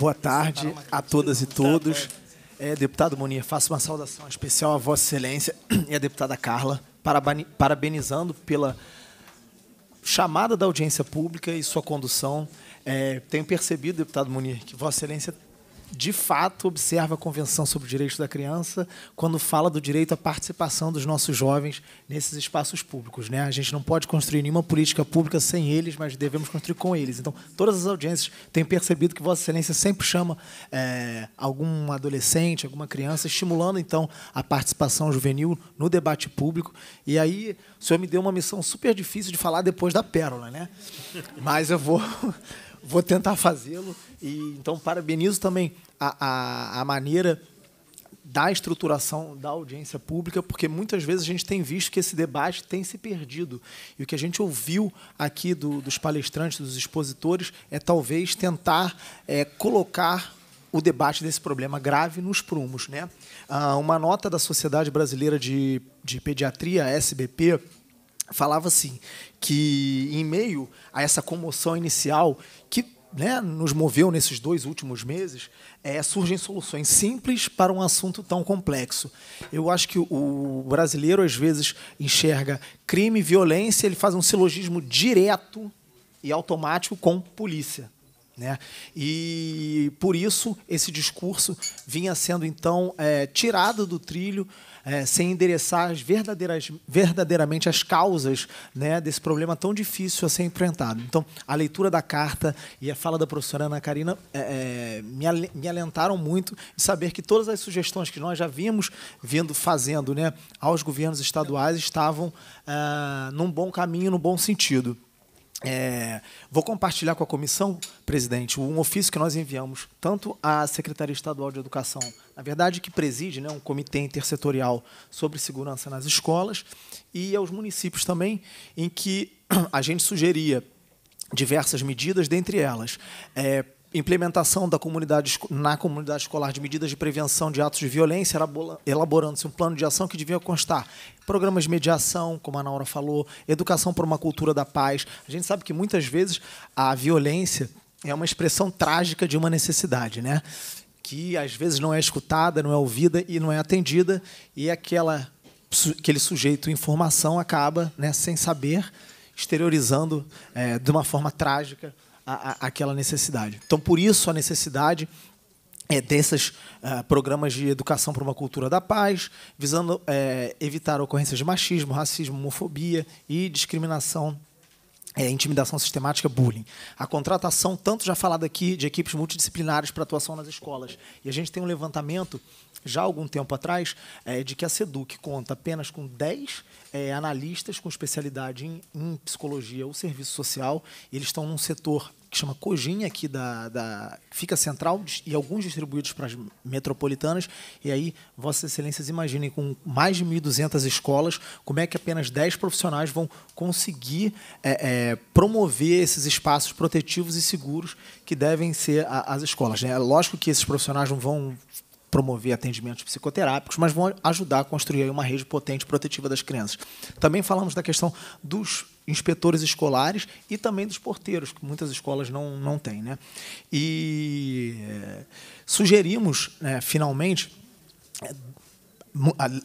Boa tarde a todas e todos. Tá é, deputado Munir, faço uma saudação especial a Vossa Excelência e à deputada Carla, parabenizando pela chamada da audiência pública e sua condução. É, tenho percebido, deputado Munir, que Vossa Excelência de fato observa a Convenção sobre o Direito da Criança quando fala do direito à participação dos nossos jovens nesses espaços públicos. Né? A gente não pode construir nenhuma política pública sem eles, mas devemos construir com eles. Então, todas as audiências têm percebido que Vossa Excelência sempre chama é, algum adolescente, alguma criança, estimulando então a participação juvenil no debate público. E aí, o senhor me deu uma missão super difícil de falar depois da pérola, né? Mas eu vou vou tentar fazê-lo. E então parabenizo também a, a, a maneira da estruturação da audiência pública, porque muitas vezes a gente tem visto que esse debate tem se perdido. E o que a gente ouviu aqui do, dos palestrantes, dos expositores, é talvez tentar é, colocar o debate desse problema grave nos prumos. Né? Ah, uma nota da Sociedade Brasileira de, de Pediatria, SBP, falava assim, que em meio a essa comoção inicial que né, nos moveu nesses dois últimos meses, é, surgem soluções simples para um assunto tão complexo. Eu acho que o brasileiro, às vezes, enxerga crime, violência, ele faz um silogismo direto e automático com polícia. Né? E por isso esse discurso vinha sendo então é, tirado do trilho é, sem endereçar as verdadeiras, verdadeiramente as causas né, desse problema tão difícil a ser enfrentado. Então, a leitura da carta e a fala da professora Ana Karina é, é me, alentaram muito em saber que todas as sugestões que nós já vínhamos vindo fazendo né, aos governos estaduais estavam é, num bom caminho, no bom sentido. É, vou compartilhar com a comissão, presidente, um ofício que nós enviamos tanto à Secretaria Estadual de Educação, na verdade que preside né, um comitê intersetorial sobre segurança nas escolas, e aos municípios também, em que a gente sugeria diversas medidas, dentre elas é, implementação da comunidade, na comunidade escolar de medidas de prevenção de atos de violência, elaborando-se um plano de ação que devia constar programas de mediação, como a Naura falou, educação para uma cultura da paz. A gente sabe que muitas vezes a violência é uma expressão trágica de uma necessidade, né? Que às vezes não é escutada, não é ouvida e não é atendida, e aquela, aquele sujeito em formação acaba, né, sem saber, exteriorizando é, de uma forma trágica aquela necessidade. Então, por isso, a necessidade é, desses uh, programas de educação para uma cultura da paz, visando é, evitar ocorrências de machismo, racismo, homofobia e discriminação. É, intimidação sistemática, bullying. A contratação, tanto já falado aqui, de equipes multidisciplinares para atuação nas escolas. E a gente tem um levantamento já há algum tempo atrás é, de que a SEDUC conta apenas com 10 é, analistas com especialidade em, em, psicologia ou serviço social. eles estão num setor que chama Cojinha, aqui da, da fica central e alguns distribuídos para as metropolitanas. E aí, Vossas Excelências, imaginem, com mais de 1.200 escolas, como é que apenas 10 profissionais vão conseguir é, é, promover esses espaços protetivos e seguros que devem ser a, as escolas. Né? É lógico que esses profissionais não vão promover atendimentos psicoterápicos, mas vão ajudar a construir uma rede potente protetiva das crianças. Também falamos da questão dos inspetores escolares e também dos porteiros, que muitas escolas não, não têm. Né? E eh, sugerimos, né, finalmente,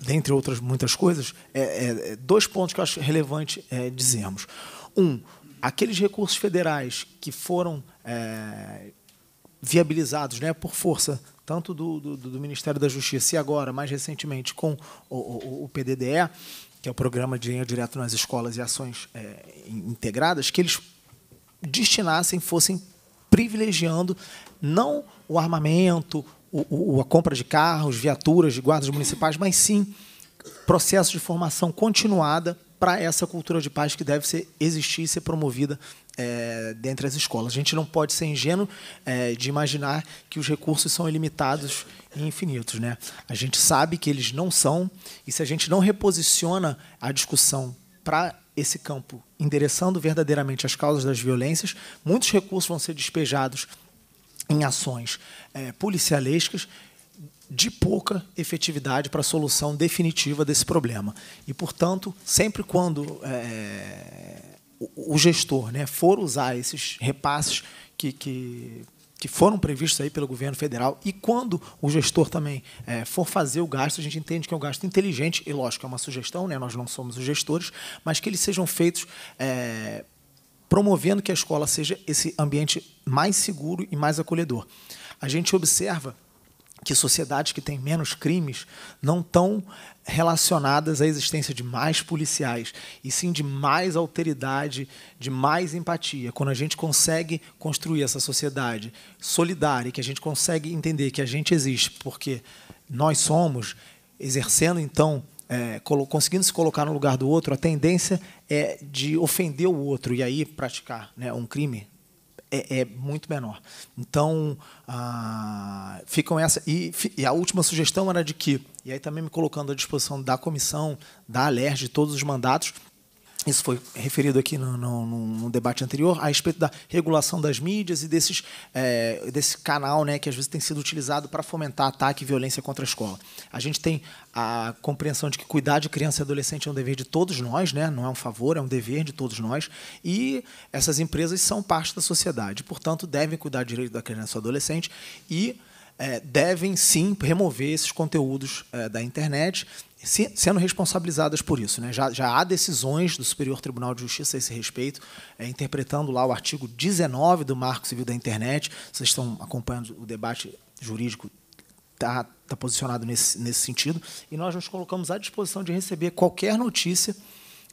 dentre outras muitas coisas, é, é, é, dois pontos que eu acho relevante é, dizermos. Um, aqueles recursos federais que foram eh, viabilizados né, por força tanto do, do, do Ministério da Justiça e agora, mais recentemente, com o, o, o PDDE, que é o Programa de Dinheiro Direto nas Escolas e Ações é, Integradas, que eles destinassem, fossem privilegiando não o armamento, o, a compra de carros, viaturas, de guardas municipais, mas sim processos de formação continuada para essa cultura de paz que deve ser, existir e ser promovida é, dentre as escolas. A gente não pode ser ingênuo é, de imaginar que os recursos são ilimitados e infinitos. Né? A gente sabe que eles não são, e se a gente não reposiciona a discussão para esse campo, endereçando verdadeiramente as causas das violências, muitos recursos vão ser despejados em ações é, policialescas de pouca efetividade para a solução definitiva desse problema. E, portanto, sempre quando é, o, gestor né, for usar esses repasses que, que que foram previstos aí pelo governo federal e quando o gestor também é, for fazer o gasto, a gente entende que é um gasto inteligente e lógico é uma sugestão, né? Nós não somos os gestores, mas que eles sejam feitos é, promovendo que a escola seja esse ambiente mais seguro e mais acolhedor. A gente observa que sociedades que têm menos crimes não estão relacionadas à existência de mais policiais, e sim de mais alteridade, de mais empatia. Quando a gente consegue construir essa sociedade solidária, que a gente consegue entender que a gente existe porque nós somos, exercendo então é, conseguindo se colocar no lugar do outro, a tendência é de ofender o outro e aí praticar né, um crime é, é muito menor. Então, ah, ficam essa. E, e, a última sugestão era de que, e aí também me colocando à disposição da comissão, da ALERJ, de todos os mandatos, isso foi referido aqui no, no, no, debate anterior, a respeito da regulação das mídias e desses, é, desse canal né, que às vezes tem sido utilizado para fomentar ataque e violência contra a escola. A gente tem a compreensão de que cuidar de criança e adolescente é um dever de todos nós, né? não é um favor, é um dever de todos nós, e essas empresas são parte da sociedade, portanto, devem cuidar do direito da criança e adolescente e é, devem sim remover esses conteúdos é, da internet, se, sendo responsabilizadas por isso. Né? Já, já, há decisões do Superior Tribunal de Justiça a esse respeito, é, interpretando lá o artigo 19 do Marco Civil da Internet. Vocês estão acompanhando o debate jurídico está tá posicionado nesse, nesse sentido, e nós nos colocamos à disposição de receber qualquer notícia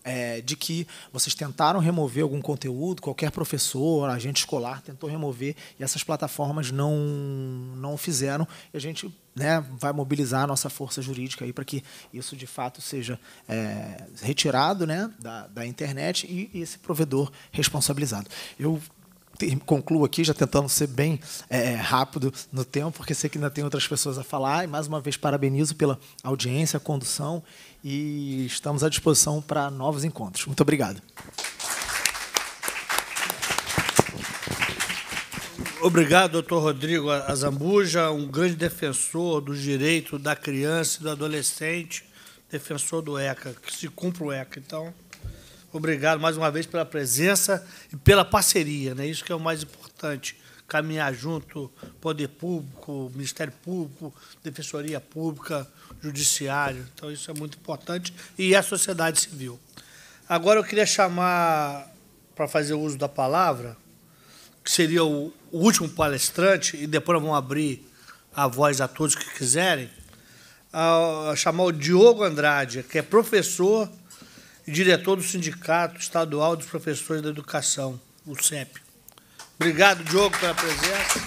é, de que vocês tentaram remover algum conteúdo, qualquer professor, agente escolar tentou remover e essas plataformas não, não fizeram. E a gente né, vai mobilizar a nossa força jurídica para que isso de fato seja é, retirado né, da, da internet e, e esse provedor responsabilizado. Eu concluo aqui, já tentando ser bem é, rápido no tempo, porque sei que ainda tem outras pessoas a falar. E mais uma vez parabenizo pela audiência, a condução e estamos à disposição para novos encontros. Muito obrigado. Obrigado, doutor Rodrigo Azambuja, um grande defensor dos direitos da criança e do adolescente, defensor do ECA, que se cumpra o ECA. Então, obrigado mais uma vez pela presença e pela parceria, né? isso que é o mais importante caminhar junto poder público, Ministério Público, Defensoria Pública, Judiciário. Então, isso é muito importante. E a sociedade civil. Agora, eu queria chamar, para fazer uso da palavra, que seria o, último palestrante, e depois vamos abrir a voz a todos que quiserem, a, chamar o Diogo Andrade, que é professor e diretor do Sindicato Estadual dos Professores da Educação, o CEP. Obrigado, Diogo, pela presença.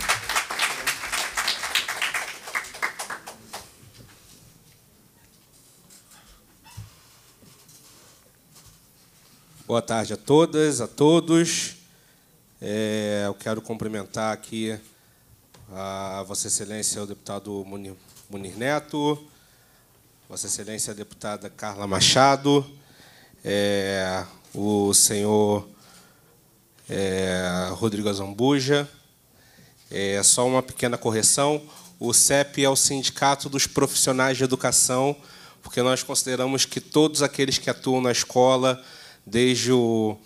Boa tarde a todas, a todos. É, eu quero cumprimentar aqui a Vossa Excelência, o deputado Munir, Neto, Vossa Excelência, a deputada Carla Machado, é, o senhor é, Rodrigo Azambuja. É, só uma pequena correção: o CEP é o Sindicato dos Profissionais de Educação, porque nós consideramos que todos aqueles que atuam na escola, desde o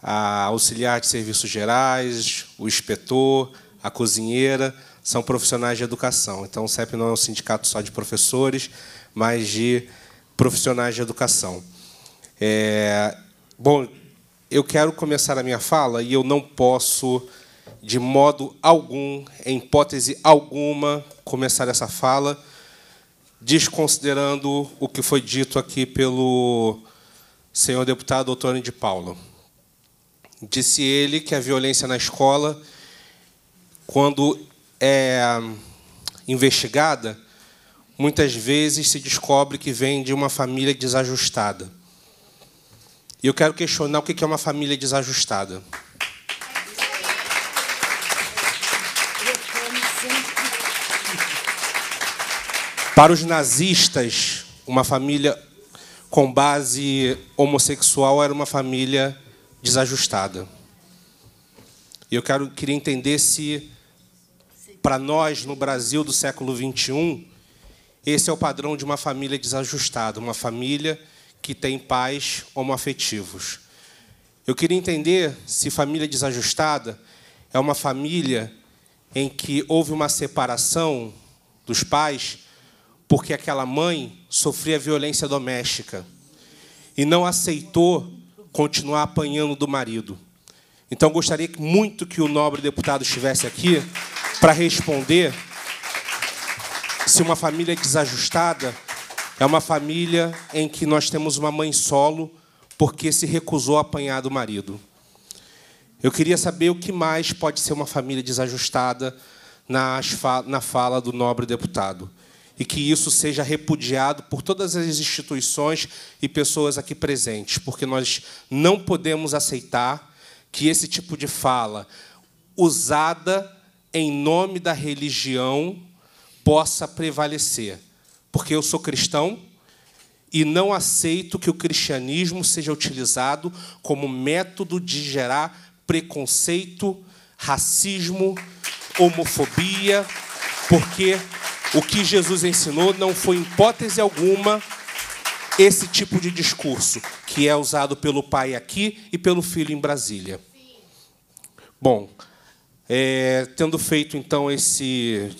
auxiliar de serviços gerais, o inspetor, a cozinheira, são profissionais de educação. Então, o CEP não é um sindicato só de professores, mas de profissionais de educação. É, bom, eu quero começar a minha fala e eu não posso, de modo algum, em hipótese alguma, começar essa fala desconsiderando o que foi dito aqui pelo senhor deputado Antônio de Paulo. Disse ele que a violência na escola, quando é investigada, muitas vezes se descobre que vem de uma família desajustada. E eu quero questionar o que é uma família desajustada. Para os nazistas, uma família com base homossexual era uma família desajustada. E eu quero, queria entender se, para nós, no Brasil do século XXI, esse é o padrão de uma família desajustada, uma família que tem pais homoafetivos. Eu queria entender se família desajustada é uma família em que houve uma separação dos pais porque aquela mãe sofria violência doméstica e não aceitou continuar apanhando do marido. Então gostaria muito que o nobre deputado estivesse aqui para responder se uma família desajustada é uma família em que nós temos uma mãe solo porque se recusou a apanhar do marido. Eu queria saber o que mais pode ser uma família desajustada na fala do nobre deputado. E que isso seja repudiado por todas as instituições e pessoas aqui presentes, porque nós não podemos aceitar que esse tipo de fala, usada em nome da religião, possa prevalecer porque eu sou cristão e não aceito que o cristianismo seja utilizado como método de gerar preconceito, racismo, homofobia, porque o que Jesus ensinou não foi em hipótese alguma esse tipo de discurso que é usado pelo pai aqui e pelo filho em Brasília. Bom, é, tendo feito então esse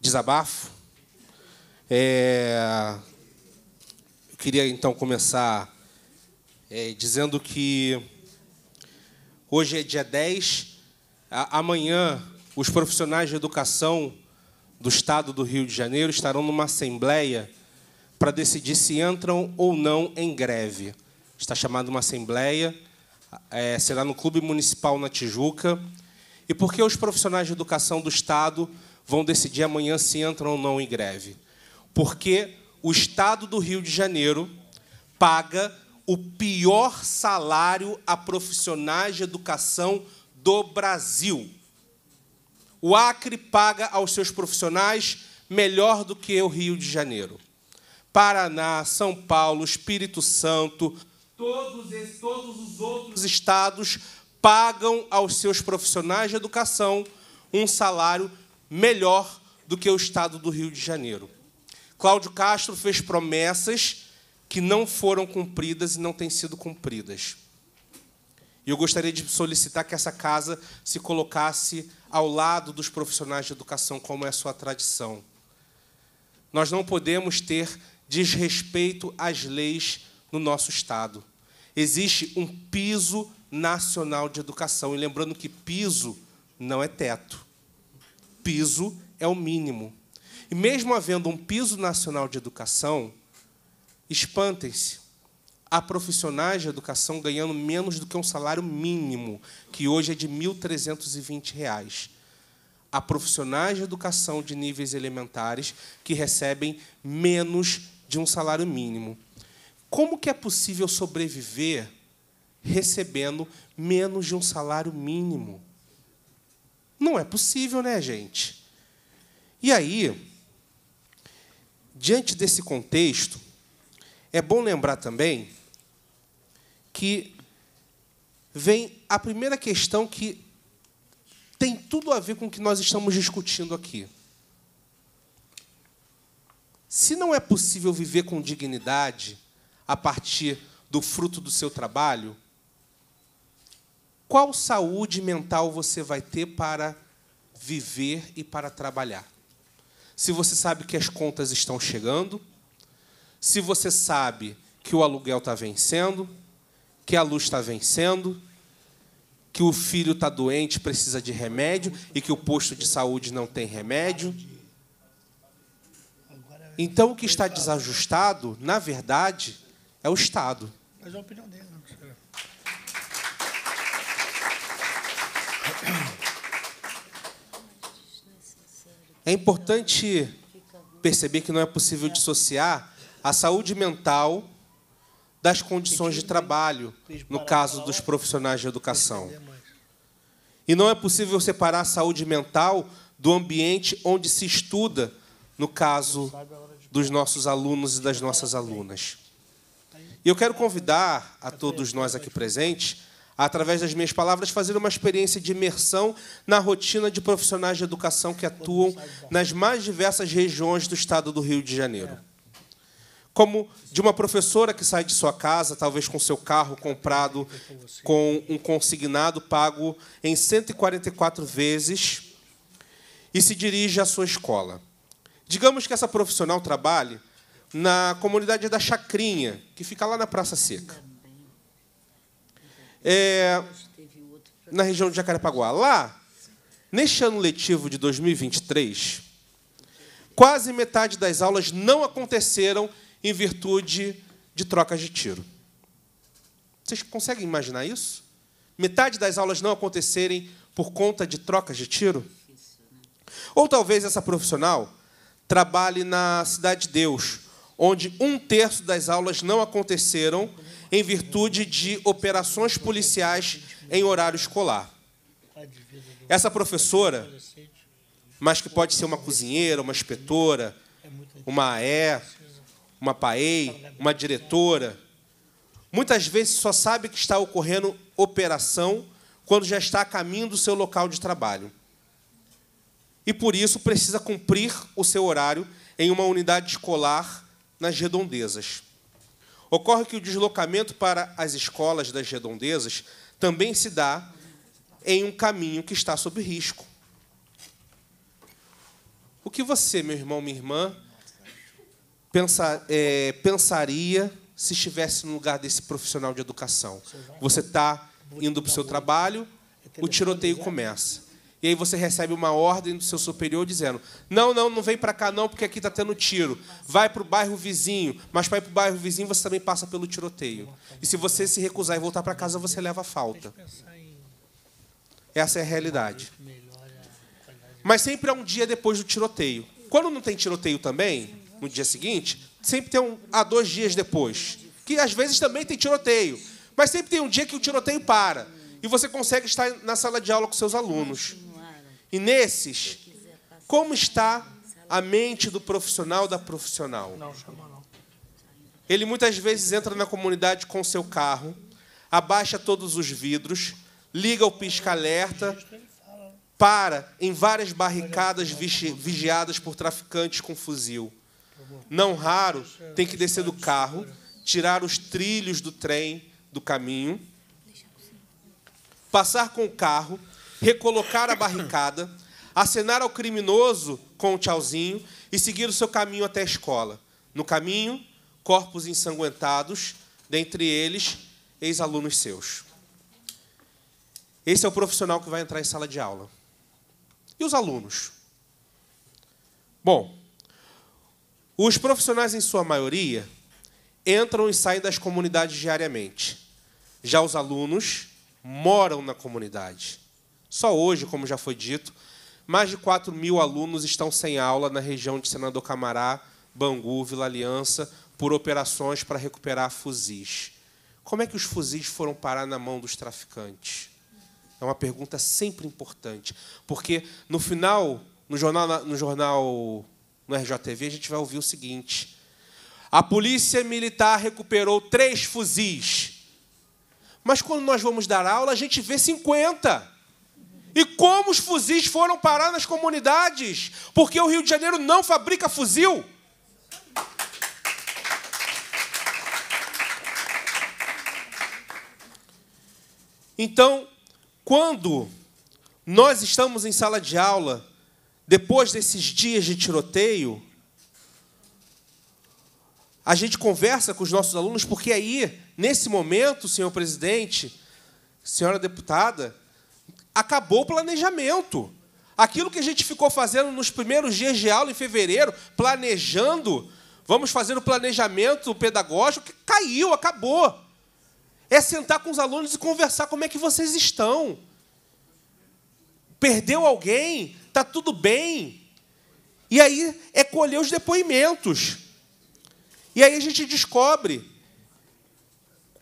desabafo, é, eu queria então começar é, dizendo que hoje é dia 10, a, amanhã os profissionais de educação do estado do Rio de Janeiro estarão numa assembleia para decidir se entram ou não em greve. Está chamada uma assembleia, é, será no Clube Municipal na Tijuca. E por que os profissionais de educação do estado vão decidir amanhã se entram ou não em greve? porque o Estado do Rio de Janeiro paga o pior salário a profissionais de educação do Brasil. O Acre paga aos seus profissionais melhor do que o Rio de Janeiro. Paraná, São Paulo, Espírito Santo, todos, esses, todos os outros estados pagam aos seus profissionais de educação um salário melhor do que o estado do Rio de Janeiro. Cláudio Castro fez promessas que não foram cumpridas e não têm sido cumpridas. E eu gostaria de solicitar que essa casa se colocasse ao lado dos profissionais de educação, como é a sua tradição. Nós não podemos ter desrespeito às leis no nosso Estado. Existe um piso nacional de educação. E lembrando que piso não é teto, piso é o mínimo. E mesmo havendo um piso nacional de educação, espantem-se, há profissionais de educação ganhando menos do que um salário mínimo, que hoje é de R$ 1.320. Há profissionais de educação de níveis elementares que recebem menos de um salário mínimo. Como que é possível sobreviver recebendo menos de um salário mínimo? Não é possível, né, gente? E aí, Diante desse contexto, é bom lembrar também que vem a primeira questão que tem tudo a ver com o que nós estamos discutindo aqui. Se não é possível viver com dignidade a partir do fruto do seu trabalho, qual saúde mental você vai ter para viver e para trabalhar? se você sabe que as contas estão chegando, se você sabe que o aluguel está vencendo, que a luz está vencendo, que o filho está doente, precisa de remédio e que o posto de saúde não tem remédio. Então, o que está desajustado, na verdade, é o Estado. Mas é a opinião dele. É importante perceber que não é possível dissociar a saúde mental das condições de trabalho, no caso dos profissionais de educação. E não é possível separar a saúde mental do ambiente onde se estuda, no caso dos nossos alunos e das nossas alunas. E eu quero convidar a todos nós aqui presentes através das minhas palavras, fazer uma experiência de imersão na rotina de profissionais de educação que atuam nas mais diversas regiões do estado do Rio de Janeiro. Como de uma professora que sai de sua casa, talvez com seu carro comprado com um consignado pago em 144 vezes, e se dirige à sua escola. Digamos que essa profissional trabalhe na comunidade da Chacrinha, que fica lá na Praça Seca. É, na região de Jacarepaguá. Lá, neste ano letivo de 2023, quase metade das aulas não aconteceram em virtude de trocas de tiro. Vocês conseguem imaginar isso? Metade das aulas não acontecerem por conta de trocas de tiro? Ou talvez essa profissional trabalhe na Cidade de Deus, onde um terço das aulas não aconteceram em virtude de operações policiais em horário escolar. Essa professora, mas que pode ser uma cozinheira, uma inspetora, uma AE, uma PAEI, uma diretora, muitas vezes só sabe que está ocorrendo operação quando já está a caminho do seu local de trabalho. E por isso precisa cumprir o seu horário em uma unidade escolar nas redondezas ocorre que o deslocamento para as escolas das redondezas também se dá em um caminho que está sob risco. O que você, meu irmão, minha irmã, pensa, é, pensaria se estivesse no lugar desse profissional de educação? Você está indo para o seu trabalho, o tiroteio começa. E aí você recebe uma ordem do seu superior dizendo: não, não, não vem para cá não, porque aqui está tendo tiro. Vai para o bairro vizinho, mas para ir para o bairro vizinho você também passa pelo tiroteio. E se você se recusar e voltar para casa, você leva falta. Essa é a realidade. Mas sempre é um dia depois do tiroteio. Quando não tem tiroteio também, no dia seguinte, sempre tem um a dois dias depois. Que às vezes também tem tiroteio. Mas sempre tem um dia que o tiroteio para. E você consegue estar na sala de aula com seus alunos. E nesses, como está a mente do profissional da profissional? Ele muitas vezes entra na comunidade com seu carro, abaixa todos os vidros, liga o pisca-alerta, para em várias barricadas vigiadas por traficantes com fuzil. Não raro, tem que descer do carro, tirar os trilhos do trem do caminho, passar com o carro, recolocar a barricada, acenar ao criminoso com o um tchauzinho e seguir o seu caminho até a escola. No caminho, corpos ensanguentados, dentre eles, ex-alunos seus. Esse é o profissional que vai entrar em sala de aula. E os alunos? Bom, os profissionais, em sua maioria, entram e saem das comunidades diariamente. Já os alunos moram na comunidade. Só hoje, como já foi dito, mais de 4 mil alunos estão sem aula na região de Senador Camará, Bangu, Vila Aliança, por operações para recuperar fuzis. Como é que os fuzis foram parar na mão dos traficantes? É uma pergunta sempre importante, porque no final, no jornal, no jornal no RJTV, a gente vai ouvir o seguinte: a polícia militar recuperou três fuzis, mas quando nós vamos dar aula, a gente vê 50. E como os fuzis foram parar nas comunidades? Porque o Rio de Janeiro não fabrica fuzil. Então, quando nós estamos em sala de aula, depois desses dias de tiroteio, a gente conversa com os nossos alunos, porque aí, nesse momento, senhor presidente, senhora deputada, acabou o planejamento. Aquilo que a gente ficou fazendo nos primeiros dias de aula em fevereiro, planejando, vamos fazer o planejamento pedagógico, caiu, acabou. É sentar com os alunos e conversar como é que vocês estão. Perdeu alguém? Tá tudo bem? E aí é colher os depoimentos. E aí a gente descobre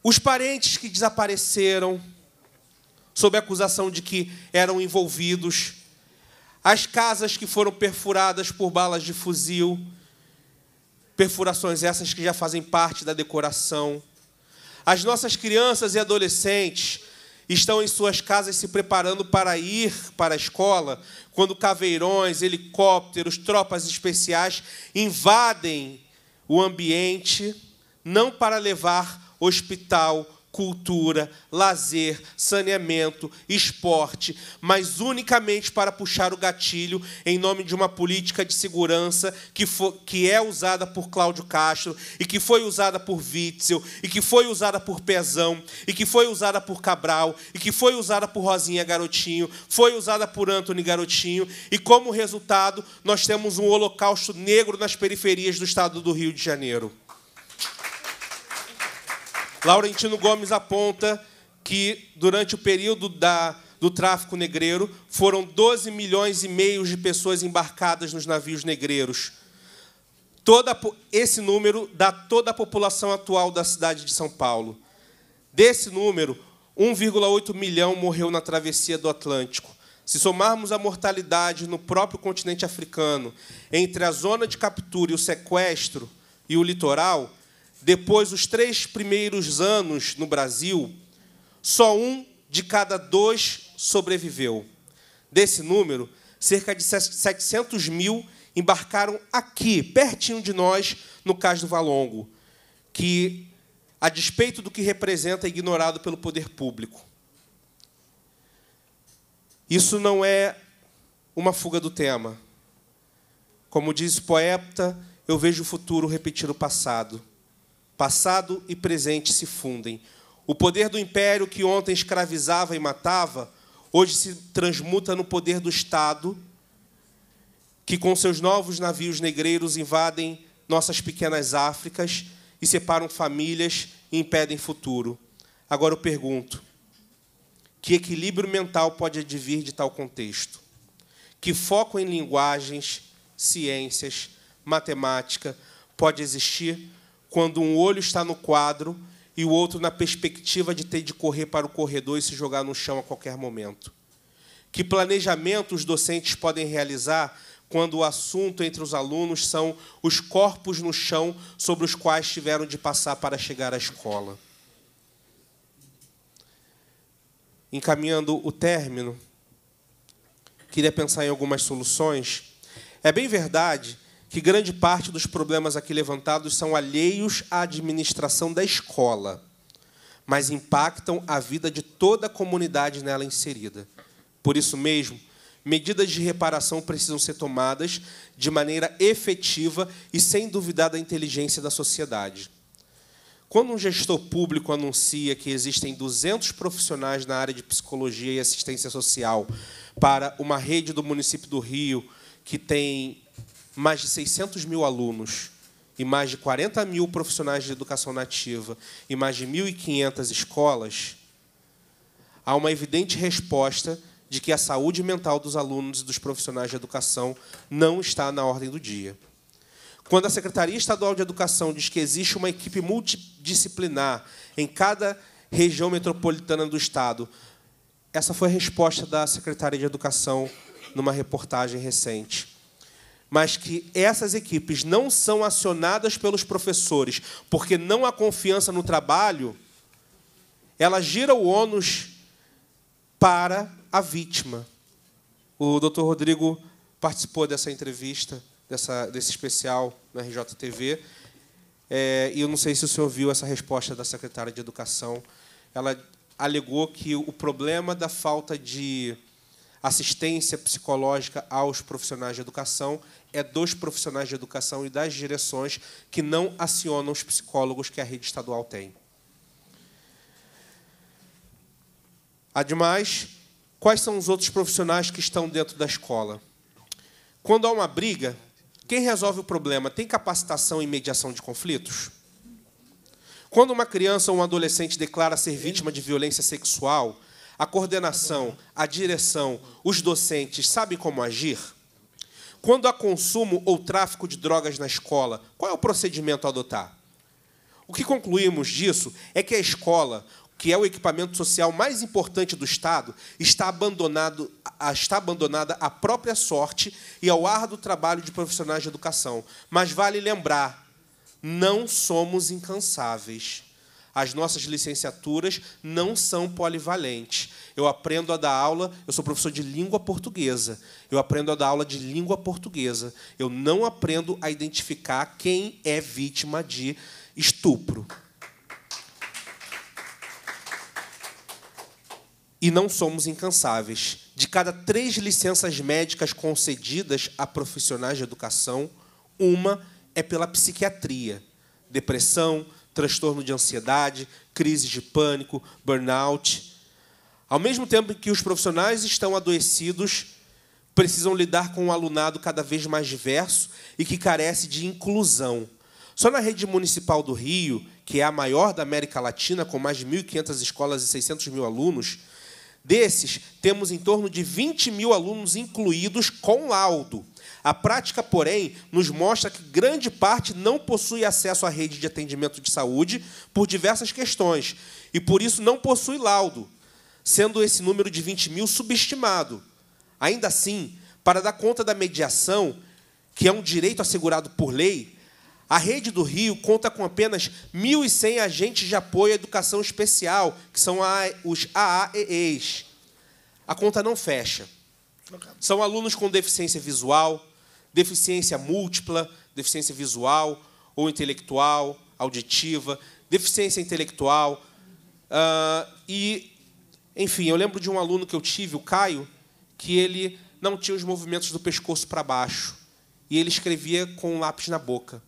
os parentes que desapareceram, sob a acusação de que eram envolvidos, as casas que foram perfuradas por balas de fuzil, perfurações essas que já fazem parte da decoração. As nossas crianças e adolescentes estão em suas casas se preparando para ir para a escola quando caveirões, helicópteros, tropas especiais invadem o ambiente, não para levar hospital cultura, lazer, saneamento, esporte, mas unicamente para puxar o gatilho em nome de uma política de segurança que, for, que é usada por Cláudio Castro e que foi usada por Witzel e que foi usada por Pezão e que foi usada por Cabral e que foi usada por Rosinha Garotinho, foi usada por Antony Garotinho e como resultado nós temos um holocausto negro nas periferias do estado do Rio de Janeiro. Laurentino Gomes aponta que, durante o período da, do tráfico negreiro, foram 12 milhões e meio de pessoas embarcadas nos navios negreiros. Toda, esse número dá toda a população atual da cidade de São Paulo. Desse número, 1,8 milhão morreu na travessia do Atlântico. Se somarmos a mortalidade no próprio continente africano entre a zona de captura e o sequestro e o litoral, depois dos três primeiros anos no Brasil, só um de cada dois sobreviveu. Desse número, cerca de 700 mil embarcaram aqui, pertinho de nós, no Cais do Valongo, que, a despeito do que representa, é ignorado pelo poder público. Isso não é uma fuga do tema. Como diz o poeta, eu vejo o futuro repetir o passado. Passado e presente se fundem. O poder do império que ontem escravizava e matava, hoje se transmuta no poder do Estado, que com seus novos navios negreiros invadem nossas pequenas Áfricas e separam famílias e impedem futuro. Agora eu pergunto: que equilíbrio mental pode advir de tal contexto? Que foco em linguagens, ciências, matemática pode existir quando um olho está no quadro e o outro na perspectiva de ter de correr para o corredor e se jogar no chão a qualquer momento. Que planejamento os docentes podem realizar quando o assunto entre os alunos são os corpos no chão sobre os quais tiveram de passar para chegar à escola? Encaminhando o término, queria pensar em algumas soluções. É bem verdade que grande parte dos problemas aqui levantados são alheios à administração da escola, mas impactam a vida de toda a comunidade nela inserida. Por isso mesmo, medidas de reparação precisam ser tomadas de maneira efetiva e sem duvidar da inteligência da sociedade. Quando um gestor público anuncia que existem 200 profissionais na área de psicologia e assistência social para uma rede do município do Rio que tem mais de 600 mil alunos e mais de 40 mil profissionais de educação nativa e mais de 1.500 escolas, há uma evidente resposta de que a saúde mental dos alunos e dos profissionais de educação não está na ordem do dia. Quando a Secretaria Estadual de Educação diz que existe uma equipe multidisciplinar em cada região metropolitana do Estado, essa foi a resposta da Secretaria de Educação numa reportagem recente mas que essas equipes não são acionadas pelos professores porque não há confiança no trabalho, ela gira o ônus para a vítima. O doutor Rodrigo participou dessa entrevista, dessa, desse especial na RJTV, é, e eu não sei se o senhor viu essa resposta da secretária de Educação. Ela alegou que o problema da falta de assistência psicológica aos profissionais de educação é dos profissionais de educação e das direções que não acionam os psicólogos que a rede estadual tem. Ademais, quais são os outros profissionais que estão dentro da escola? Quando há uma briga, quem resolve o problema? Tem capacitação em mediação de conflitos? Quando uma criança ou um adolescente declara ser vítima de violência sexual, a coordenação, a direção, os docentes sabem como agir? Quando há consumo ou tráfico de drogas na escola, qual é o procedimento a adotar? O que concluímos disso é que a escola, que é o equipamento social mais importante do Estado, está, abandonado, está abandonada à própria sorte e ao árduo trabalho de profissionais de educação. Mas vale lembrar, não somos incansáveis. As nossas licenciaturas não são polivalentes. Eu aprendo a dar aula, eu sou professor de língua portuguesa. Eu aprendo a dar aula de língua portuguesa. Eu não aprendo a identificar quem é vítima de estupro. E não somos incansáveis. De cada três licenças médicas concedidas a profissionais de educação, uma é pela psiquiatria, depressão, transtorno de ansiedade, crise de pânico, burnout. Ao mesmo tempo que os profissionais estão adoecidos, precisam lidar com um alunado cada vez mais diverso e que carece de inclusão. Só na rede municipal do Rio, que é a maior da América Latina, com mais de 1.500 escolas e 600 mil alunos, desses, temos em torno de 20 mil alunos incluídos com laudo. A prática, porém, nos mostra que grande parte não possui acesso à rede de atendimento de saúde por diversas questões e, por isso, não possui laudo, sendo esse número de 20 mil subestimado. Ainda assim, para dar conta da mediação, que é um direito assegurado por lei, a Rede do Rio conta com apenas 1.100 agentes de apoio à educação especial, que são os AAEEs. A conta não fecha. São alunos com deficiência visual, deficiência múltipla, deficiência visual ou intelectual, auditiva, deficiência intelectual. Uh, e, enfim, eu lembro de um aluno que eu tive, o Caio, que ele não tinha os movimentos do pescoço para baixo. E ele escrevia com um lápis na boca.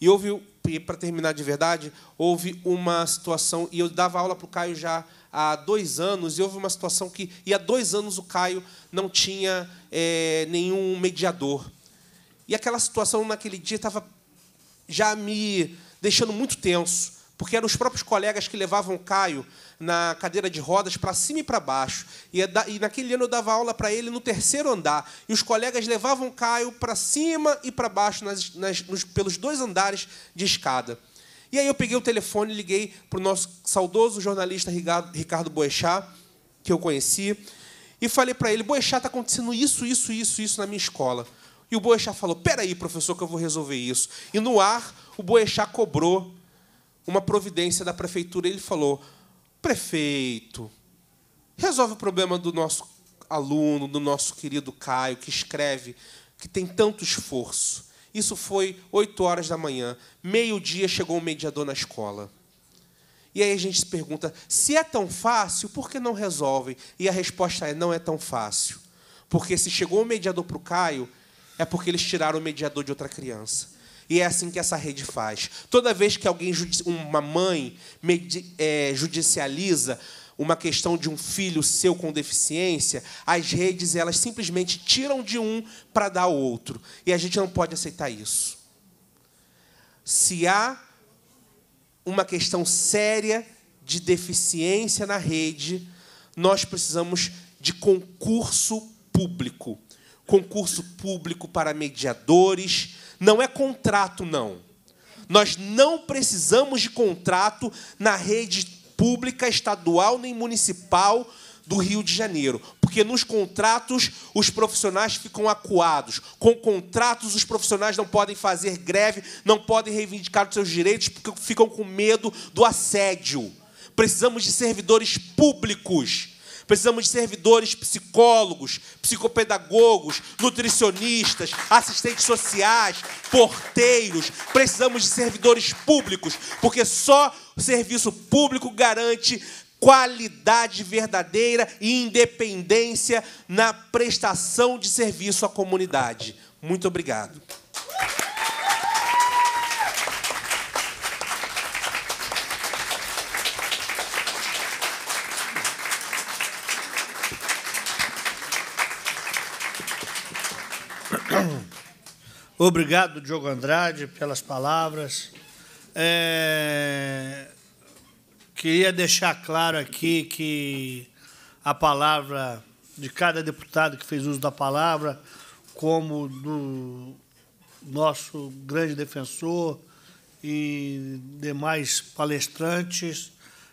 E houve, para terminar de verdade, houve uma situação, e eu dava aula para o Caio já há dois anos, e houve uma situação que, e há dois anos o Caio não tinha é, nenhum mediador. E aquela situação naquele dia estava já me deixando muito tenso, porque eram os próprios colegas que levavam o Caio na cadeira de rodas para cima e para baixo. É e, naquele ano eu dava aula para ele no terceiro andar. E os colegas levavam o Caio para cima e para baixo nas, nas, nos, pelos dois andares de escada. E aí eu peguei o telefone e liguei para o nosso saudoso jornalista Ricardo Boechat, que eu conheci, e falei para ele: Boechat, está acontecendo isso, isso, isso, isso na minha escola. E o Boechat falou: peraí, professor, que eu vou resolver isso. E no ar, o Boechat cobrou uma providência da prefeitura. Ele falou: prefeito, resolve o problema do nosso aluno, do nosso querido Caio, que escreve, que tem tanto esforço. Isso foi oito horas da manhã. Meio-dia chegou o mediador na escola. E aí a gente se pergunta: se é tão fácil, por que não resolvem? E a resposta é: não é tão fácil. Porque se chegou o mediador para o Caio, é porque eles tiraram o mediador de outra criança. E é assim que essa rede faz. Toda vez que alguém, uma mãe, é, judicializa uma questão de um filho seu com deficiência, as redes elas simplesmente tiram de um para dar ao outro. E a gente não pode aceitar isso. Se há uma questão séria de deficiência na rede, nós precisamos de concurso público concurso público para mediadores, não é contrato, não. Nós não precisamos de contrato na rede pública, estadual nem municipal do Rio de Janeiro, porque nos contratos os profissionais ficam acuados. Com contratos, os profissionais não podem fazer greve, não podem reivindicar os seus direitos, porque ficam com medo do assédio. Precisamos de servidores públicos Precisamos de servidores psicólogos, psicopedagogos, nutricionistas, assistentes sociais, porteiros. Precisamos de servidores públicos, porque só o serviço público garante qualidade verdadeira e independência na prestação de serviço à comunidade. Muito obrigado. Obrigado, Diogo Andrade, pelas palavras. É... Queria deixar claro aqui que a palavra de cada deputado que fez uso da palavra, como do nosso grande defensor e demais palestrantes,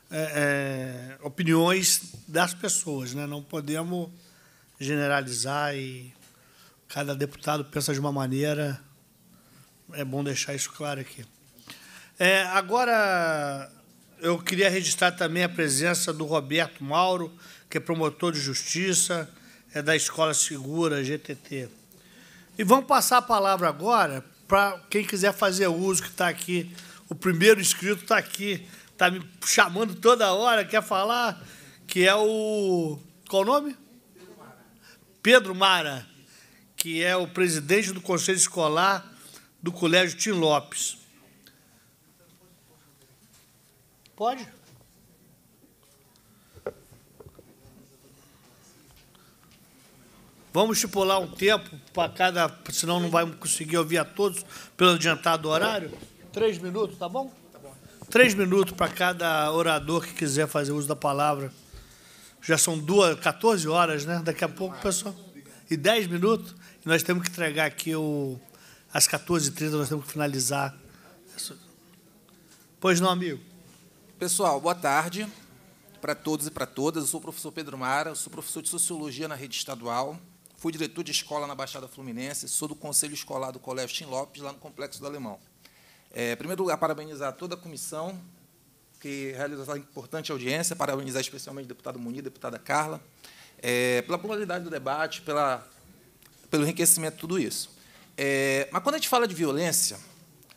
é, é, opiniões das pessoas, né? Não podemos generalizar e Cada deputado pensa de uma maneira. É bom deixar isso claro aqui. É, agora, eu queria registrar também a presença do Roberto Mauro, que é promotor de justiça, é da Escola Segura, GTT. E vamos passar a palavra agora para quem quiser fazer uso, que está aqui. O primeiro inscrito está aqui, está me chamando toda hora, quer falar, que é o. Qual o nome? Pedro Mara que é o presidente do Conselho Escolar do Colégio Tim Lopes. Pode? Vamos estipular um tempo para cada, senão não vai conseguir ouvir a todos pelo adiantado horário. Três minutos, tá bom? Três minutos para cada orador que quiser fazer uso da palavra. Já são duas, 14 horas, né? Daqui a pouco, pessoal. E dez minutos? Nós temos que entregar aqui o, às 14h30, nós temos que finalizar. Pois não, amigo. Pessoal, boa tarde para todos e para todas. Eu sou o professor Pedro Mara, sou professor de Sociologia na rede estadual, fui diretor de escola na Baixada Fluminense, sou do Conselho Escolar do Colégio Tim Lopes, lá no Complexo do Alemão. É, em primeiro lugar, parabenizar toda a comissão que realizou essa importante audiência, parabenizar especialmente o deputado Munir, deputada Carla, é, pela pluralidade do debate, pela pelo enriquecimento de tudo isso. É, mas quando a gente fala de violência,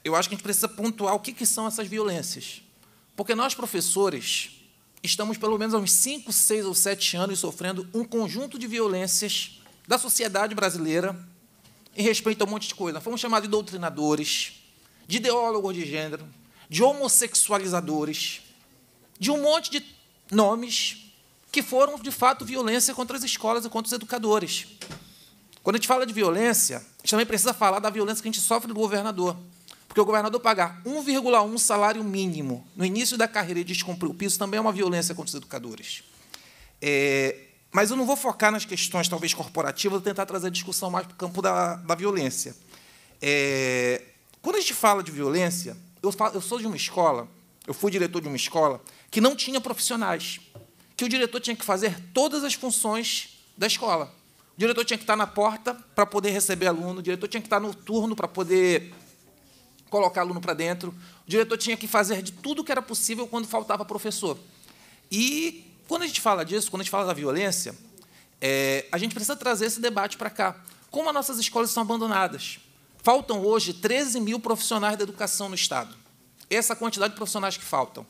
eu acho que a gente precisa pontuar o que, que são essas violências. Porque nós, professores, estamos pelo menos há uns 5, 6 ou 7 anos sofrendo um conjunto de violências da sociedade brasileira em respeito a um monte de coisa. fomos chamados de doutrinadores, de ideólogos de gênero, de homossexualizadores, de um monte de nomes que foram, de fato, violência contra as escolas e contra os educadores. Quando a gente fala de violência, a gente também precisa falar da violência que a gente sofre do governador. Porque o governador pagar 1,1 salário mínimo no início da carreira e descumprir o piso também é uma violência contra os educadores. É, mas eu não vou focar nas questões, talvez, corporativas, vou tentar trazer a discussão mais para o campo da, da violência. É, quando a gente fala de violência, eu, falo, eu sou de uma escola, eu fui diretor de uma escola que não tinha profissionais, que o diretor tinha que fazer todas as funções da escola. O diretor tinha que estar na porta para poder receber aluno, o diretor tinha que estar no turno para poder colocar aluno para dentro, o diretor tinha que fazer de tudo que era possível quando faltava professor. E quando a gente fala disso, quando a gente fala da violência, é, a gente precisa trazer esse debate para cá. Como as nossas escolas são abandonadas? Faltam hoje 13 mil profissionais da educação no Estado. Essa quantidade de profissionais que faltam.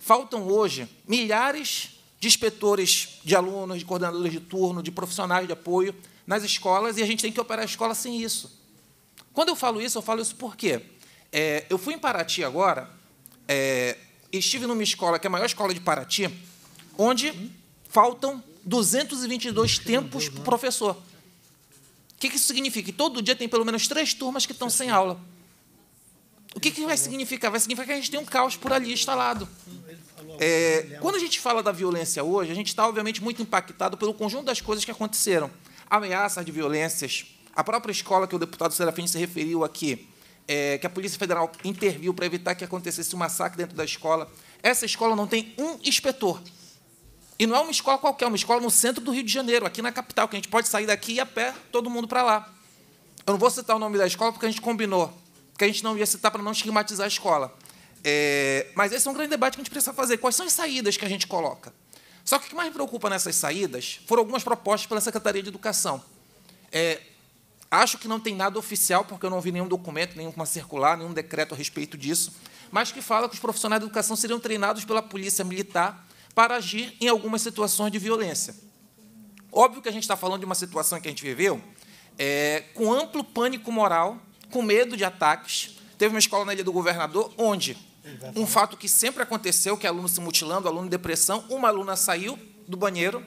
Faltam hoje milhares de inspetores, de alunos, de coordenadores de turno, de profissionais de apoio nas escolas, e a gente tem que operar a escola sem isso. Quando eu falo isso, eu falo isso porque é, eu fui em Paraty agora, é, estive numa escola, que é a maior escola de Paraty, onde faltam 222 tempos né? para o professor. O que, que isso significa? Que todo dia tem pelo menos três turmas que estão sem aula. O que, que vai significar? Vai significar que a gente tem um caos por ali instalado. É, quando a gente fala da violência hoje, a gente está, obviamente, muito impactado pelo conjunto das coisas que aconteceram. Ameaças de violências, a própria escola que o deputado Serafim se referiu aqui, é, que a Polícia Federal interviu para evitar que acontecesse um massacre dentro da escola. Essa escola não tem um inspetor. E não é uma escola qualquer, é uma escola no centro do Rio de Janeiro, aqui na capital, que a gente pode sair daqui e ir a pé todo mundo para lá. Eu não vou citar o nome da escola porque a gente combinou, porque a gente não ia citar para não estigmatizar a escola. É, mas esse é um grande debate que a gente precisa fazer. Quais são as saídas que a gente coloca? Só que o que mais me preocupa nessas saídas foram algumas propostas pela Secretaria de Educação. É, acho que não tem nada oficial, porque eu não vi nenhum documento, nenhuma circular, nenhum decreto a respeito disso, mas que fala que os profissionais de educação seriam treinados pela polícia militar para agir em algumas situações de violência. Óbvio que a gente está falando de uma situação que a gente viveu é, com amplo pânico moral, com medo de ataques. Teve uma escola na Ilha do Governador onde um fato que sempre aconteceu, que é aluno se mutilando, aluno em depressão, uma aluna saiu do banheiro,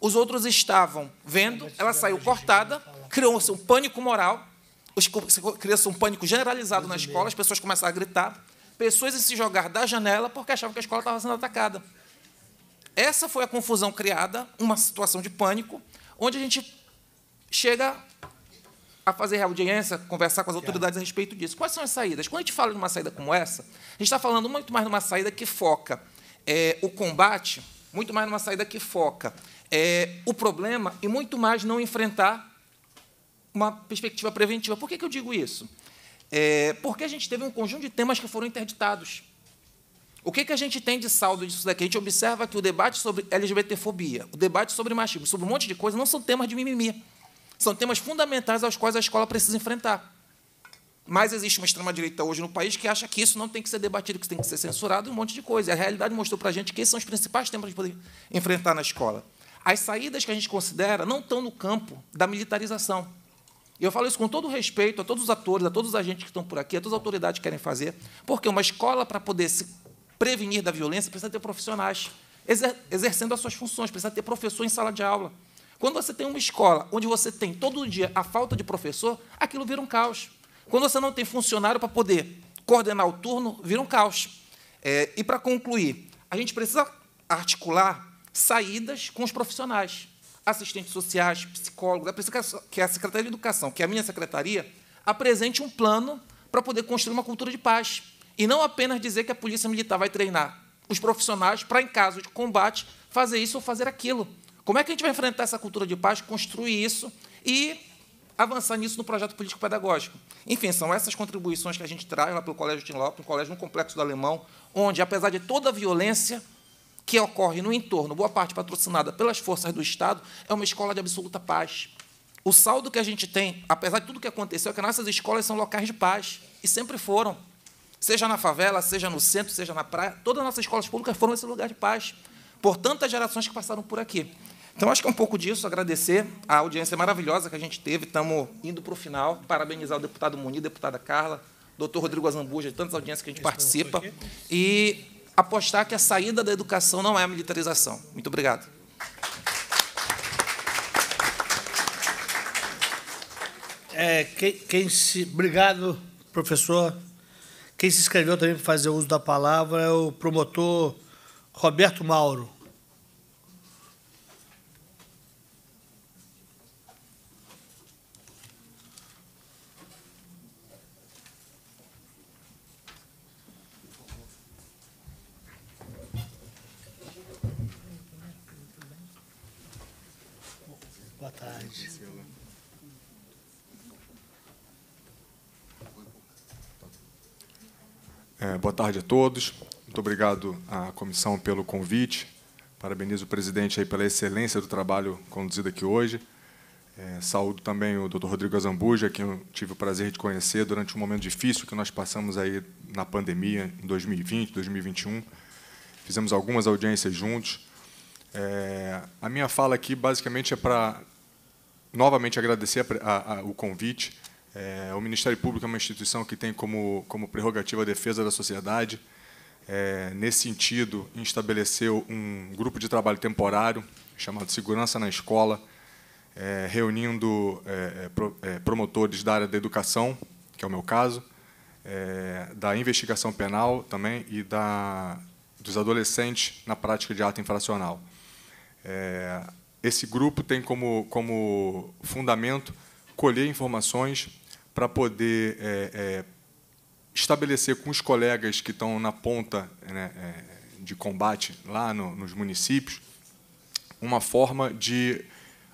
os outros estavam vendo, ela saiu cortada, né? criou-se um pânico moral, criou-se um pânico generalizado na escola, as pessoas começaram a gritar, pessoas a se jogar da janela porque achavam que a escola estava sendo atacada. Essa foi a confusão criada, uma situação de pânico, onde a gente chega a fazer audiência, conversar com as autoridades a respeito disso. Quais são as saídas? Quando a gente fala de uma saída como essa, a gente está falando muito mais de uma saída que foca é, o combate, muito mais numa saída que foca é, o problema e muito mais não enfrentar uma perspectiva preventiva. Por que, que eu digo isso? É, porque a gente teve um conjunto de temas que foram interditados. O que, que a gente tem de saldo disso daqui? A gente observa que o debate sobre LGBTfobia, o debate sobre machismo, sobre um monte de coisa, não são temas de mimimi. São temas fundamentais aos quais a escola precisa enfrentar. Mas existe uma extrema-direita hoje no país que acha que isso não tem que ser debatido, que isso tem que ser censurado, um monte de coisa. E a realidade mostrou para a gente que esses são os principais temas para enfrentar na escola. As saídas que a gente considera não estão no campo da militarização. E eu falo isso com todo respeito a todos os atores, a todos os agentes que estão por aqui, a todas as autoridades que querem fazer, porque uma escola, para poder se prevenir da violência, precisa ter profissionais exercendo as suas funções, precisa ter professor em sala de aula. Quando você tem uma escola onde você tem todo dia a falta de professor, aquilo vira um caos. Quando você não tem funcionário para poder coordenar o turno, vira um caos. É, e para concluir, a gente precisa articular saídas com os profissionais, assistentes sociais, psicólogos. É preciso que a Secretaria de Educação, que é a minha secretaria, apresente um plano para poder construir uma cultura de paz. E não apenas dizer que a Polícia Militar vai treinar os profissionais para, em caso de combate, fazer isso ou fazer aquilo. Como é que a gente vai enfrentar essa cultura de paz, construir isso e avançar nisso no projeto político-pedagógico. Enfim, são essas contribuições que a gente traz lá pelo Colégio de Lopes, um colégio no Complexo do Alemão, onde, apesar de toda a violência que ocorre no entorno, boa parte patrocinada pelas forças do Estado, é uma escola de absoluta paz. O saldo que a gente tem, apesar de tudo que aconteceu, é que nossas escolas são locais de paz, e sempre foram. Seja na favela, seja no centro, seja na praia, todas as nossas escolas públicas foram esse lugar de paz, por tantas gerações que passaram por aqui. Então, acho que é um pouco disso, agradecer a audiência maravilhosa que a gente teve. Estamos indo para o final. Parabenizar o deputado Muni, deputada Carla, doutor Rodrigo Azambuja, de tantas audiências que a gente participa. E apostar que a saída da educação não é a militarização. Muito obrigado. É, quem, quem se... Obrigado, professor. Quem se inscreveu também para fazer uso da palavra é o promotor Roberto Mauro. É, boa tarde a todos. Muito obrigado à comissão pelo convite. Parabenizo o presidente aí pela excelência do trabalho conduzido aqui hoje. É, saúdo também o Dr. Rodrigo Azambuja, que eu tive o prazer de conhecer durante um momento difícil que nós passamos aí na pandemia em 2020, 2021. Fizemos algumas audiências juntos. É, a minha fala aqui basicamente é para novamente agradecer a, a, a, o convite é, o Ministério Público é uma instituição que tem como, como prerrogativa a defesa da sociedade. É, nesse sentido, estabeleceu um grupo de trabalho temporário chamado Segurança na Escola, é, reunindo é, é, pro, é, promotores da área da educação, que é o meu caso, da investigação penal também e da, dos adolescentes na prática de ato infracional. esse grupo tem como, como fundamento colher informações para poder é, é, estabelecer com os colegas que estão na ponta né, é, de combate lá no, nos municípios uma forma de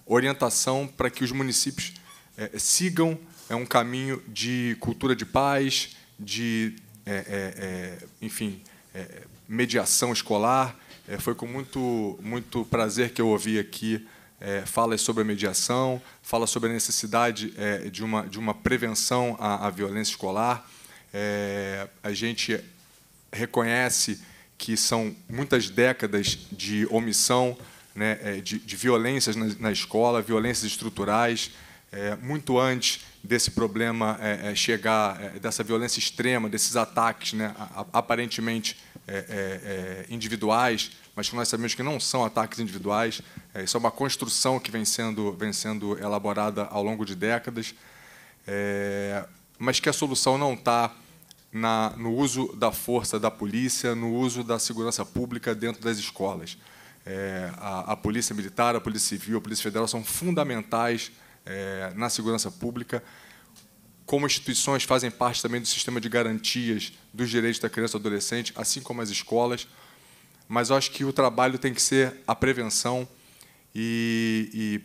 orientação para que os municípios é, sigam é um caminho de cultura de paz, de é, é, enfim mediação escolar. foi com muito muito prazer que eu ouvi aqui é, fala sobre a mediação, fala sobre a necessidade é, de, uma, de uma prevenção à, à violência escolar. É, a gente reconhece que são muitas décadas de omissão, né, é, de, de violências na, na, escola, violências estruturais, é, muito antes desse problema é, chegar, dessa violência extrema, desses ataques né, aparentemente individuais, mas que nós sabemos que não são ataques individuais. É, isso é uma construção que vem sendo, vem sendo elaborada ao longo de décadas, é, mas que a solução não está no uso da força da polícia, no uso da segurança pública dentro das escolas. É, a, a, polícia militar, a polícia civil, a polícia federal são fundamentais é, na segurança pública como instituições fazem parte também do sistema de garantias dos direitos da criança e do adolescente, assim como as escolas mas eu acho que o trabalho tem que ser a prevenção e,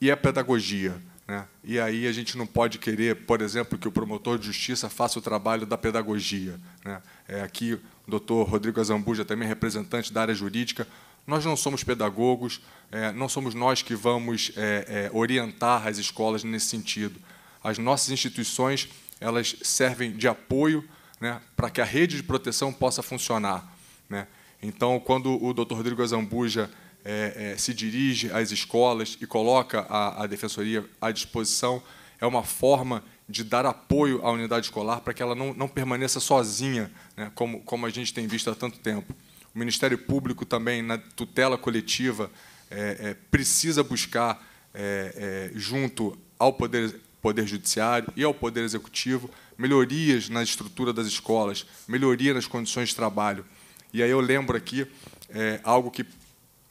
e, e a pedagogia. Né? E aí a gente não pode querer, por exemplo, que o promotor de justiça faça o trabalho da pedagogia. Né? É, aqui o doutor Rodrigo Azambuja, também representante da área jurídica, nós não somos pedagogos, é, não somos nós que vamos é, é, orientar as escolas nesse sentido. As nossas instituições elas servem de apoio né, para que a rede de proteção possa funcionar. Né? Então, quando o Dr. Rodrigo Azambuja é, é, se dirige às escolas e coloca a, a, defensoria à disposição, é uma forma de dar apoio à unidade escolar para que ela não, não permaneça sozinha, né, como, como a gente tem visto há tanto tempo. O Ministério Público também, na tutela coletiva, é, é precisa buscar, é, é, junto ao Poder, poder Judiciário e ao Poder Executivo, melhorias na estrutura das escolas, melhoria nas condições de trabalho. E aí eu lembro aqui é, algo que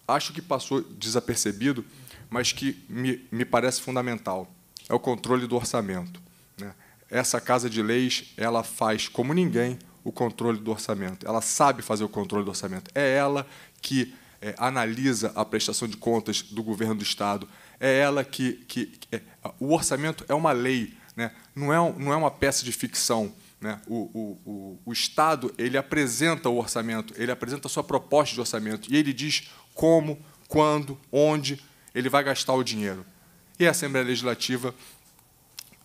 acho que passou desapercebido, mas que me, me parece fundamental. É o controle do orçamento. Né? Essa Casa de Leis ela faz, como ninguém, o controle do orçamento. Ela sabe fazer o controle do orçamento. É ela que é, analisa a prestação de contas do governo do Estado. É ela que. que é, o orçamento é uma lei, né? não, é não é uma peça de ficção. Né? O, o, o, o Estado ele apresenta o orçamento, ele apresenta a sua proposta de orçamento e ele diz como, quando, onde ele vai gastar o dinheiro. E a Assembleia Legislativa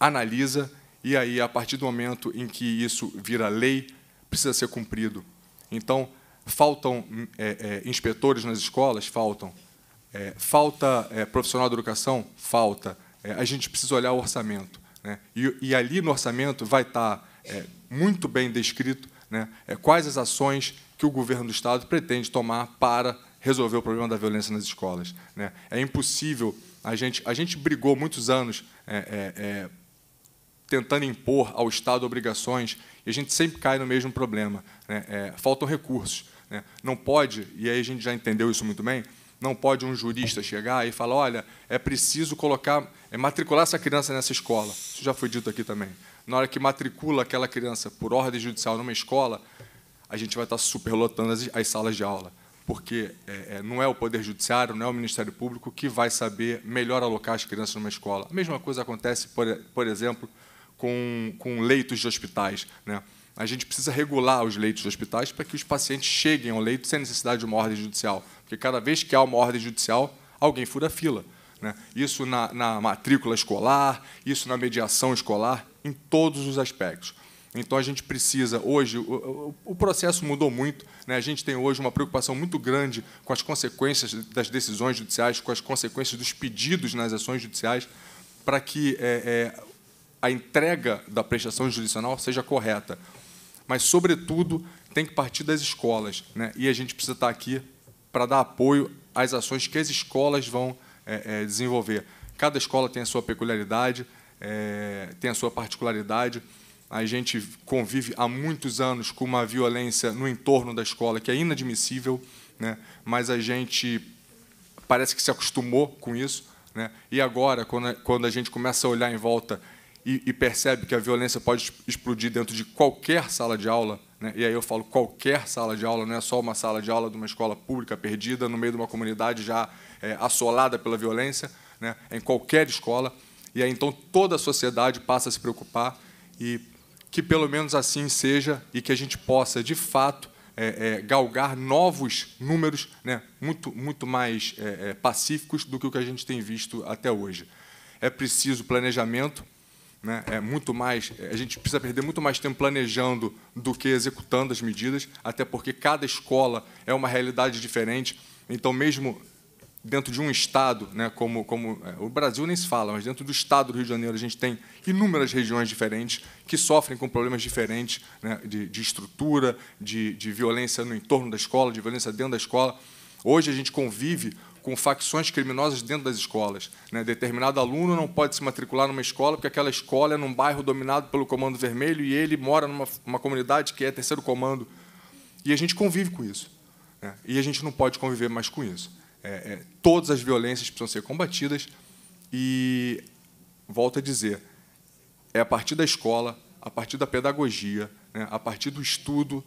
analisa e aí, a partir do momento em que isso vira lei, precisa ser cumprido. Então, faltam é, é, inspetores nas escolas? Faltam. É, falta é, profissional da educação? Falta. É, a gente precisa olhar o orçamento. Né? E, e, ali no orçamento vai estar tá, é, muito bem descrito né, é, quais as ações que o governo do Estado pretende tomar para resolver o problema da violência nas escolas. Né. É impossível. A gente, a gente brigou muitos anos é, é, é tentando impor ao Estado obrigações e a gente sempre cai no mesmo problema. Né, é, faltam recursos. Né? Não pode, e aí a gente já entendeu isso muito bem, não pode um jurista chegar e falar, olha, é preciso colocar, é matricular essa criança nessa escola. Isso já foi dito aqui também na hora que matricula aquela criança por ordem judicial numa escola, a gente vai estar superlotando as, as salas de aula, porque é, é, não é o Poder Judiciário, não é o Ministério Público que vai saber melhor alocar as crianças numa escola. A mesma coisa acontece, por, por exemplo, com, com leitos de hospitais. Né? A gente precisa regular os leitos de hospitais para que os pacientes cheguem ao leito sem necessidade de uma ordem judicial. Porque cada vez que há uma ordem judicial, alguém fura a fila. Né? Isso na, na matrícula escolar, isso na mediação escolar em todos os aspectos. Então a gente precisa hoje o, processo mudou muito, né? A gente tem hoje uma preocupação muito grande com as consequências das decisões judiciais, com as consequências dos pedidos nas ações judiciais, para que é, é, a entrega da prestação judicial seja correta. Mas sobretudo tem que partir das escolas, né? E a gente precisa estar aqui para dar apoio às ações que as escolas vão é, é desenvolver. Cada escola tem a sua peculiaridade é, tem a sua particularidade. A gente convive há muitos anos com uma violência no entorno da escola que é inadmissível, né? mas a gente parece que se acostumou com isso. Né? E agora, quando a, quando a gente começa a olhar em volta e, e, percebe que a violência pode explodir dentro de qualquer sala de aula, né? e aí eu falo qualquer sala de aula, não é só uma sala de aula de uma escola pública perdida, no meio de uma comunidade já é, assolada pela violência, né? É em qualquer escola e aí então toda a sociedade passa a se preocupar e que pelo menos assim seja e que a gente possa, de fato, é, é, galgar novos números né, muito, muito mais é, é pacíficos do que o que a gente tem visto até hoje. É preciso planejamento, né, é muito mais, é, a gente precisa perder muito mais tempo planejando do que executando as medidas, até porque cada escola é uma realidade diferente. Então, mesmo dentro de um estado, né, como, como é, o Brasil nem se fala, mas dentro do estado do Rio de Janeiro a gente tem inúmeras regiões diferentes que sofrem com problemas diferentes né, de, de, estrutura, de, de violência no entorno da escola, de violência dentro da escola. Hoje a gente convive com facções criminosas dentro das escolas. Né? Determinado aluno não pode se matricular numa escola porque aquela escola é num bairro dominado pelo Comando Vermelho e ele mora numa comunidade que é terceiro comando. E a gente convive com isso. Né? E a gente não pode conviver mais com isso é, é, todas as violências precisam ser combatidas e, volto a dizer, é a partir da escola, a partir da pedagogia, né, a partir do estudo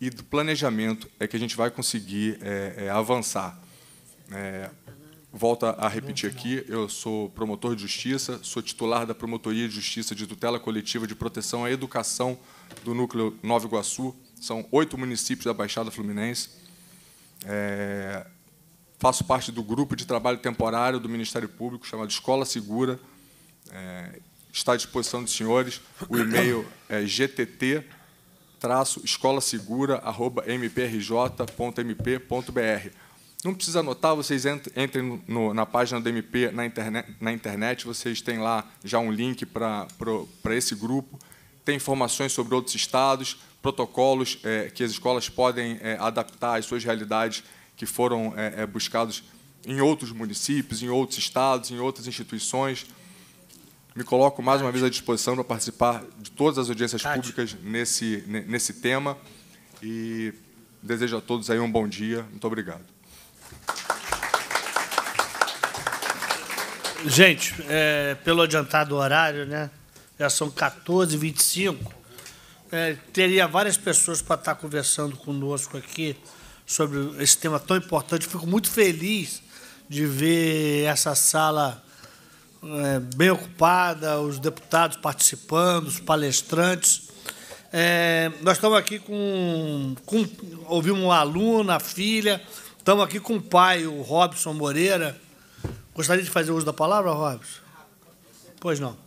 e do planejamento é que a gente vai conseguir é, é avançar. É, volta a repetir aqui, eu sou promotor de justiça, sou titular da Promotoria de Justiça de Tutela Coletiva de Proteção à Educação do Núcleo Nova Iguaçu, são oito municípios da Baixada Fluminense. É, faço parte do grupo de trabalho temporário do Ministério Público, chamado Escola Segura. É, está à disposição dos senhores. O e-mail é gtt escolasegura.mprj.mp.br. Não precisa anotar, vocês entrem no, na página do MP na internet, na internet, vocês têm lá já um link para esse grupo, tem informações sobre outros estados, protocolos é, que as escolas podem é, adaptar às suas realidades que foram é, é, buscados em outros municípios, em outros estados, em outras instituições. Me coloco mais uma vez à disposição para participar de todas as audiências públicas nesse, nesse tema e desejo a todos aí um bom dia. Muito obrigado. Gente, é, pelo adiantado horário, né? Já são 14h25. É, teria várias pessoas para estar conversando conosco aqui sobre esse tema tão importante. Fico muito feliz de ver essa sala é, bem ocupada, os deputados participando, os palestrantes. É, nós estamos aqui com, com. Ouvimos uma aluna, a filha, estamos aqui com o pai, o Robson Moreira. Gostaria de fazer uso da palavra, Robson? Pois não.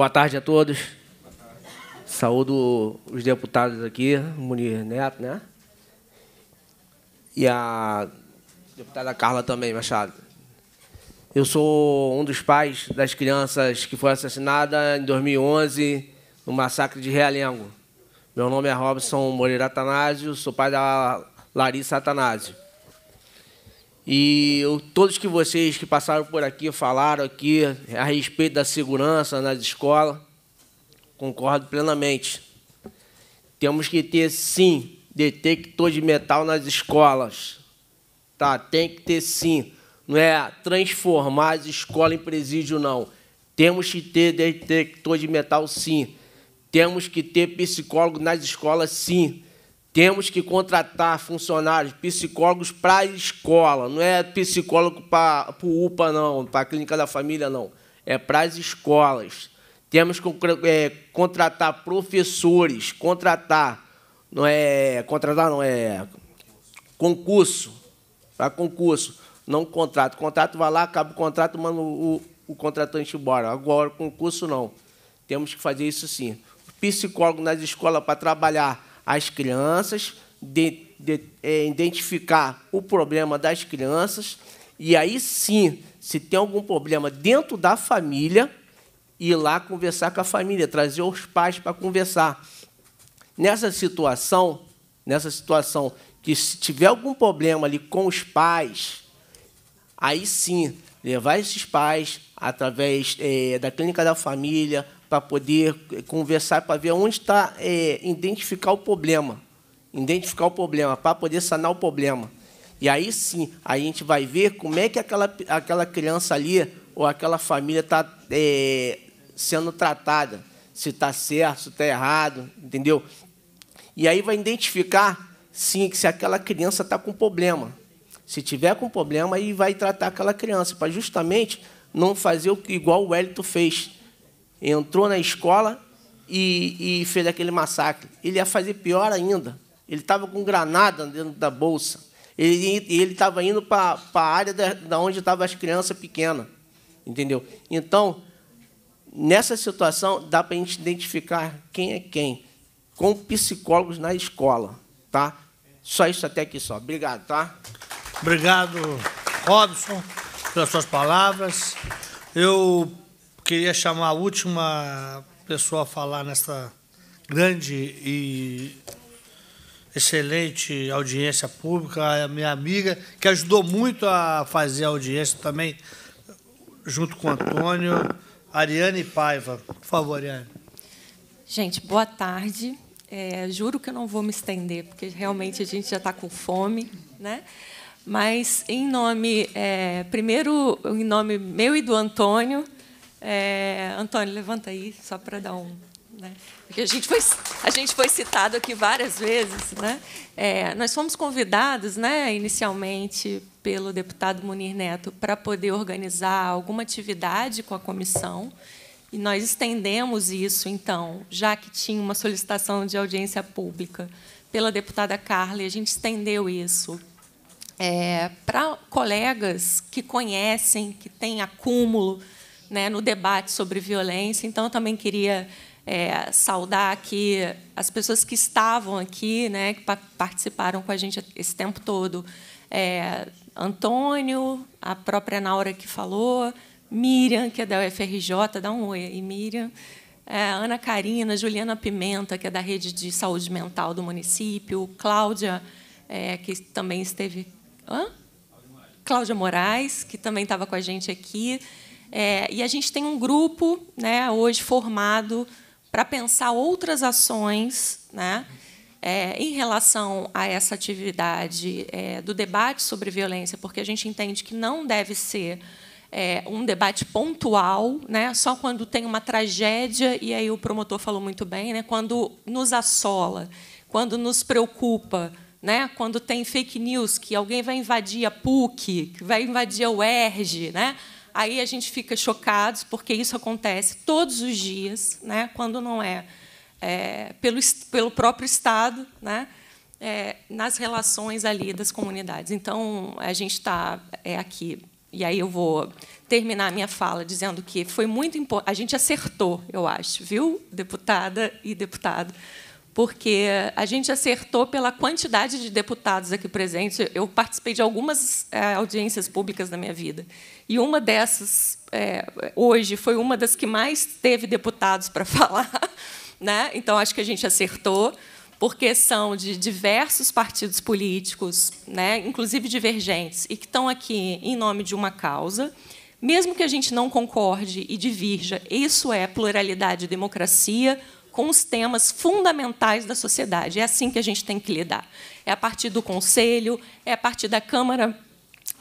Boa tarde a todos. Saúdo os deputados aqui, Munir Neto, né? E a deputada Carla também, Machado. Eu sou um dos pais das crianças que foi assassinada em 2011 no massacre de Realengo. Meu nome é Robson Moreira Atanásio, sou pai da Larissa Atanásio. E eu, todos que vocês que passaram por aqui falaram aqui a respeito da segurança nas escolas, concordo plenamente. Temos que ter, sim, detector de metal nas escolas. Tá, tem que ter, sim. Não é transformar as escolas em presídio, não. Temos que ter detector de metal, sim. Temos que ter psicólogo nas escolas, sim. Temos que contratar funcionários, psicólogos para a escola. Não é psicólogo para o UPA, não, para a clínica da família, não. É para as escolas. Temos que é, contratar professores, contratar, não é contratar, não é concurso, para concurso, não contrato. Contrato vai lá, acaba o contrato, manda o, o contratante embora. Agora concurso não. Temos que fazer isso sim. Psicólogo nas escolas para trabalhar as crianças, de, de, é, identificar o problema das crianças, e aí sim, se tem algum problema dentro da família, ir lá conversar com a família, trazer os pais para conversar. Nessa situação, nessa situação que se tiver algum problema ali com os pais, aí sim, levar esses pais através é, da clínica da família, para poder eh, conversar, para ver onde está, é, eh, identificar o problema. Identificar o problema, para poder sanar o problema. E aí sim, a gente vai ver como é que aquela, aquela criança ali ou aquela família está é, eh, sendo tratada. Se está certo, se está errado, entendeu? E aí vai identificar, sim, que se aquela criança está com problema. Se tiver com problema, aí vai tratar aquela criança, para justamente não fazer o que igual o Wellington fez, entrou na escola e, e fez aquele massacre. Ele ia fazer pior ainda. Ele estava com granada dentro da bolsa. Ele estava indo para a área da, da onde estavam as crianças pequenas. Entendeu? Então, nessa situação, dá para a gente identificar quem é quem, com psicólogos na escola. Tá? Só isso até aqui só. Obrigado, tá? Obrigado, Robson, pelas suas palavras. Eu queria chamar a última pessoa a falar nesta grande e excelente audiência pública, a minha amiga, que ajudou muito a fazer a audiência também, junto com o Antônio, Ariane Paiva. Por favor, Ariane. Gente, boa tarde. É, juro que eu não vou me estender, porque realmente a gente já está com fome, né? Mas em nome, é, primeiro em nome meu e do Antônio, é, Antônio, levanta aí, só para dar um. Né? Porque a gente, foi, a gente foi citado aqui várias vezes. Né? É, nós fomos convidados, né, inicialmente, pelo deputado Munir Neto para poder organizar alguma atividade com a comissão. E nós estendemos isso, então, já que tinha uma solicitação de audiência pública pela deputada Carla, a gente estendeu isso é, para colegas que conhecem, que têm acúmulo né, no debate sobre violência. Então, eu também queria é, saudar aqui as pessoas que estavam aqui, né, que participaram com a gente esse tempo todo. É, Antônio, a própria Naura que falou, Miriam, que é da UFRJ, dá um oi aí, Miriam. É, Ana Carina, Juliana Pimenta, que é da Rede de Saúde Mental do município, Cláudia, é, que também esteve... Hã? Cláudia Moraes, que também estava com a gente aqui. É, e a gente tem um grupo né, hoje formado para pensar outras ações né, é, em relação a essa atividade é, do debate sobre violência, porque a gente entende que não deve ser é, um debate pontual, né? só quando tem uma tragédia, e aí o promotor falou muito bem, né? quando nos assola, quando nos preocupa, né? quando tem fake news, que alguém vai invadir a PUC, que vai invadir a UERJ, né? Aí a gente fica chocados, porque isso acontece todos os dias, né? quando não é, é pelo, pelo próprio Estado, né? É, nas relações ali das comunidades. Então, a gente está é, aqui, e aí eu vou terminar a minha fala dizendo que foi muito importante, a gente acertou, eu acho, viu, deputada e deputado? porque a gente acertou pela quantidade de deputados aqui presentes. Eu participei de algumas eh, audiências públicas na minha vida, e uma dessas, é, hoje, foi uma das que mais teve deputados para falar. Né? Então, acho que a gente acertou, porque são de diversos partidos políticos, né? inclusive divergentes, e que estão aqui em nome de uma causa. Mesmo que a gente não concorde e divirja, isso é pluralidade e democracia, com os temas fundamentais da sociedade. É assim que a gente tem que lidar. É a partir do Conselho, é a partir da Câmara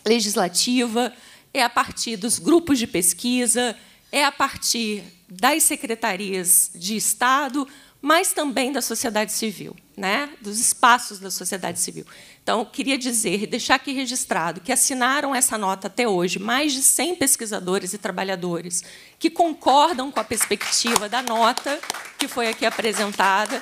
Legislativa, é a partir dos grupos de pesquisa, é a partir das secretarias de Estado, mas também da sociedade civil, né? dos espaços da sociedade civil. Então, queria dizer, deixar aqui registrado, que assinaram essa nota até hoje mais de 100 pesquisadores e trabalhadores que concordam com a perspectiva da nota que foi aqui apresentada.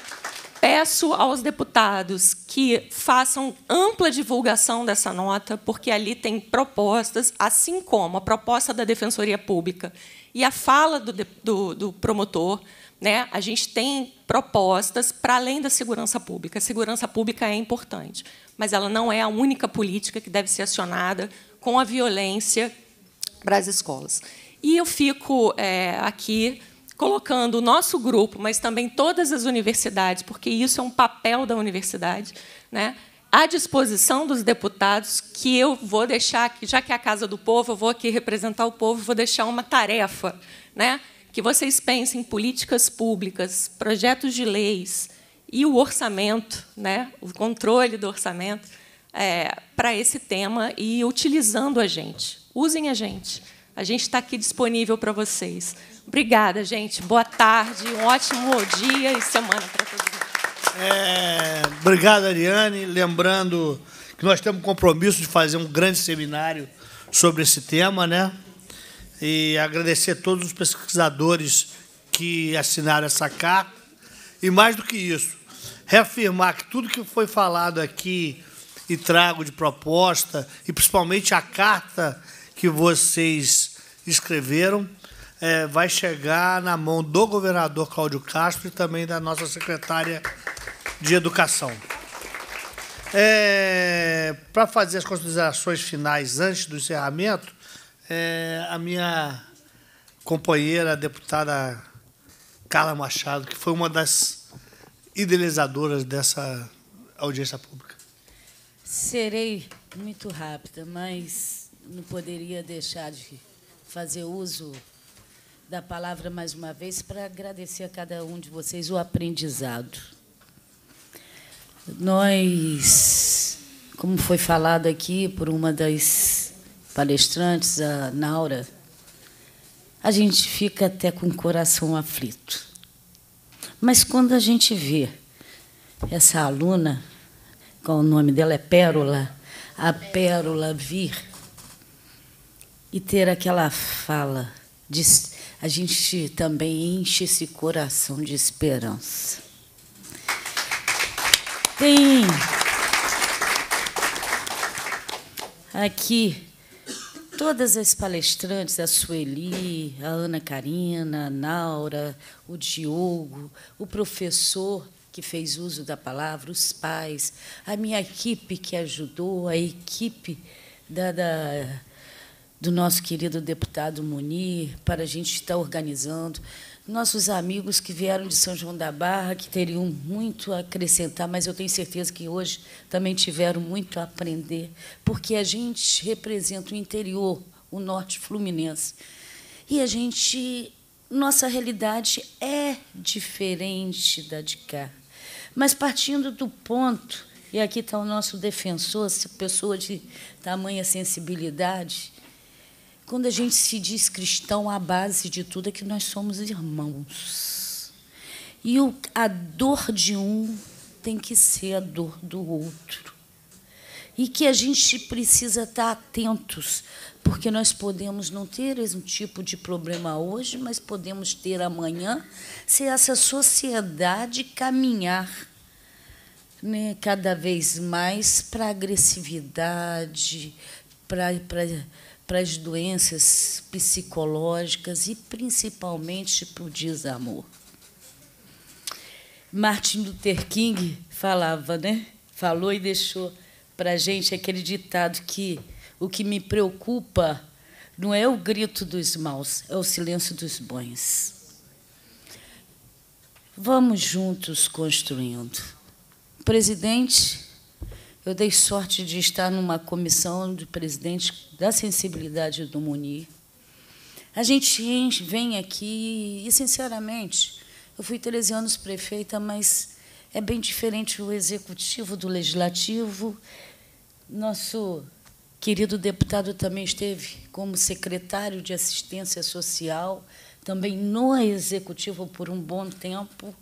Peço aos deputados que façam ampla divulgação dessa nota, porque ali tem propostas, assim como a proposta da Defensoria Pública e a fala do, do, do promotor, né, a gente tem propostas para além da segurança pública. A segurança pública é importante, mas ela não é a única política que deve ser acionada com a violência para as escolas. E eu fico é, aqui colocando o nosso grupo, mas também todas as universidades, porque isso é um papel da universidade, né, à disposição dos deputados, que eu vou deixar aqui, já que é a Casa do Povo, eu vou aqui representar o povo, vou deixar uma tarefa, né, que vocês pensem políticas públicas, projetos de leis e o orçamento, né, o controle do orçamento, é, para esse tema e utilizando a gente. Usem a gente. A gente está aqui disponível para vocês. Obrigada, gente. Boa tarde, um ótimo dia e semana para todos. É, obrigado, Ariane. Lembrando que nós temos compromisso de fazer um grande seminário sobre esse tema, né? e agradecer a todos os pesquisadores que assinaram essa carta. E mais do que isso, reafirmar que tudo que foi falado aqui e trago de proposta, e principalmente a carta que vocês escreveram, é, vai chegar na mão do governador Cláudio Castro e também da nossa secretária de Educação. É, Para fazer as considerações finais antes do encerramento, é, a minha companheira, a deputada Carla Machado, que foi uma das idealizadoras dessa audiência pública. Serei muito rápida, mas não poderia deixar de fazer uso da palavra mais uma vez para agradecer a cada um de vocês o aprendizado. Nós, como foi falado aqui por uma das palestrantes, a Naura, a gente fica até com o coração aflito. Mas quando a gente vê essa aluna, qual o nome dela é Pérola, a Pérola vir e ter aquela fala, de, a gente também enche esse coração de esperança. Tem aqui todas as palestrantes, a Sueli, a Ana Karina, a Naura, o Diogo, o professor que fez uso da palavra, os pais, a minha equipe que ajudou, a equipe da, da do nosso querido deputado Munir, para a gente estar organizando nossos amigos que vieram de São João da Barra, que teriam muito a acrescentar, mas eu tenho certeza que hoje também tiveram muito a aprender, porque a gente representa o interior, o norte fluminense. E a gente, nossa realidade é diferente da de cá. Mas partindo do ponto, e aqui está o nosso defensor, pessoa de tamanha sensibilidade, quando a gente se diz cristão, a base de tudo é que nós somos irmãos. E o, a dor de um tem que ser a dor do outro. E que a gente precisa estar atentos, porque nós podemos não ter esse tipo de problema hoje, mas podemos ter amanhã, se essa sociedade caminhar né, cada vez mais para agressividade, para para as doenças psicológicas e principalmente para o desamor. Martin Luther King falava, né? Falou e deixou para a gente aquele ditado que o que me preocupa não é o grito dos maus, é o silêncio dos bons. Vamos juntos construindo. Presidente, eu dei sorte de estar numa comissão de presidente da sensibilidade do Munir. A gente vem aqui e, sinceramente, eu fui 13 anos prefeita, mas é bem diferente o executivo do legislativo. Nosso querido deputado também esteve como secretário de assistência social, também no executivo por um bom tempo.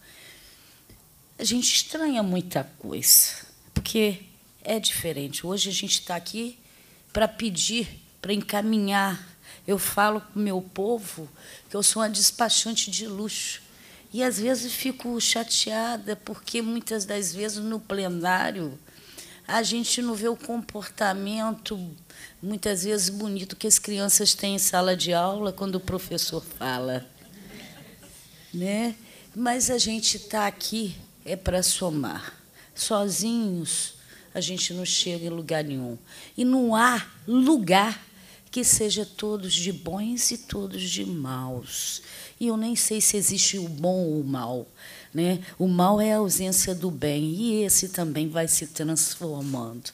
A gente estranha muita coisa, porque é diferente. Hoje a gente está aqui para pedir, para encaminhar. Eu falo para o meu povo que eu sou uma despachante de luxo. E às vezes fico chateada, porque muitas das vezes no plenário a gente não vê o comportamento, muitas vezes bonito, que as crianças têm em sala de aula quando o professor fala. Né? Mas a gente está aqui é para somar. Sozinhos, a gente não chega em lugar nenhum. E não há lugar que seja todos de bons e todos de maus. E eu nem sei se existe o bom ou o mal. Né? O mal é a ausência do bem, e esse também vai se transformando.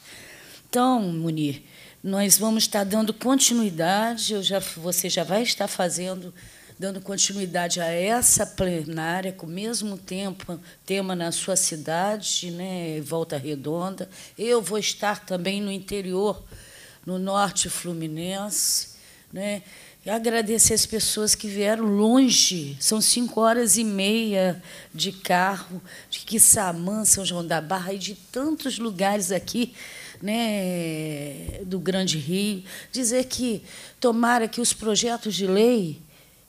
Então, Munir, nós vamos estar dando continuidade, eu já, você já vai estar fazendo dando continuidade a essa plenária, com o mesmo tempo, tema na sua cidade, né, Volta Redonda. Eu vou estar também no interior, no norte fluminense. Né, e agradecer as pessoas que vieram longe, são cinco horas e meia de carro, de Quissamã, São João da Barra e de tantos lugares aqui né, do Grande Rio. Dizer que tomara que os projetos de lei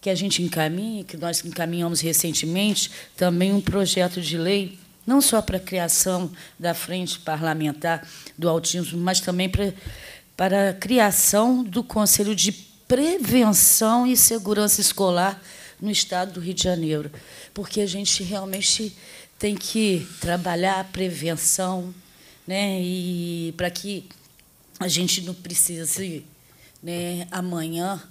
que a gente encaminhe, que nós encaminhamos recentemente, também um projeto de lei, não só para a criação da Frente Parlamentar do Autismo, mas também para, para a criação do Conselho de Prevenção e Segurança Escolar no Estado do Rio de Janeiro. Porque a gente realmente tem que trabalhar a prevenção, né? e para que a gente não precise né, amanhã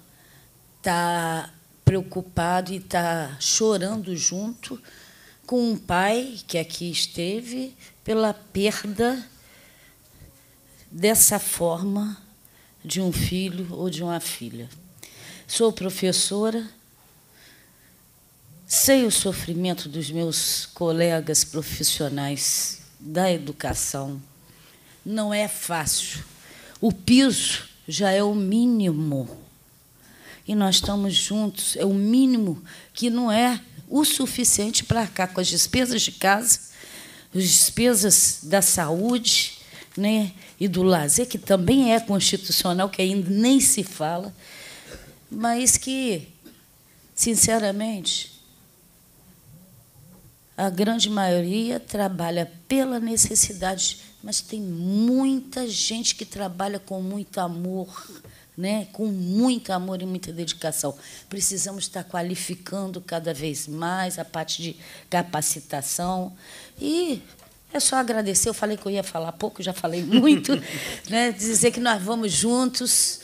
estar. Tá preocupado e está chorando junto com um pai que aqui esteve pela perda dessa forma de um filho ou de uma filha. Sou professora, sei o sofrimento dos meus colegas profissionais da educação. Não é fácil. O piso já é o mínimo e nós estamos juntos, é o mínimo que não é o suficiente para cá com as despesas de casa, as despesas da saúde, né, e do lazer, que também é constitucional, que ainda nem se fala, mas que, sinceramente, a grande maioria trabalha pela necessidade, mas tem muita gente que trabalha com muito amor, né? com muito amor e muita dedicação. Precisamos estar qualificando cada vez mais a parte de capacitação. E é só agradecer. Eu falei que eu ia falar pouco, já falei muito. né? Dizer que nós vamos juntos,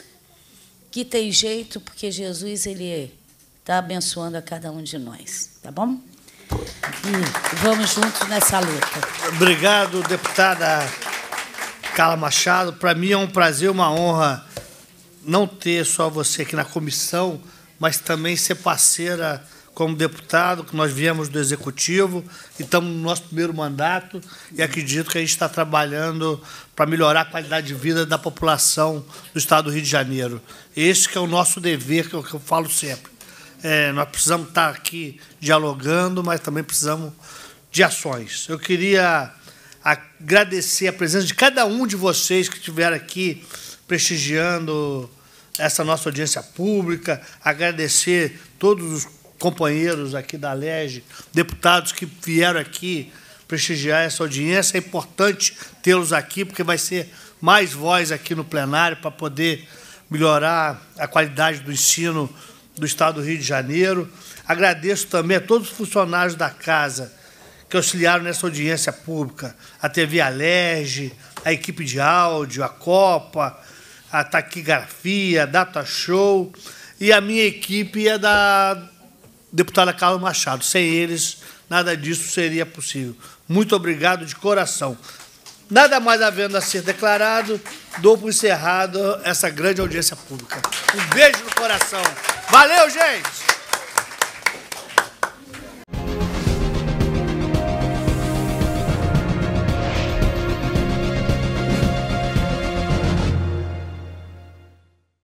que tem jeito, porque Jesus ele está é, abençoando a cada um de nós. Tá bom? E vamos juntos nessa luta. Obrigado, deputada Carla Machado. Para mim é um prazer, uma honra não ter só você aqui na comissão, mas também ser parceira como deputado, que nós viemos do Executivo e estamos no nosso primeiro mandato e acredito que a gente está trabalhando para melhorar a qualidade de vida da população do Estado do Rio de Janeiro. que é o nosso dever, que eu, que eu falo sempre. É, nós precisamos estar aqui dialogando, mas também precisamos de ações. Eu queria agradecer a presença de cada um de vocês que estiveram aqui prestigiando essa nossa audiência pública, agradecer todos os companheiros aqui da LEGE, deputados que vieram aqui prestigiar essa audiência. É importante tê-los aqui, porque vai ser mais voz aqui no plenário para poder melhorar a qualidade do ensino do Estado do Rio de Janeiro. Agradeço também a todos os funcionários da casa que auxiliaram nessa audiência pública, a TV Alerge, a equipe de áudio, a Copa, a taquigrafia, data show, e a minha equipe é da deputada Carla Machado. Sem eles, nada disso seria possível. Muito obrigado de coração. Nada mais havendo a ser declarado, dou por encerrado essa grande audiência pública. Um beijo no coração. Valeu, gente!